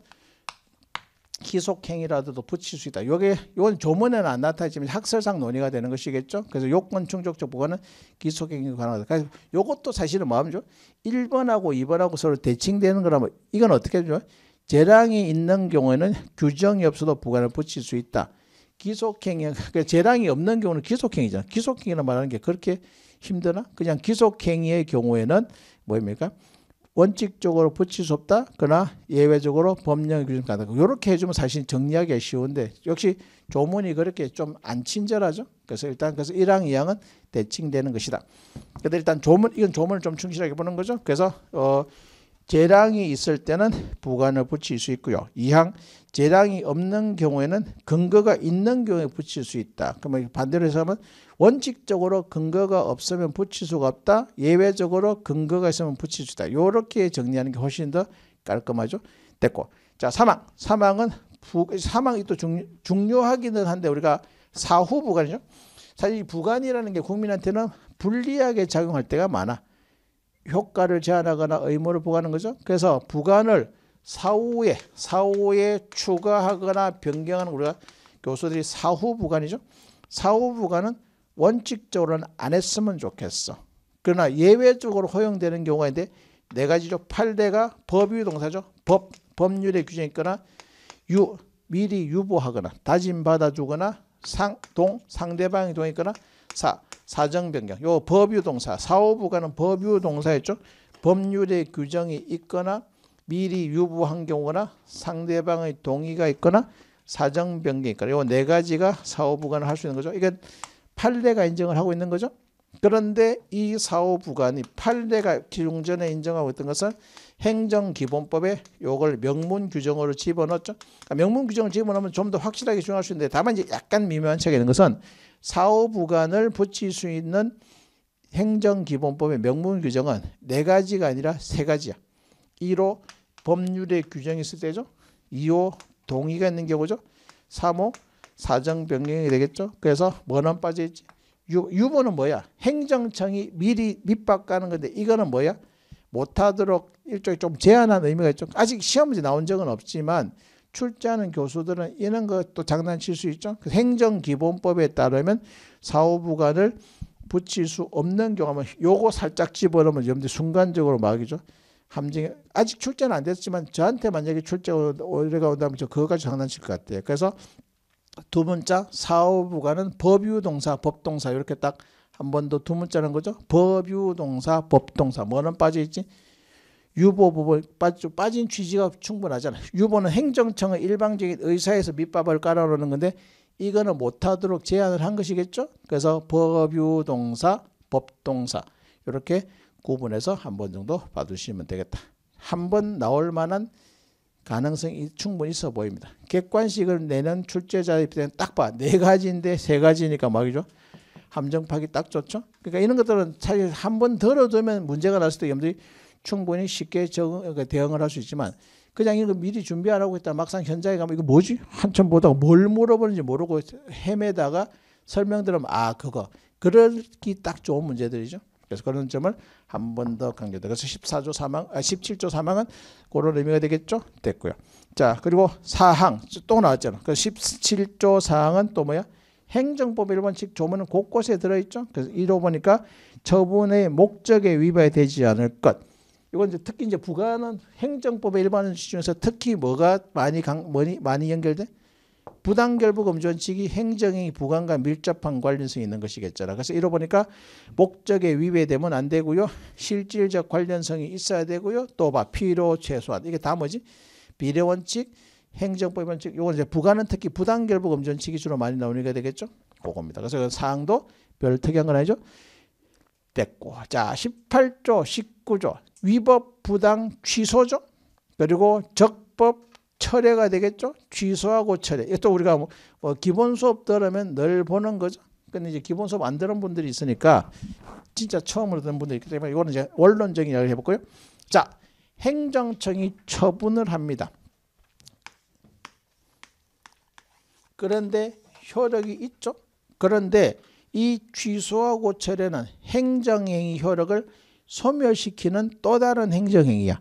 희속행위라도 붙일 수 있다. 요게 요건 조문에는 안 나타나지만 학설상 논의가 되는 것이겠죠. 그래서 요건 충족적 보관은 기속행위 가능하다. 그래서 요것도 사실은 뭐하죠? 1번하고 2번하고 서로 대칭되는 거라면 이건 어떻게 되죠? 재량이 있는 경우에는 규정이 없어도 보관을 붙일 수 있다. 기속행위 그러니까 재량이 없는 경우는 기속행위잖아. 기속행위라 말하는 게 그렇게 힘드나? 그냥 기속행위의 경우에는 뭐입니까? 원칙적으로 붙일 수 없다. 그러나 예외적으로 법령 규정 가다. 이렇게 해주면 사실 정리하기가 쉬운데 역시 조문이 그렇게 좀 안 친절하죠. 그래서 일단 그래서 1항 2항은 대칭되는 것이다. 근데 일단 조문 이건 조문을 좀 충실하게 보는 거죠. 그래서 어 재량이 있을 때는 부관을 붙일 수 있고요. 2항 재량이 없는 경우에는 근거가 있는 경우에 붙일 수 있다. 그러면 반대로 해서 하면 원칙적으로 근거가 없으면 붙일 수가 없다. 예외적으로 근거가 있으면 붙일 수있다 이렇게 정리하는 게 훨씬 더 깔끔하죠. 됐고. 자, 사망. 사망은 부, 사망이 또 중, 중요하기는 한데 우리가 사후 부관이죠. 사실 부관이라는 게 국민한테는 불리하게 작용할 때가 많아. 효과를 제한하거나 의무를 부과하는 거죠. 그래서 부관을 사후에 사후에 추가하거나 변경하는 우리가 교수들이 사후 부관이죠. 사후 부관은 원칙적으로는 안 했으면 좋겠어. 그러나 예외적으로 허용되는 경우가 있는데 네 가지죠. 8대가 법유 동사죠. 법, 법률의 규정이 있거나 유, 미리 유보하거나 다짐 받아주거나 상, 동, 상대방이 동의했거나 사, 사정 변경. 요 법유 동사, 사오부가는 법유 동사였죠. 법률의 규정이 있거나 미리 유보한 경우나 상대방의 동의가 있거나 사정 변경이 있거나 요 네 가지가 사오부간을 할수 있는 거죠. 이게 판례가 인정을 하고 있는 거죠. 그런데 이 사오부관이 판례가 기용전에 인정하고 있던 것은 행정기본법에 요걸 명문 규정으로 집어넣었죠. 그러니까 명문 규정을 집어넣으면 좀 더 확실하게 적용할 수 있는데 다만 이제 약간 미묘한 차이가 있는 것은 사오부관을 붙일 수 있는 행정기본법의 명문 규정은 네 가지가 아니라 세 가지야. 1호 법률의 규정이 있을 때죠. 2호 동의가 있는 경우죠. 3호 사정 변경이 되겠죠. 그래서 뭐는 빠져있지? 유, 보는 뭐야? 행정청이 미리 밑바가는 건데 이거는 뭐야? 못하도록 일종의 좀 제한한 의미가 있죠. 아직 시험 지 나온 적은 없지만 출제하는 교수들은 이런 것도 장난칠 수 있죠. 그 행정기본법에 따르면 사후부관을 붙일 수 없는 경우는 요거 살짝 집어넣으면 여러분들 순간적으로 막이죠. 함정 아직 출제는 안 됐지만 저한테 만약에 출제가 오래가 온다면 저그것까지 장난칠 것 같아요. 그래서 두 문자 사후부가는 법유동사 법동사 이렇게 딱 한 번 더 두 문자는 거죠. 법유동사 법동사 뭐는 빠져있지? 유보 부분 빠진 취지가 충분하잖아. 유보는 행정청의 일방적인 의사에서 밑밥을 깔아놓는 건데 이거는 못하도록 제한을 한 것이겠죠. 그래서 법유동사 법동사 이렇게 구분해서 한 번 정도 봐두시면 되겠다. 한 번 나올 만한 가능성이 충분히 있어 보입니다. 객관식을 내는 출제자 입장에 딱 봐. 네 가지인데 세 가지니까 막이죠. 함정파기 딱 좋죠. 그러니까 이런 것들은 사실 한번 들어두면 문제가 날 수도 여러분들이 충분히 쉽게 적응, 그러니까 대응을 할 수 있지만 그냥 이거 미리 준비하라고 했다 막상 현장에 가면 이거 뭐지? 한참 보다가 뭘 물어보는지 모르고 헤매다가 설명 들으면 아 그거 그럴기 딱 좋은 문제들이죠. 그래서 그런 점을 한 번 더 강조돼. 그래서 14조 사망, 아 17조 사망은 그런 의미가 되겠죠? 됐고요. 자, 그리고 사항 또 나왔잖아. 그 17조 사항은 또 뭐야? 행정법 1번씩 조문은 곳곳에 들어있죠. 그래서 이로 보니까 처분의 목적에 위배되지 않을 것. 이건 이제 특히 이제 부가는 행정법의 일반 시중에서 특히 뭐가 많이 강, 많이 많이 연결돼? 부당결부 금지원칙이 행정행위 부관과 밀접한 관련성이 있는 것이겠잖아. 그래서 이러 보니까 목적에 위배되면 안 되고요. 실질적 관련성이 있어야 되고요. 또 봐. 필요 최소한. 이게 다 뭐지? 비례원칙, 행정법 원칙. 요건 이제 부관은 특히 부당결부 금지원칙이 주로 많이 나오니까 되겠죠. 그겁니다. 그래서 사항도 별 특이한 건 아니죠. 됐고. 자, 18조, 19조. 위법 부당 취소죠. 그리고 적법 철회가 되겠죠. 취소하고 철회. 이것도 우리가 뭐, 뭐 기본 수업 들으면 늘 보는 거죠. 근데 이제 기본 수업 안 들은 분들이 있으니까 진짜 처음으로 듣는 분들이 있기 때문에 이거는 이제 원론적인 이야기를 해볼고요. 자, 행정청이 처분을 합니다. 그런데 효력이 있죠. 그런데 이 취소하고 철회는 행정행위 효력을 소멸시키는 또 다른 행정행위야.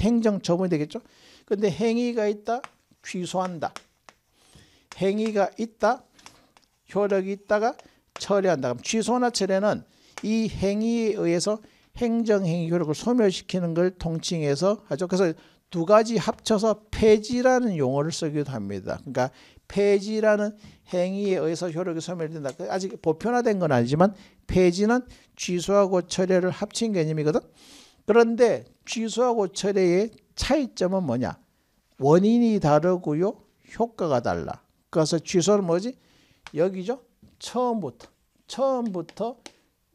행정처분이 되겠죠. 근데 행위가 있다? 취소한다. 행위가 있다? 효력이 있다가 처리한다. 그럼 취소나 철회는 이 행위에 의해서 행정행위 효력을 소멸시키는 걸 통칭해서 하죠. 그래서 두 가지 합쳐서 폐지라는 용어를 쓰기도 합니다. 그러니까 폐지라는 행위에 의해서 효력이 소멸된다. 그 아직 보편화된 건 아니지만 폐지는 취소하고 철회를 합친 개념이거든. 그런데 취소하고 철회의 차이점은 뭐냐? 원인이 다르고요. 효과가 달라. 그래서 취소는 뭐지? 여기죠. 처음부터 처음부터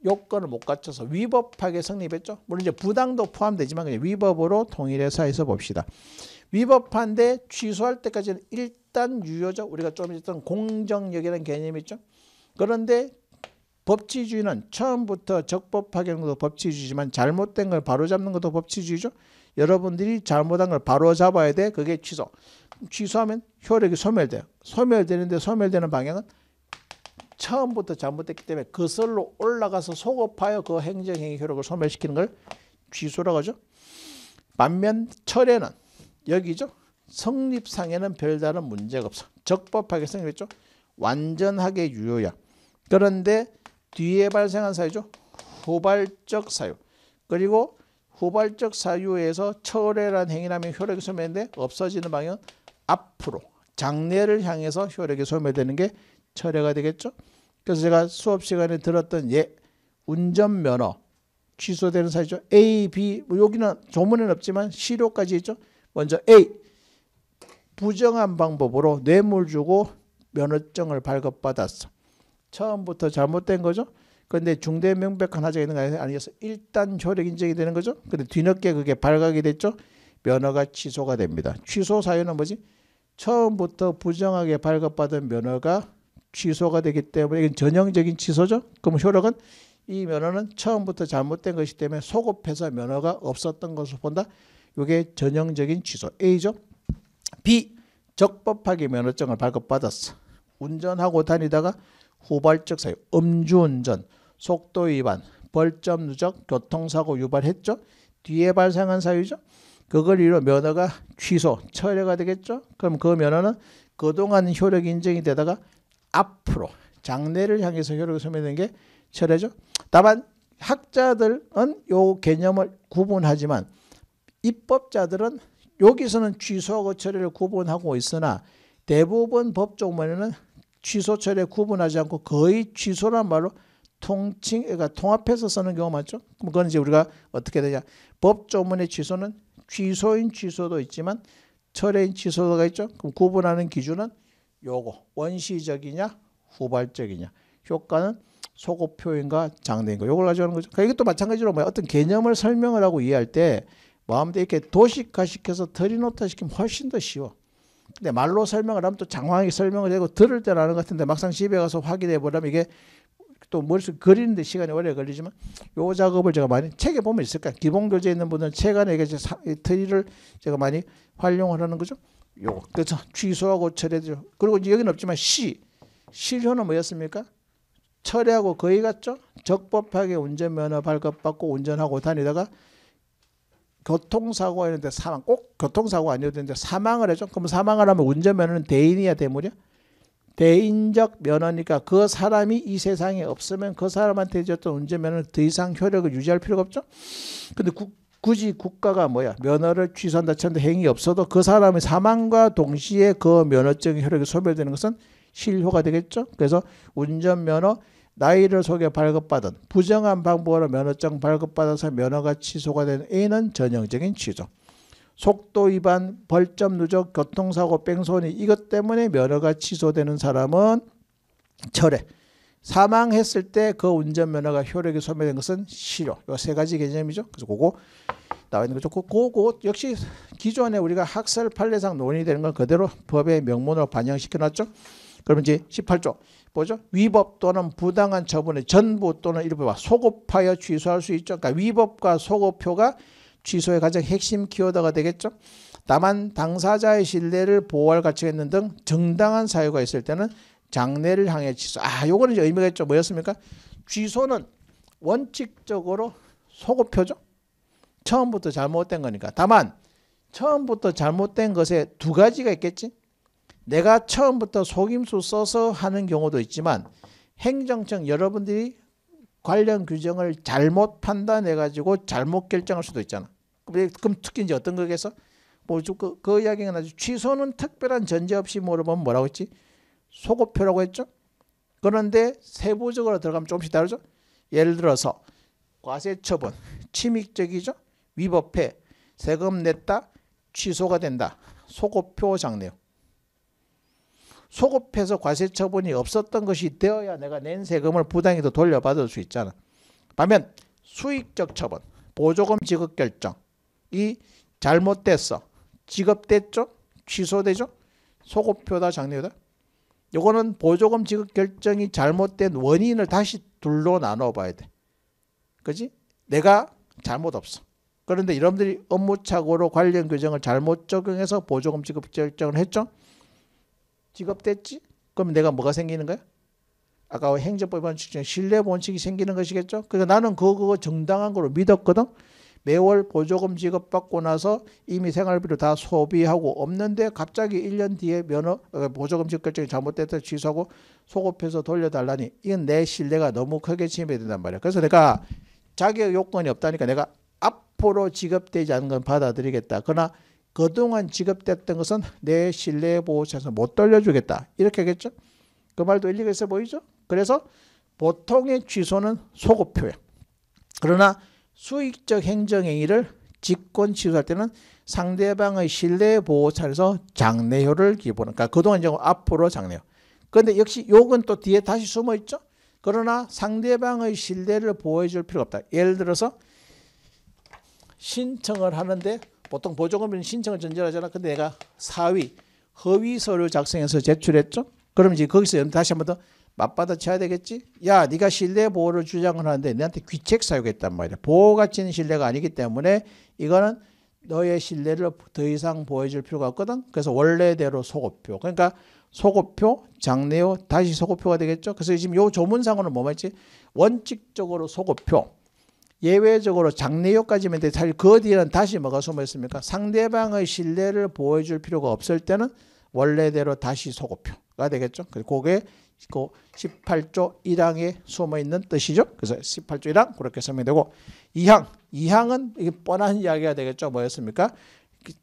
요건을 못 갖춰서 위법하게 성립했죠. 물론 이제 부당도 포함되지만 그냥 위법으로 통일해서 해서 봅시다. 위법한데 취소할 때까지는 일단 유효적 우리가 좀 있던 공정력이라는 개념이 있죠. 그런데 법치주의는 처음부터 적법하게 하는 것도 법치주의지만 잘못된 걸 바로잡는 것도 법치주의죠. 여러분들이 잘못한 걸 바로 잡아야 돼. 그게 취소. 취소하면 효력이 소멸돼요. 소멸되는데 소멸되는 방향은 처음부터 잘못됐기 때문에 그설로 올라가서 소급하여 그 행정행위 효력을 소멸시키는 걸 취소라고 하죠. 반면 철회는 여기죠. 성립상에는 별다른 문제가 없어. 적법하게 성립했죠. 완전하게 유효야. 그런데 뒤에 발생한 사유죠. 후발적 사유. 그리고 후발적 사유에서 철회란 행위라면 효력이 소멸되는데 없어지는 방향 앞으로 장래를 향해서 효력이 소멸되는 게 철회가 되겠죠. 그래서 제가 수업 시간에 들었던 예 운전면허 취소되는 사유죠. A, B 뭐 여기는 조문에는 없지만 시료까지 있죠. 먼저 A 부정한 방법으로 뇌물 주고 면허증을 발급받았어. 처음부터 잘못된 거죠. 그런데 중대 명백한 하자가 있는 거 아니어서 일단 효력 인정이 되는 거죠. 근데 뒤늦게 그게 발각이 됐죠. 면허가 취소가 됩니다. 취소 사유는 뭐지? 처음부터 부정하게 발급받은 면허가 취소가 되기 때문에 이건 전형적인 취소죠. 그럼 효력은 이 면허는 처음부터 잘못된 것이 때문에 소급해서 면허가 없었던 것으로 본다. 이게 전형적인 취소 A죠. B 적법하게 면허증을 발급받았어. 운전하고 다니다가 후발적 사유 음주운전 속도 위반, 벌점 누적, 교통사고 유발했죠. 뒤에 발생한 사유죠. 그걸 이유로 면허가 취소, 철회가 되겠죠. 그럼 그 면허는 그동안 효력 인정이 되다가 앞으로 장래를 향해서 효력이 소멸되게 철회죠. 다만 학자들은 요 개념을 구분하지만 입법자들은 여기서는 취소하고 철회를 구분하고 있으나 대부분 법조문에는 취소 철회 구분하지 않고 거의 취소란 말로 통칭, 그러니까 통합해서 쓰는 경우 맞죠? 그건 이제 우리가 어떻게 되냐? 법조문의 취소는 취소인 취소도 있지만 철회인 취소가 있죠. 그럼 구분하는 기준은 요거 원시적이냐 후발적이냐 효과는 소급표현과장래인거 요걸 가져오는 거죠. 그러니까 이것도 마찬가지로 뭐야 어떤 개념을 설명을 하고 이해할 때 마음대로 이렇게 도식화시켜서 들이놓다 시키면 훨씬 더 쉬워. 근데 말로 설명을 하면 또 장황하게 설명을 되고 들을 때라는 것 같은데 막상 집에 가서 확인해 보려면 이게 또 머릿속 그리는데 시간이 오래 걸리지만 요 작업을 제가 많이 책에 보면 있을 거야. 기본 교재에 있는 분은 책 안에 이게 트리를 제가 많이 활용하는 을 거죠. 요 그래서 취소하고 철회죠. 그리고 이제 여기는 없지만 시 실효는 뭐였습니까? 철회하고 거의 같죠. 적법하게 운전면허 발급받고 운전하고 다니다가 교통사고가 있는데 사망 꼭 교통사고 아니어도 되는데 사망을 해줘. 그럼 사망을 하면 운전면허는 대인이야 대물이야? 대인적 면허니까 그 사람이 이 세상에 없으면 그 사람한테 해줬던 운전면허는 더 이상 효력을 유지할 필요가 없죠. 근데 국, 굳이 국가가 뭐야 면허를 취소한다 쳤는 행위 없어도 그 사람의 사망과 동시에 그면허증 효력이 소멸되는 것은 실효가 되겠죠. 그래서 운전면허 나이를 속여 발급받은 부정한 방법으로 면허증 발급받아서 면허가 취소가 된 A는 전형적인 취소. 속도 위반, 벌점 누적, 교통사고, 뺑소니 이것 때문에 면허가 취소되는 사람은 철회. 사망했을 때 그 운전면허가 효력이 소멸된 것은 실효. 이세 가지 개념이죠. 그래서 그거 나와 있는 거 좋고 그거 역시 기존에 우리가 학설 판례상 논의되는 건 그대로 법의 명문으로 반영시켜 놨죠. 그러면 이제 18조 뭐죠? 위법 또는 부당한 처분의 전부 또는 일부와 소급하여 취소할 수 있죠. 그러니까 위법과 소급표가 취소의 가장 핵심 키워드가 되겠죠. 다만 당사자의 신뢰를 보호할 가치가 있는 등 정당한 사유가 있을 때는 장례를 향해 취소. 아, 요거는 이제 의미가 있죠. 뭐였습니까? 취소는 원칙적으로 소급표죠. 처음부터 잘못된 거니까. 다만 처음부터 잘못된 것에 두 가지가 있겠지. 내가 처음부터 속임수 써서 하는 경우도 있지만 행정청 여러분들이 관련 규정을 잘못 판단해 가지고 잘못 결정할 수도 있잖아. 그럼 특히 이제 어떤 거겠서 뭐그 그 이야기가 나죠. 취소는 특별한 전제 없이 물어보면 뭐라고 했지? 소급표라고 했죠. 그런데 세부적으로 들어가면 조금씩 다르죠. 예를 들어서 과세처분, 침입적이죠. 위법해, 세금 냈다, 취소가 된다. 소급표 장례요. 소급해서 과세처분이 없었던 것이 되어야 내가 낸 세금을 부당히도 돌려받을 수 있잖아. 반면 수익적 처분, 보조금 지급 결정, 이 잘못됐어. 지급됐죠? 취소되죠? 소급표다 장려다. 요거는 보조금 지급 결정이 잘못된 원인을 다시 둘로 나눠 봐야 돼. 그지? 내가 잘못 없어. 그런데 여러분들이 업무착오로 관련 규정을 잘못 적용해서 보조금 지급 결정을 했죠? 지급됐지? 그럼 내가 뭐가 생기는 거야? 아까 뭐 행정법 위반 측정 신뢰 원칙이 생기는 것이겠죠? 그러니까 나는 그거 정당한 거로 믿었거든? 매월 보조금 지급받고 나서 이미 생활비로 다 소비하고 없는데 갑자기 1년 뒤에 면허 어, 보조금 지급 결정이 잘못됐다 취소하고 소급해서 돌려달라니 이건 내 신뢰가 너무 크게 침해된단 말이야. 그래서 내가 자격 요건이 없다니까 내가 앞으로 지급되지 않은 건 받아들이겠다. 그러나 그동안 지급됐던 것은 내 신뢰 보호차에서 못 돌려주겠다. 이렇게 하겠죠. 그 말도 일리가 있어 보이죠. 그래서 보통의 취소는 소급표야. 그러나 수익적 행정행위를 직권 취소할 때는 상대방의 신뢰 보호 차에서 장래효를 기본한 그러니까 그동안 이제 앞으로 장래효. 그런데 역시 욕은 또 뒤에 다시 숨어 있죠. 그러나 상대방의 신뢰를 보호해 줄 필요가 없다. 예를 들어서 신청을 하는데 보통 보조금은 신청을 전제로 하잖아. 근데 내가 사위 허위 서류 작성해서 제출했죠. 그럼 이제 거기서 다시 한번 더 맞받아쳐야 되겠지? 야, 네가 신뢰 보호를 주장을 하는데 내한테 귀책 사유겠단 말이야. 보호가 치는 신뢰가 아니기 때문에 이거는 너의 신뢰를 더 이상 보여줄 필요가 없거든. 그래서 원래대로 소급표 그러니까 소급표 장래요, 다시 소급표가 되겠죠. 그래서 지금 요 조문상으로는 뭐만 했지? 원칙적으로 소급표 예외적으로 장래요까지면 돼. 사실 그 뒤에는 다시 뭐가 숨어있습니까? 상대방의 신뢰를 보여줄 필요가 없을 때는 원래대로 다시 소급표가 되겠죠. 그게 그 18조 1항에 숨어있는 뜻이죠. 그래서 18조 1항 그렇게 설명되고 2항, 2항은 이게 뻔한 이야기가 되겠죠. 뭐였습니까?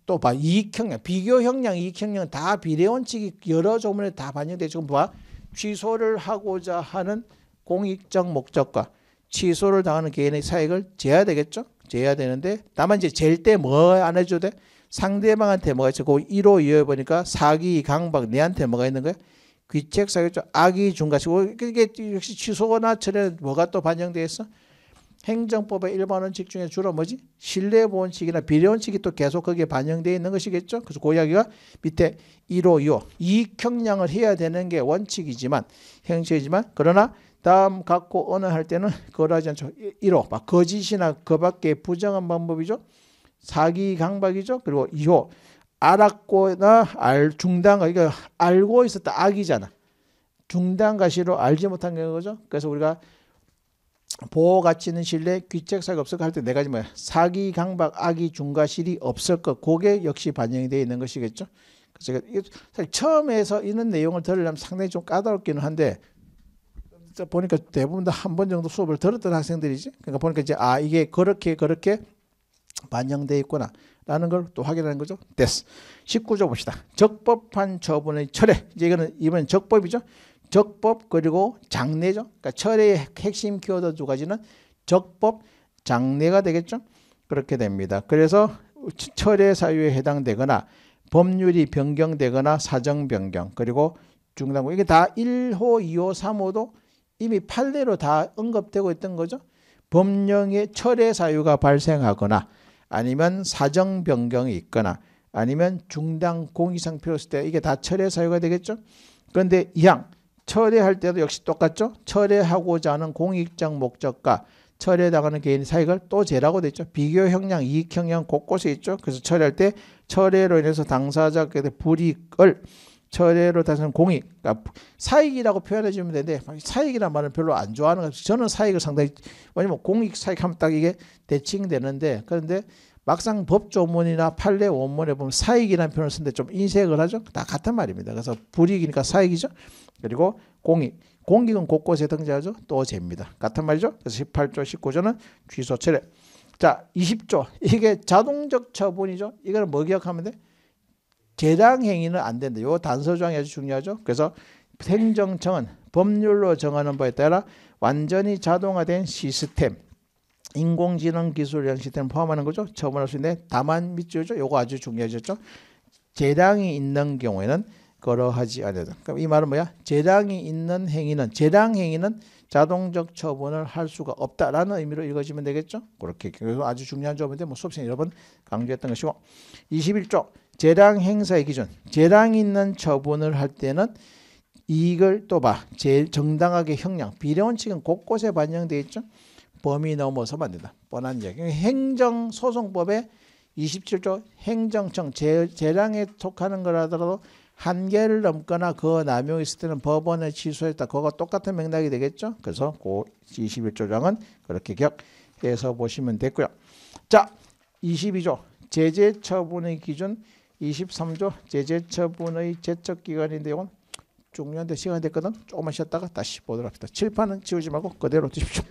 또 봐, 이익형량, 비교형량, 이익형량 다 비례원칙이 여러 조문에 다 반영돼 지금 봐, 취소를 하고자 하는 공익적 목적과 취소를 당하는 개인의 사익을 제야 되겠죠. 제야 되는데 다만 이제 잴때뭐안해줘 돼? 상대방한테 뭐가 있고 1호 2호 보니까 사기, 강박, 내한테 뭐가 있는 거야? 그 귀책사겠죠. 악이 중과시고 그게 역시 취소나 철에 뭐가 또 반영돼 있어? 행정법의 일반 원칙 중에 주로 뭐지? 신뢰 원칙이나 비례 원칙이 또 계속 거기에 반영되어 있는 것이겠죠. 그래서 그이가 밑에 1호, 2호 이익형량을 해야 되는 게 원칙이지만 행실이지만 그러나 다음 갖고 어느 할 때는 거라지 않죠. 1호 막 거짓이나 그밖에 부정한 방법이죠. 사기 강박이죠. 그리고 2호 알았고나 알 중단가 이거 그러니까 알고 있었다 악이잖아. 중단가시로 알지 못한 게 거죠. 그래서 우리가 보호 가치 는 신뢰 귀책사가 없을 까 할때 네 가지 뭐야 사기 강박 악이 중과실이 없을 것 그게 역시 반영이 되어 있는 것이겠죠. 그래서 사실 처음에서 이런 내용을 들으려면 상당히 좀 까다롭기는 한데 보니까 대부분 다 한 번 정도 수업을 들었던 학생들이지. 그러니까 보니까 이제 아 이게 그렇게 그렇게 반영되어 있구나 라는 걸 또 확인하는 거죠. 됐어. 19조 봅시다. 적법한 처분의 철회. 이제 이거는 이번 적법이죠. 적법 그리고 장례죠. 그러니까 철회의 핵심 키워드 두 가지는 적법, 장례가 되겠죠. 그렇게 됩니다. 그래서 철회 사유에 해당되거나 법률이 변경되거나 사정 변경 그리고 중단고 이게 다 1호, 2호, 3호도 이미 판례로 다 언급되고 있던 거죠. 법령의 철회 사유가 발생하거나 아니면 사정 변경이 있거나 아니면 중당 공이상 필요했을 때 이게 다 철회 사유가 되겠죠. 그런데 이항 철회할 때도 역시 똑같죠. 철회하고자 하는 공익적 목적과 철회당하는 개인 사익을 또 재라고 돼죠 비교 형량, 이익 형량 곳곳에 있죠. 그래서 철회할 때 철회로 인해서 당사자에게 불이익을 철회로 다지면 공익, 그러니까 사익이라고 표현해 주면 되는데 사익이란 말은 별로 안 좋아하는 것. 저는 사익을 상당히 왜냐면 공익 사익하면 딱 이게 대칭되는데 그런데 막상 법조문이나 판례 원문에 보면 사익이라는 표현을 쓰는데 좀 인색을 하죠. 다 같은 말입니다. 그래서 불이익이니까 사익이죠. 그리고 공익. 공익은 곳곳에 등장하죠. 또 죄입니다. 같은 말이죠. 그래서 18조, 19조는 취소 철회. 자, 20조. 이게 자동적 처분이죠. 이걸 뭐 기억하면 돼? 재당 행위는 안 된다. 요 단서 조항이 아주 중요하죠. 그래서 행정청은 법률로 정하는 바에 따라 완전히 자동화된 시스템 인공지능 기술이라는 시스템을 포함하는 거죠. 처분할 수 있는데 다만 밑줄이죠. 요거 아주 중요해졌죠. 재량이 있는 경우에는 그러하지 않아도. 그럼 이 말은 뭐야? 재량이 있는 행위는 재량 행위는 자동적 처분을 할 수가 없다라는 의미로 읽어지면 되겠죠. 그렇게 그래서 아주 중요한 점인데 뭐 수업생 여러분 강조했던 것이고 21조 재량 행사의 기준, 재량 있는 처분을 할 때는 이익을 또 봐. 제일 정당하게 형량, 비례원칙은 곳곳에 반영돼 있죠. 범위 넘어서면 안다 뻔한 이야기. 행정소송법에 27조 행정청 재, 량에 속하는 거라더라도 한계를 넘거나 그남용 있을 때는 법원에 취소했다. 그거 똑같은 맥락이 되겠죠. 그래서 고 21조장은 그렇게 기억해서 보시면 됐고요. 자, 22조 제재 처분의 기준 23조 제재처분의 제척기간인 데 이건 중요한데 시간이 됐거든 조금만 쉬었다가 다시 보도록 합시다. 칠판은 지우지 말고 그대로 두십시오.